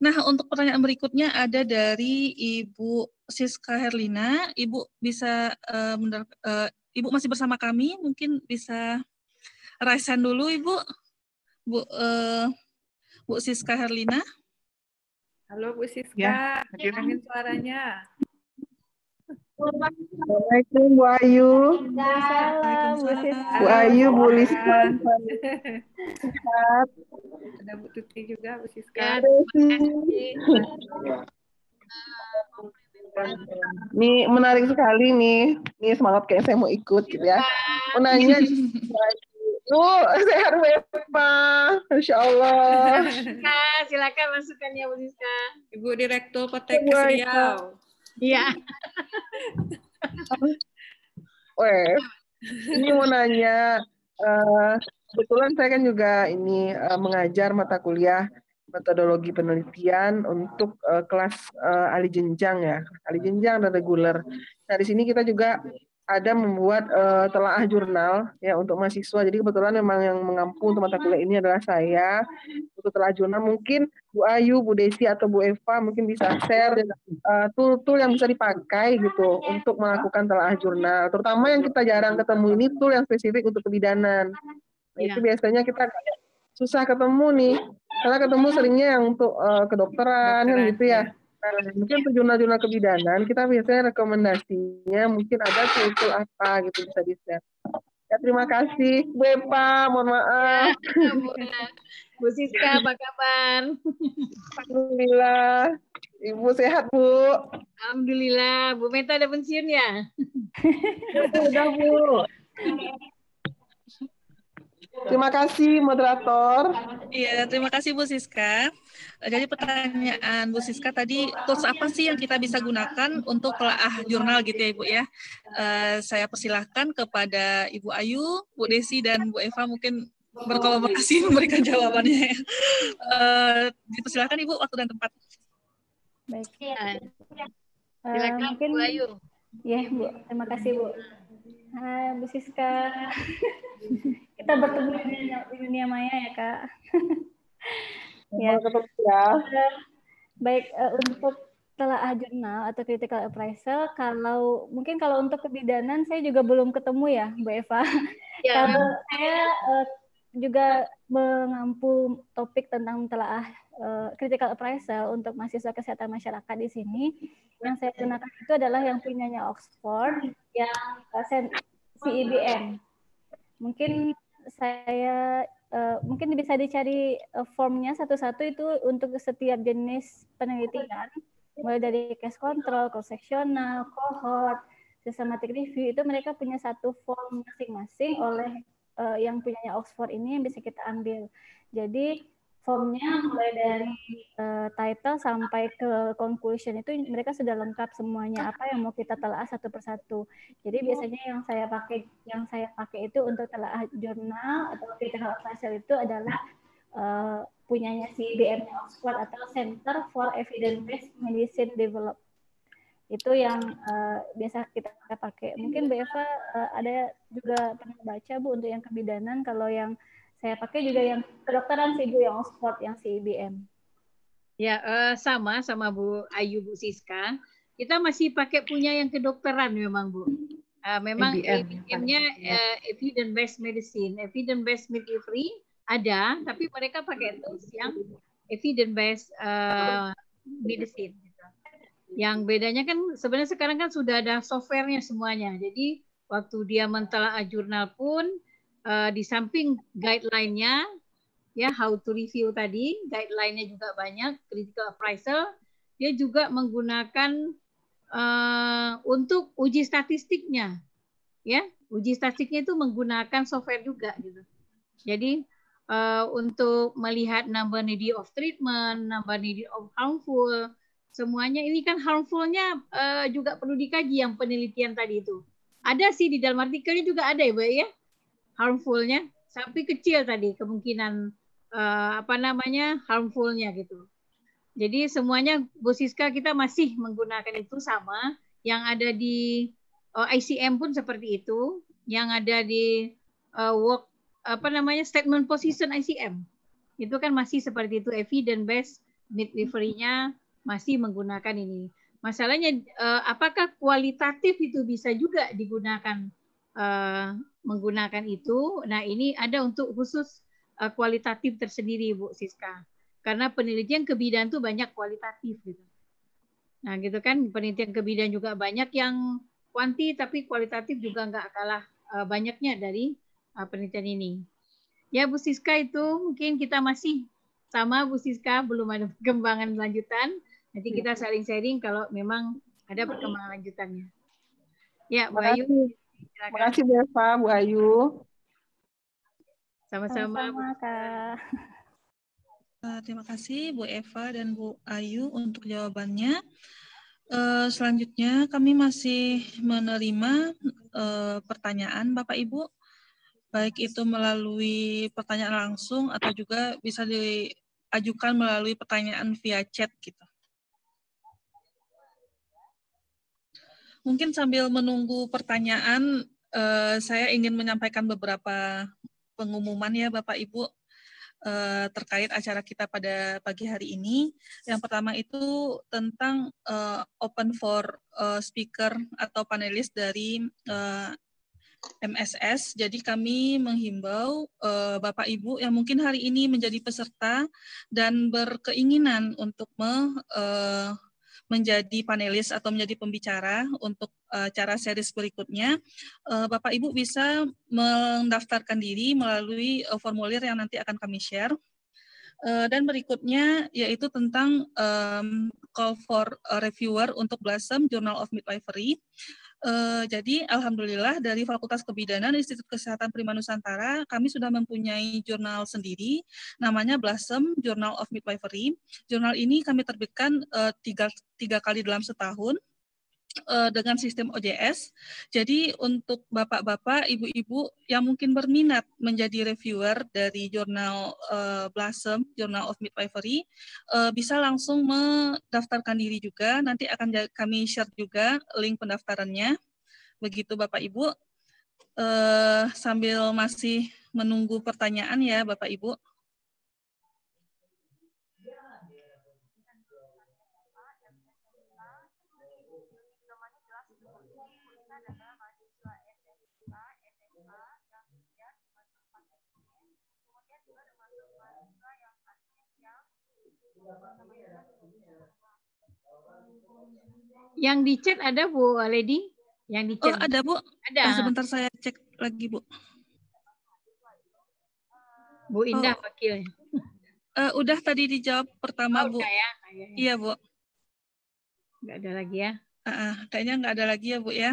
Nah, untuk pertanyaan berikutnya ada dari Ibu Siska Herlina. Ibu bisa uh, uh, Ibu masih bersama kami, mungkin bisa raisan dulu Ibu. Bu eh, Bu Siska Herlina. Halo Bu Siska, ya, suaranya. Assalamualaikum Bu Ayu. Waalaikumsalam Bu Siska. Ayu, Bu Liska. Sehat. Ada Bu Tuti juga, Bu Siska. Ya, Ini menarik sekali nih. Ini semangat kayaknya saya mau ikut gitu ya. Mau nanya Bu, sehat WFA, Insya Allah. Nah, silakan masukkan ya Bu Siska. Ibu Direktur Petek Riau. Iya. Weh, ini mau nanya, uh, kebetulan saya kan juga ini uh, mengajar mata kuliah metodologi penelitian untuk uh, kelas uh, ahli jenjang ya, ahli jenjang dan reguler. Nah, di sini kita juga ada membuat uh, telaah jurnal ya untuk mahasiswa. Jadi kebetulan memang yang mengampu untuk mata kuliah ini adalah saya. Untuk telaah jurnal mungkin Bu Ayu, Bu Desi atau Bu Eva mungkin bisa share tool eh, tool-tool yang bisa dipakai gitu untuk melakukan telaah jurnal. Terutama yang kita jarang ketemu ini tool yang spesifik untuk kebidanan. Nah, Itu iya. biasanya kita susah ketemu nih. Karena ketemu seringnya yang untuk uh, kedokteran, kedokteran gitu ya. ya mungkin penjurnal-jurnal kebidanan kita biasanya rekomendasinya mungkin ada klausul apa gitu bisa di share. Ya terima kasih Bepa, mohon maaf. Ya, Bu Siska apa kabar? Alhamdulillah. Ibu sehat Bu. Alhamdulillah. Bu Meta ada pensiun ya? Sudah Bu. Terima kasih moderator. Iya, terima kasih Bu Siska. Jadi pertanyaan Bu Siska tadi tools apa sih yang kita bisa gunakan untuk telaah jurnal gitu ya Ibu ya? Uh, saya persilahkan kepada Ibu Ayu, Bu Desi dan Bu Eva mungkin berkolaborasi memberikan jawabannya. Uh, dipersilahkan Ibu waktu dan tempat. Baik. Iya. Eh, Silakan uh, mungkin... Bu Ayu. Ya, Bu. Terima kasih, Bu. Hai, Bu Siska. kita bertemu di dunia maya ya kak ya ketemu ya eh, baik uh, untuk telah jurnal atau critical appraisal kalau mungkin kalau untuk kebidanan saya juga belum ketemu ya Bu Eva ya, kalau saya uh, juga mengampu topik tentang telah uh, critical appraisal untuk mahasiswa kesehatan masyarakat di sini yang saya gunakan itu adalah yang punyanya Oxford yang uh, CIBM e mungkin saya uh, mungkin bisa dicari uh, formnya satu-satu itu untuk setiap jenis penelitian mulai dari case control, cross sectional, cohort, systematic review itu mereka punya satu form masing-masing oleh uh, yang punya Oxford ini yang bisa kita ambil. Jadi formnya mulai dari uh, title sampai ke conclusion itu mereka sudah lengkap semuanya apa yang mau kita telaah satu persatu. Jadi biasanya yang saya pakai yang saya pakai itu untuk telaah jurnal atau critical appraisal itu adalah uh, punyanya si BM Oxford atau Center for Evidence Based Medicine Development itu yang uh, biasa kita pakai. Mungkin Bu Eva uh, ada juga pernah baca Bu untuk yang kebidanan kalau yang saya pakai juga yang kedokteran sih Bu yang Oxford yang CIBM. Ya, eh, sama sama Bu Ayu Bu Siska. Kita masih pakai punya yang kedokteran memang Bu. Eh, memang IBM-nya eh, uh, ya. evidence based medicine, evidence based midwifery ada, tapi mereka pakai tools yang evidence based uh, medicine. Yang bedanya kan sebenarnya sekarang kan sudah ada softwarenya semuanya. Jadi waktu dia mentelaah jurnal pun uh, di samping guideline-nya ya how to review tadi, guideline-nya juga banyak, critical appraisal, dia juga menggunakan uh, untuk uji statistiknya. Ya, uji statistiknya itu menggunakan software juga gitu. Jadi uh, untuk melihat number needed of treatment, number needed of harmful, semuanya ini kan harmfulnya uh, juga perlu dikaji yang penelitian tadi itu. Ada sih di dalam artikelnya juga ada ya, Bu ya harmfulnya sapi kecil tadi kemungkinan uh, apa namanya harmfulnya gitu jadi semuanya Bu Siska kita masih menggunakan itu sama yang ada di uh, eh, ICM pun seperti itu yang ada di uh, work apa namanya statement position ICM itu kan masih seperti itu evidence based midwifery-nya masih menggunakan ini masalahnya uh, apakah kualitatif itu bisa juga digunakan uh, menggunakan itu. Nah, ini ada untuk khusus uh, kualitatif tersendiri, Bu Siska. Karena penelitian kebidan itu banyak kualitatif gitu. Nah, gitu kan penelitian kebidan juga banyak yang kuanti tapi kualitatif juga nggak kalah uh, banyaknya dari uh, penelitian ini. Ya, Bu Siska itu mungkin kita masih sama Bu Siska belum ada perkembangan lanjutan. Nanti kita iya. saling sharing kalau memang ada perkembangan lanjutannya. Ya, Bu Ayu. Terima iya, kan? kasih Deva, Bu Ayu. Sama-sama, eh, terima kasih Bu Eva dan Bu Ayu untuk jawabannya. Eh, selanjutnya kami masih menerima eh, pertanyaan Bapak Ibu, baik itu melalui pertanyaan langsung atau juga bisa diajukan melalui pertanyaan via chat gitu. Mungkin sambil menunggu pertanyaan, eh, saya ingin menyampaikan beberapa pengumuman ya Bapak Ibu eh, terkait acara kita pada pagi hari ini. Yang pertama itu tentang eh, open for eh, speaker atau panelis dari eh, MSS. Jadi kami menghimbau uh, Bapak Ibu yang mungkin hari ini menjadi peserta dan berkeinginan untuk me, uh, menjadi panelis atau menjadi pembicara untuk uh, cara series berikutnya, uh, Bapak Ibu bisa mendaftarkan diri melalui uh, formulir yang nanti akan kami share. dan berikutnya yaitu tentang um, call for reviewer untuk Blossom Journal of Midwifery. Uh, Uh, jadi alhamdulillah dari Fakultas Kebidanan Institut Kesehatan Prima Nusantara kami sudah mempunyai jurnal sendiri namanya Blasem Journal of Midwifery. Jurnal ini kami terbitkan uh, tiga, tiga kali dalam setahun Eh, dengan sistem OJS. Jadi untuk bapak-bapak, ibu-ibu yang mungkin berminat menjadi reviewer dari jurnal uh, Blossom, Journal of Midwifery, uh, bisa langsung mendaftarkan diri juga. Nanti akan kami share juga link pendaftarannya. Begitu Bapak Ibu. Uh, sambil masih menunggu pertanyaan ya Bapak Ibu. mahasiswa yang Kemudian juga termasuk mahasiswa yang yang di chat ada Bu Lady? Yang di chat. Oh, ada Bu. Ada. Oh, sebentar saya cek lagi Bu. Bu Indah oh. wakilnya. Uh, eh, udah tadi dijawab pertama oh, Bu. Ya? Iya Bu. Gak ada lagi ya? Uh, uh, kayaknya nggak ada lagi ya Bu ya.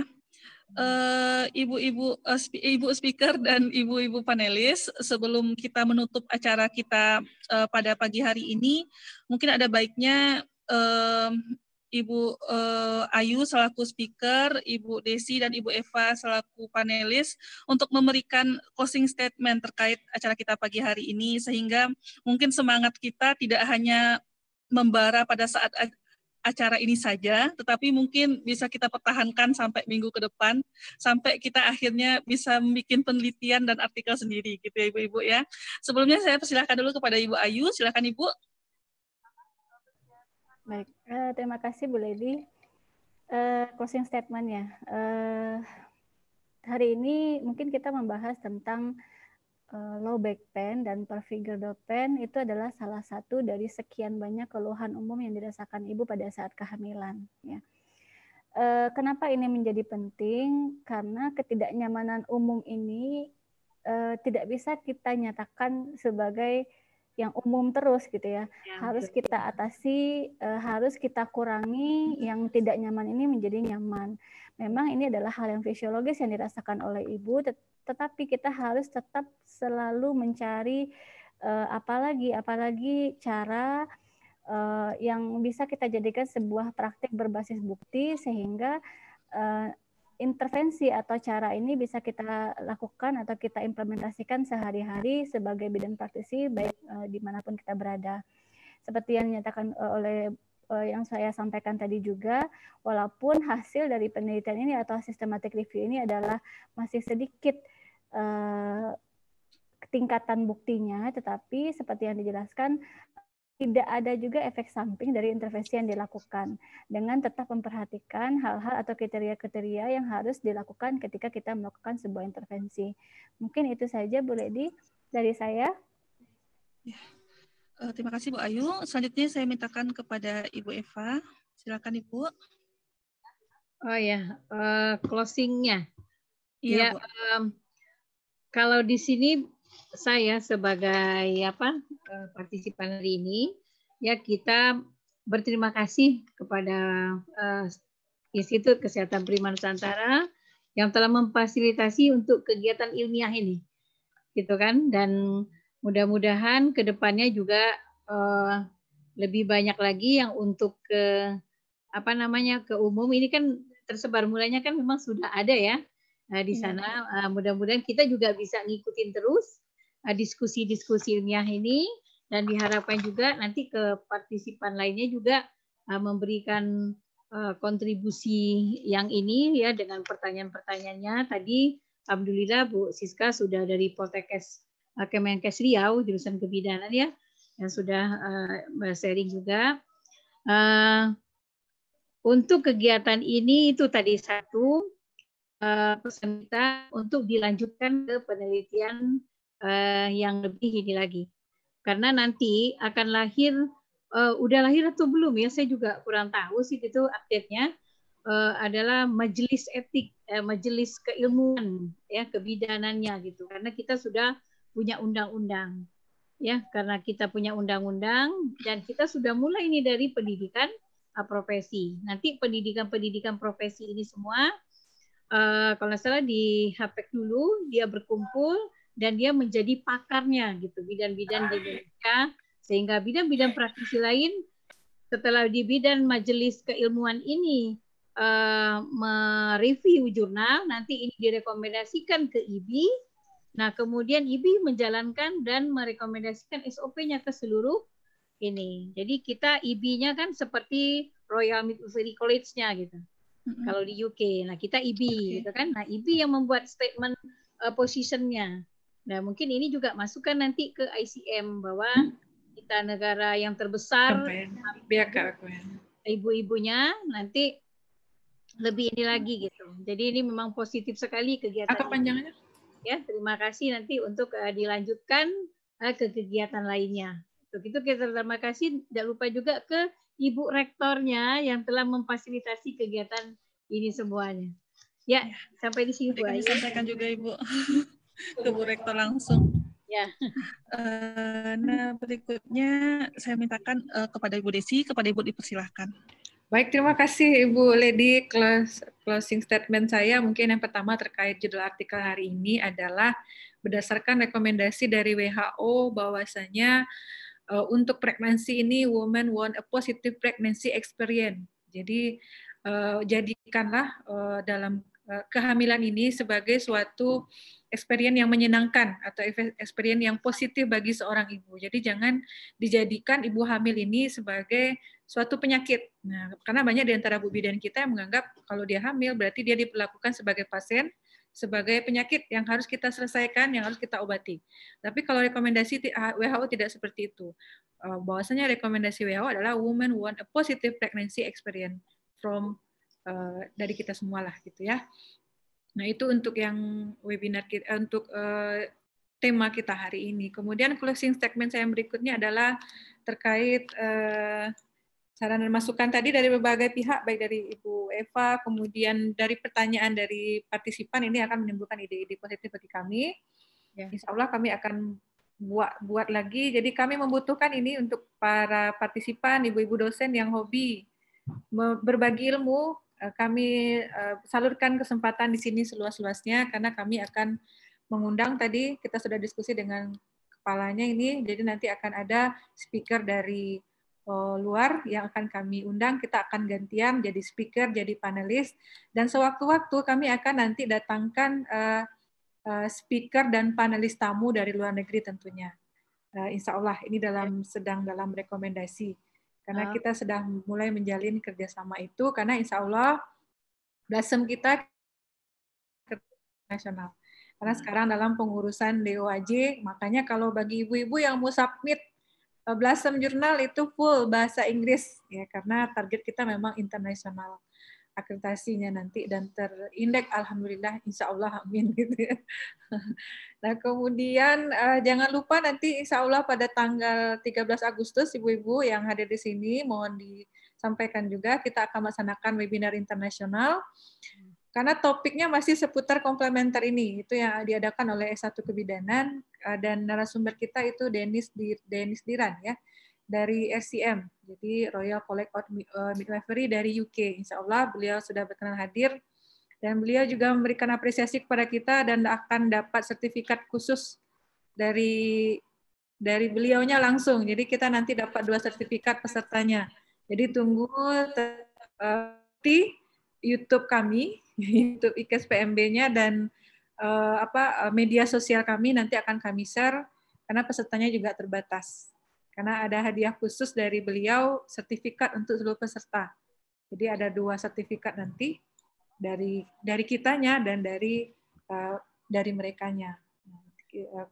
Eh, ibu-ibu uh, ibu speaker dan ibu-ibu panelis sebelum kita menutup acara kita uh, pada pagi hari ini mungkin ada baiknya uh, Ibu uh, Ayu selaku speaker, Ibu Desi dan Ibu Eva selaku panelis untuk memberikan closing statement terkait acara kita pagi hari ini sehingga mungkin semangat kita tidak hanya membara pada saat acara ini saja, tetapi mungkin bisa kita pertahankan sampai minggu ke depan, sampai kita akhirnya bisa bikin penelitian dan artikel sendiri, gitu ya Ibu-Ibu ya. Sebelumnya saya persilahkan dulu kepada Ibu Ayu, silakan Ibu. Baik, uh, terima kasih Bu Lady. Uh, closing ya. Uh, hari ini mungkin kita membahas tentang Eh, low back pain dan prefigural pain itu adalah salah satu dari sekian banyak keluhan umum yang dirasakan ibu pada saat kehamilan. Ya. Eh, kenapa ini menjadi penting? Karena ketidaknyamanan umum ini eh, tidak bisa kita nyatakan sebagai yang umum terus gitu ya. ya harus betul. kita atasi, uh, harus kita kurangi yang tidak nyaman ini menjadi nyaman. Memang ini adalah hal yang fisiologis yang dirasakan oleh ibu, tetapi kita harus tetap selalu mencari uh, apalagi apalagi cara uh, yang bisa kita jadikan sebuah praktik berbasis bukti sehingga uh, intervensi atau cara ini bisa kita lakukan atau kita implementasikan sehari-hari sebagai bidan praktisi baik uh, dimanapun kita berada. Seperti yang dinyatakan uh, oleh yang saya sampaikan tadi juga, walaupun hasil dari penelitian ini atau sistematik review ini adalah masih sedikit, uh, tingkatan buktinya, tetapi seperti yang dijelaskan tidak ada juga efek samping dari intervensi yang dilakukan dengan tetap memperhatikan hal-hal atau kriteria-kriteria yang harus dilakukan ketika kita melakukan sebuah intervensi. Mungkin itu saja Bu Lady dari saya. Ya. Eh, terima kasih Bu Ayu. Selanjutnya saya mintakan kepada Ibu Eva. Silakan Ibu. Oh ya, uh, closingnya. Iya. Ya, Bu. Um, kalau di sini saya sebagai apa eh, partisipan hari ini ya kita berterima kasih kepada uh, Institut Kesehatan Prima Nusantara yang telah memfasilitasi untuk kegiatan ilmiah ini, gitu kan? Dan mudah-mudahan kedepannya juga uh, lebih banyak lagi yang untuk ke apa namanya ke umum ini kan tersebar mulanya kan memang sudah ada ya Nah, di iya. sana uh, mudah-mudahan kita juga bisa ngikutin terus uh, eh, diskusi-diskusi ilmiah ini dan diharapkan juga nanti ke partisipan lainnya juga uh, memberikan uh, kontribusi yang ini ya dengan pertanyaan-pertanyaannya tadi alhamdulillah Bu Siska sudah dari Poltekkes uh, Kemenkes Riau jurusan kebidanan ya yang sudah uh, sharing juga uh, untuk kegiatan ini itu tadi satu Eh, pesan kita untuk dilanjutkan ke penelitian uh, yang lebih ini lagi. Karena nanti akan lahir, uh, udah lahir atau belum ya, saya juga kurang tahu sih itu update-nya, uh, adalah majelis etik, eh, majelis keilmuan, ya kebidanannya gitu. Karena kita sudah punya undang-undang. Ya, karena kita punya undang-undang dan kita sudah mulai ini dari pendidikan profesi. Nanti pendidikan-pendidikan profesi ini semua Eh, kalau nggak salah di HPEC dulu dia berkumpul dan dia menjadi pakarnya gitu bidan-bidan di Indonesia sehingga bidan-bidan praktisi lain setelah di bidan majelis keilmuan ini uh, mereview jurnal nanti ini direkomendasikan ke IB. nah kemudian IB menjalankan dan merekomendasikan SOP-nya ke seluruh ini jadi kita IB-nya kan seperti Royal Midwifery College-nya gitu hmm Kalau di UK, nah kita IB okay. gitu kan. Nah, IB yang membuat statement uh, positionnya. Nah, mungkin ini juga masukkan nanti ke ICM bahwa hmm. kita negara yang terbesar ya. ibu-ibunya nanti lebih ini lagi gitu. Jadi ini memang positif sekali kegiatan. Apa panjangnya? Ya, terima kasih nanti untuk uh, dilanjutkan uh, eh, ke kegiatan lainnya. Untuk itu kita terima kasih. Jangan lupa juga ke Ibu Rektornya yang telah memfasilitasi kegiatan ini semuanya. Ya, ya. sampai di sini kan Bu Ayu. sampaikan juga Ibu ke Bu Rektor langsung. Ya. Eh, nah, berikutnya saya mintakan eh, kepada Ibu Desi, kepada Ibu dipersilahkan. Baik, terima kasih Ibu Lady. closing statement saya mungkin yang pertama terkait judul artikel hari ini adalah berdasarkan rekomendasi dari WHO bahwasanya uh, untuk pregnancy ini woman want a positive pregnancy experience. Jadi uh, jadikanlah uh, dalam uh, kehamilan ini sebagai suatu experience yang menyenangkan atau experience yang positif bagi seorang ibu. Jadi jangan dijadikan ibu hamil ini sebagai suatu penyakit. Nah, karena banyak di antara bidan kita yang menganggap kalau dia hamil berarti dia diperlakukan sebagai pasien sebagai penyakit yang harus kita selesaikan, yang harus kita obati. Tapi kalau rekomendasi ah, WHO tidak seperti itu. Eh, bahwasanya rekomendasi WHO adalah women want a positive pregnancy experience from uh, dari kita semua lah gitu ya. Nah itu untuk yang webinar kita, eh, untuk uh, tema kita hari ini. Kemudian closing statement saya yang berikutnya adalah terkait uh, saran dan masukan tadi dari berbagai pihak, baik dari Ibu Eva, kemudian dari pertanyaan dari partisipan ini akan menimbulkan ide-ide positif bagi kami. Ya. Insya Allah kami akan buat buat lagi. Jadi kami membutuhkan ini untuk para partisipan, ibu-ibu dosen yang hobi berbagi ilmu. Eh, kami eh, salurkan kesempatan di sini seluas-luasnya karena kami akan mengundang tadi kita sudah diskusi dengan kepalanya ini. Jadi nanti akan ada speaker dari Eh, luar yang akan kami undang. Kita akan gantian jadi speaker, jadi panelis, dan sewaktu-waktu kami akan nanti datangkan uh, uh, speaker dan panelis tamu dari luar negeri tentunya. Uh, insya Allah ini dalam sedang dalam rekomendasi karena kita sudah mulai menjalin kerjasama itu karena insya Allah Blasem kita nasional. Karena hmm. sekarang dalam pengurusan DOAJ, makanya kalau bagi ibu-ibu yang mau submit Blossom Journal itu full bahasa Inggris ya karena target kita memang internasional akreditasinya nanti dan terindeks alhamdulillah insya Allah amin gitu ya. Nah kemudian eh, jangan lupa nanti insya Allah pada tanggal 13 Agustus ibu-ibu yang hadir di sini mohon disampaikan juga kita akan melaksanakan webinar internasional karena topiknya masih seputar komplementer ini itu yang diadakan oleh S1 Kebidanan eh, dan narasumber kita itu Denis Denis Diran ya dari SCM, jadi Royal College of eh, Midwifery dari UK Insya Allah beliau sudah berkenan hadir dan beliau juga memberikan apresiasi kepada kita dan akan dapat sertifikat khusus dari dari beliaunya langsung jadi kita nanti dapat dua sertifikat pesertanya jadi tunggu eh, di YouTube kami YouTube IKES PMB-nya dan uh, apa eh, media sosial kami nanti akan kami share karena pesertanya juga terbatas. Karena ada hadiah khusus dari beliau sertifikat untuk seluruh peserta. Jadi ada dua sertifikat nanti dari dari kitanya dan dari uh, dari merekanya.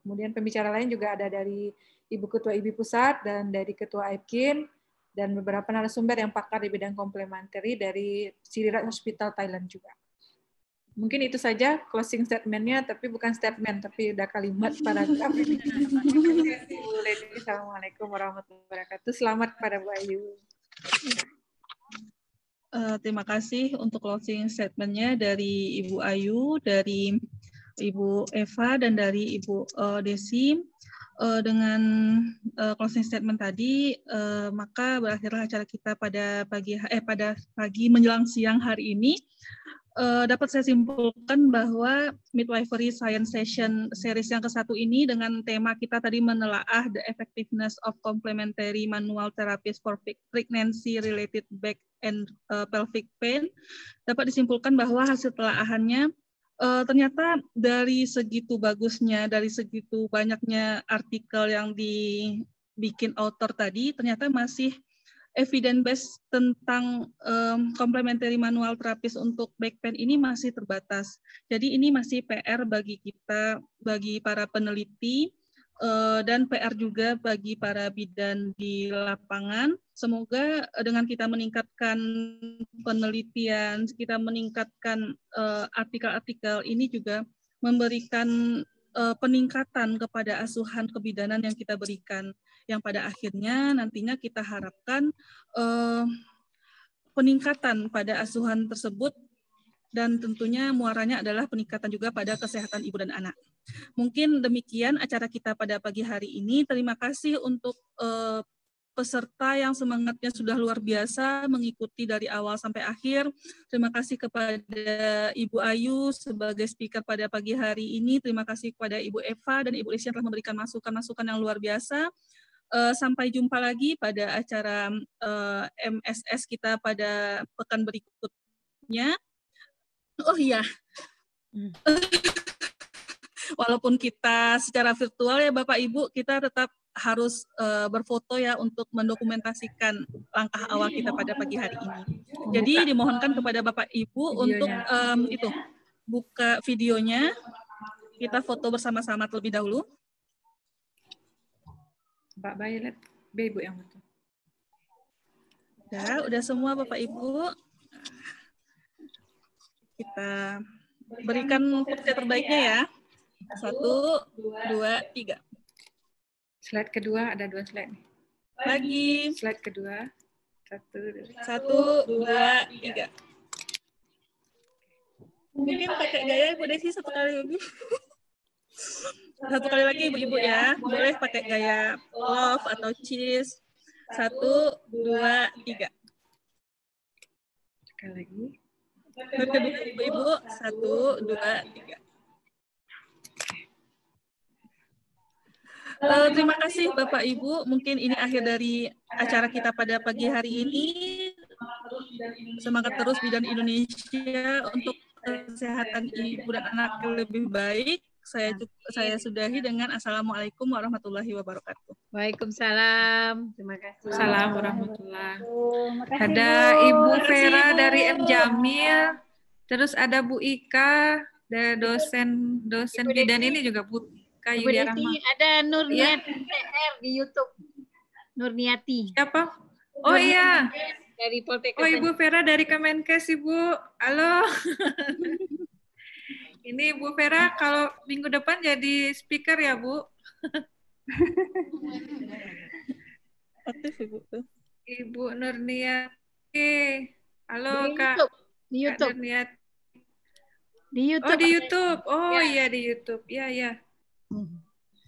Kemudian pembicara lain juga ada dari Ibu Ketua Ibu Pusat dan dari Ketua IPKIN dan beberapa narasumber yang pakar di bidang komplementari dari Sirirat Hospital Thailand juga. Mungkin itu saja closing statementnya, tapi bukan statement, tapi udah kalimat paragraf. Assalamualaikum warahmatullahi wabarakatuh. Selamat pada Bu Ayu. Uh, terima kasih untuk closing statementnya dari Ibu Ayu, dari Ibu Eva, dan dari Ibu uh, Desi uh, dengan uh, closing statement tadi, uh, maka berakhirlah acara kita pada pagi eh pada pagi menjelang siang hari ini uh, dapat saya simpulkan bahwa Midwifery Science Session series yang ke-1 ini dengan tema kita tadi menelaah the effectiveness of complementary manual therapies for pregnancy related back and uh, pelvic pain dapat disimpulkan bahwa hasil telaahannya uh, eh, ternyata dari segitu bagusnya, dari segitu banyaknya artikel yang dibikin author tadi ternyata masih evidence base tentang um, complementary manual terapis untuk back pain ini masih terbatas. Jadi ini masih PR bagi kita, bagi para peneliti uh, dan PR juga bagi para bidan di lapangan. Semoga eh, dengan kita meningkatkan penelitian, kita meningkatkan eh, artikel-artikel uh, ini juga memberikan uh, peningkatan kepada asuhan kebidanan yang kita berikan yang pada akhirnya nantinya kita harapkan eh, peningkatan pada asuhan tersebut dan tentunya muaranya adalah peningkatan juga pada kesehatan ibu dan anak. Mungkin demikian acara kita pada pagi hari ini. Terima kasih untuk eh, peserta yang semangatnya sudah luar biasa mengikuti dari awal sampai akhir. Terima kasih kepada Ibu Ayu sebagai speaker pada pagi hari ini. Terima kasih kepada Ibu Eva dan Ibu Lisya telah memberikan masukan-masukan yang luar biasa uh, sampai jumpa lagi pada acara uh, eh, MSS kita pada pekan berikutnya. Oh iya. Hmm. Walaupun kita secara virtual ya Bapak Ibu, kita tetap harus uh, berfoto ya untuk mendokumentasikan langkah awal kita pada pagi hari ini. Jadi dimohonkan kepada Bapak Ibu untuk um, itu buka videonya, kita foto bersama-sama terlebih dahulu. Mbak Violet B Ibu yang betul. Ya, udah semua Bapak Ibu. Kita berikan kerja terbaiknya ya. Satu, dua, tiga. Slide kedua ada dua slide. Lagi. Slide kedua. Satu, Satu, dua tiga. Mungkin pakai gaya Ibu Desi satu kali lebih. Satu kali lagi ibu-ibu ya, boleh pakai gaya love atau cheese. Satu, dua, tiga. Sekali lagi. ibu-ibu, satu, dua, tiga. Uh, terima kasih Bapak Ibu. Mungkin ini akhir dari acara kita pada pagi hari ini. Semangat terus bidan Indonesia untuk kesehatan ibu dan anak lebih baik saya saya sudahi dengan assalamualaikum warahmatullahi wabarakatuh. Waalaikumsalam. Terima kasih. Salam warahmatullah. Ada Ibu Vera dari M Jamil, terus ada Bu Ika, dari dosen dosen Ibu bidan ini juga Bu Ika Ibu Rahma. Ada Nurniati iya. ya. di YouTube. Nurniati. Siapa? Oh iya. Dari Oh Ibu Vera dari Kemenkes Ibu. Halo. Ini Bu Vera kalau minggu depan jadi speaker ya Bu. Aktif ya, Ibu tuh. Nurnia. Oke. Halo di Kak. Di YouTube. Kak Di YouTube. Oh di YouTube. Oh ya. iya di YouTube. Iya iya.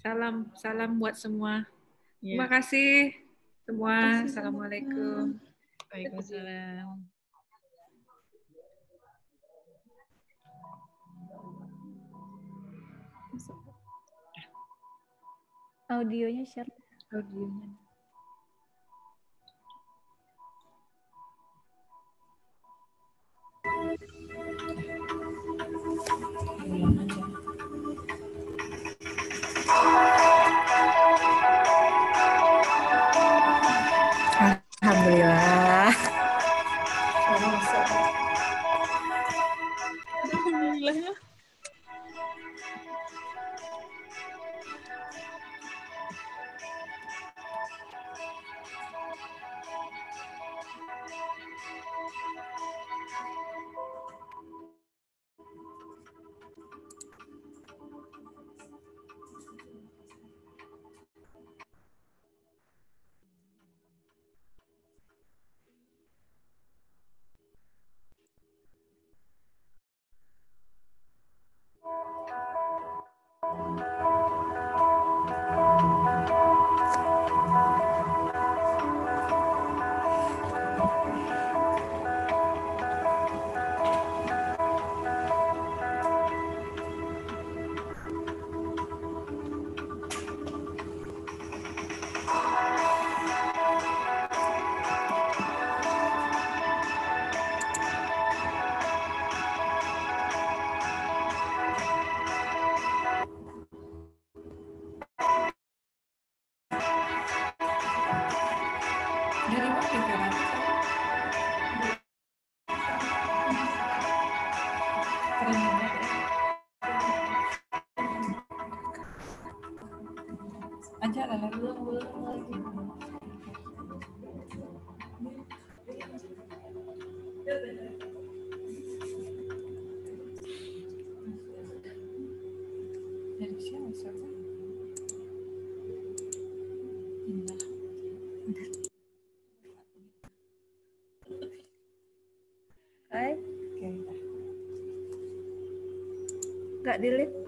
Salam salam buat semua. Ya. Terima kasih semua. Assalamualaikum. Waalaikumsalam. Audionya share. Audionya. Alhamdulillah. nggak Dilip?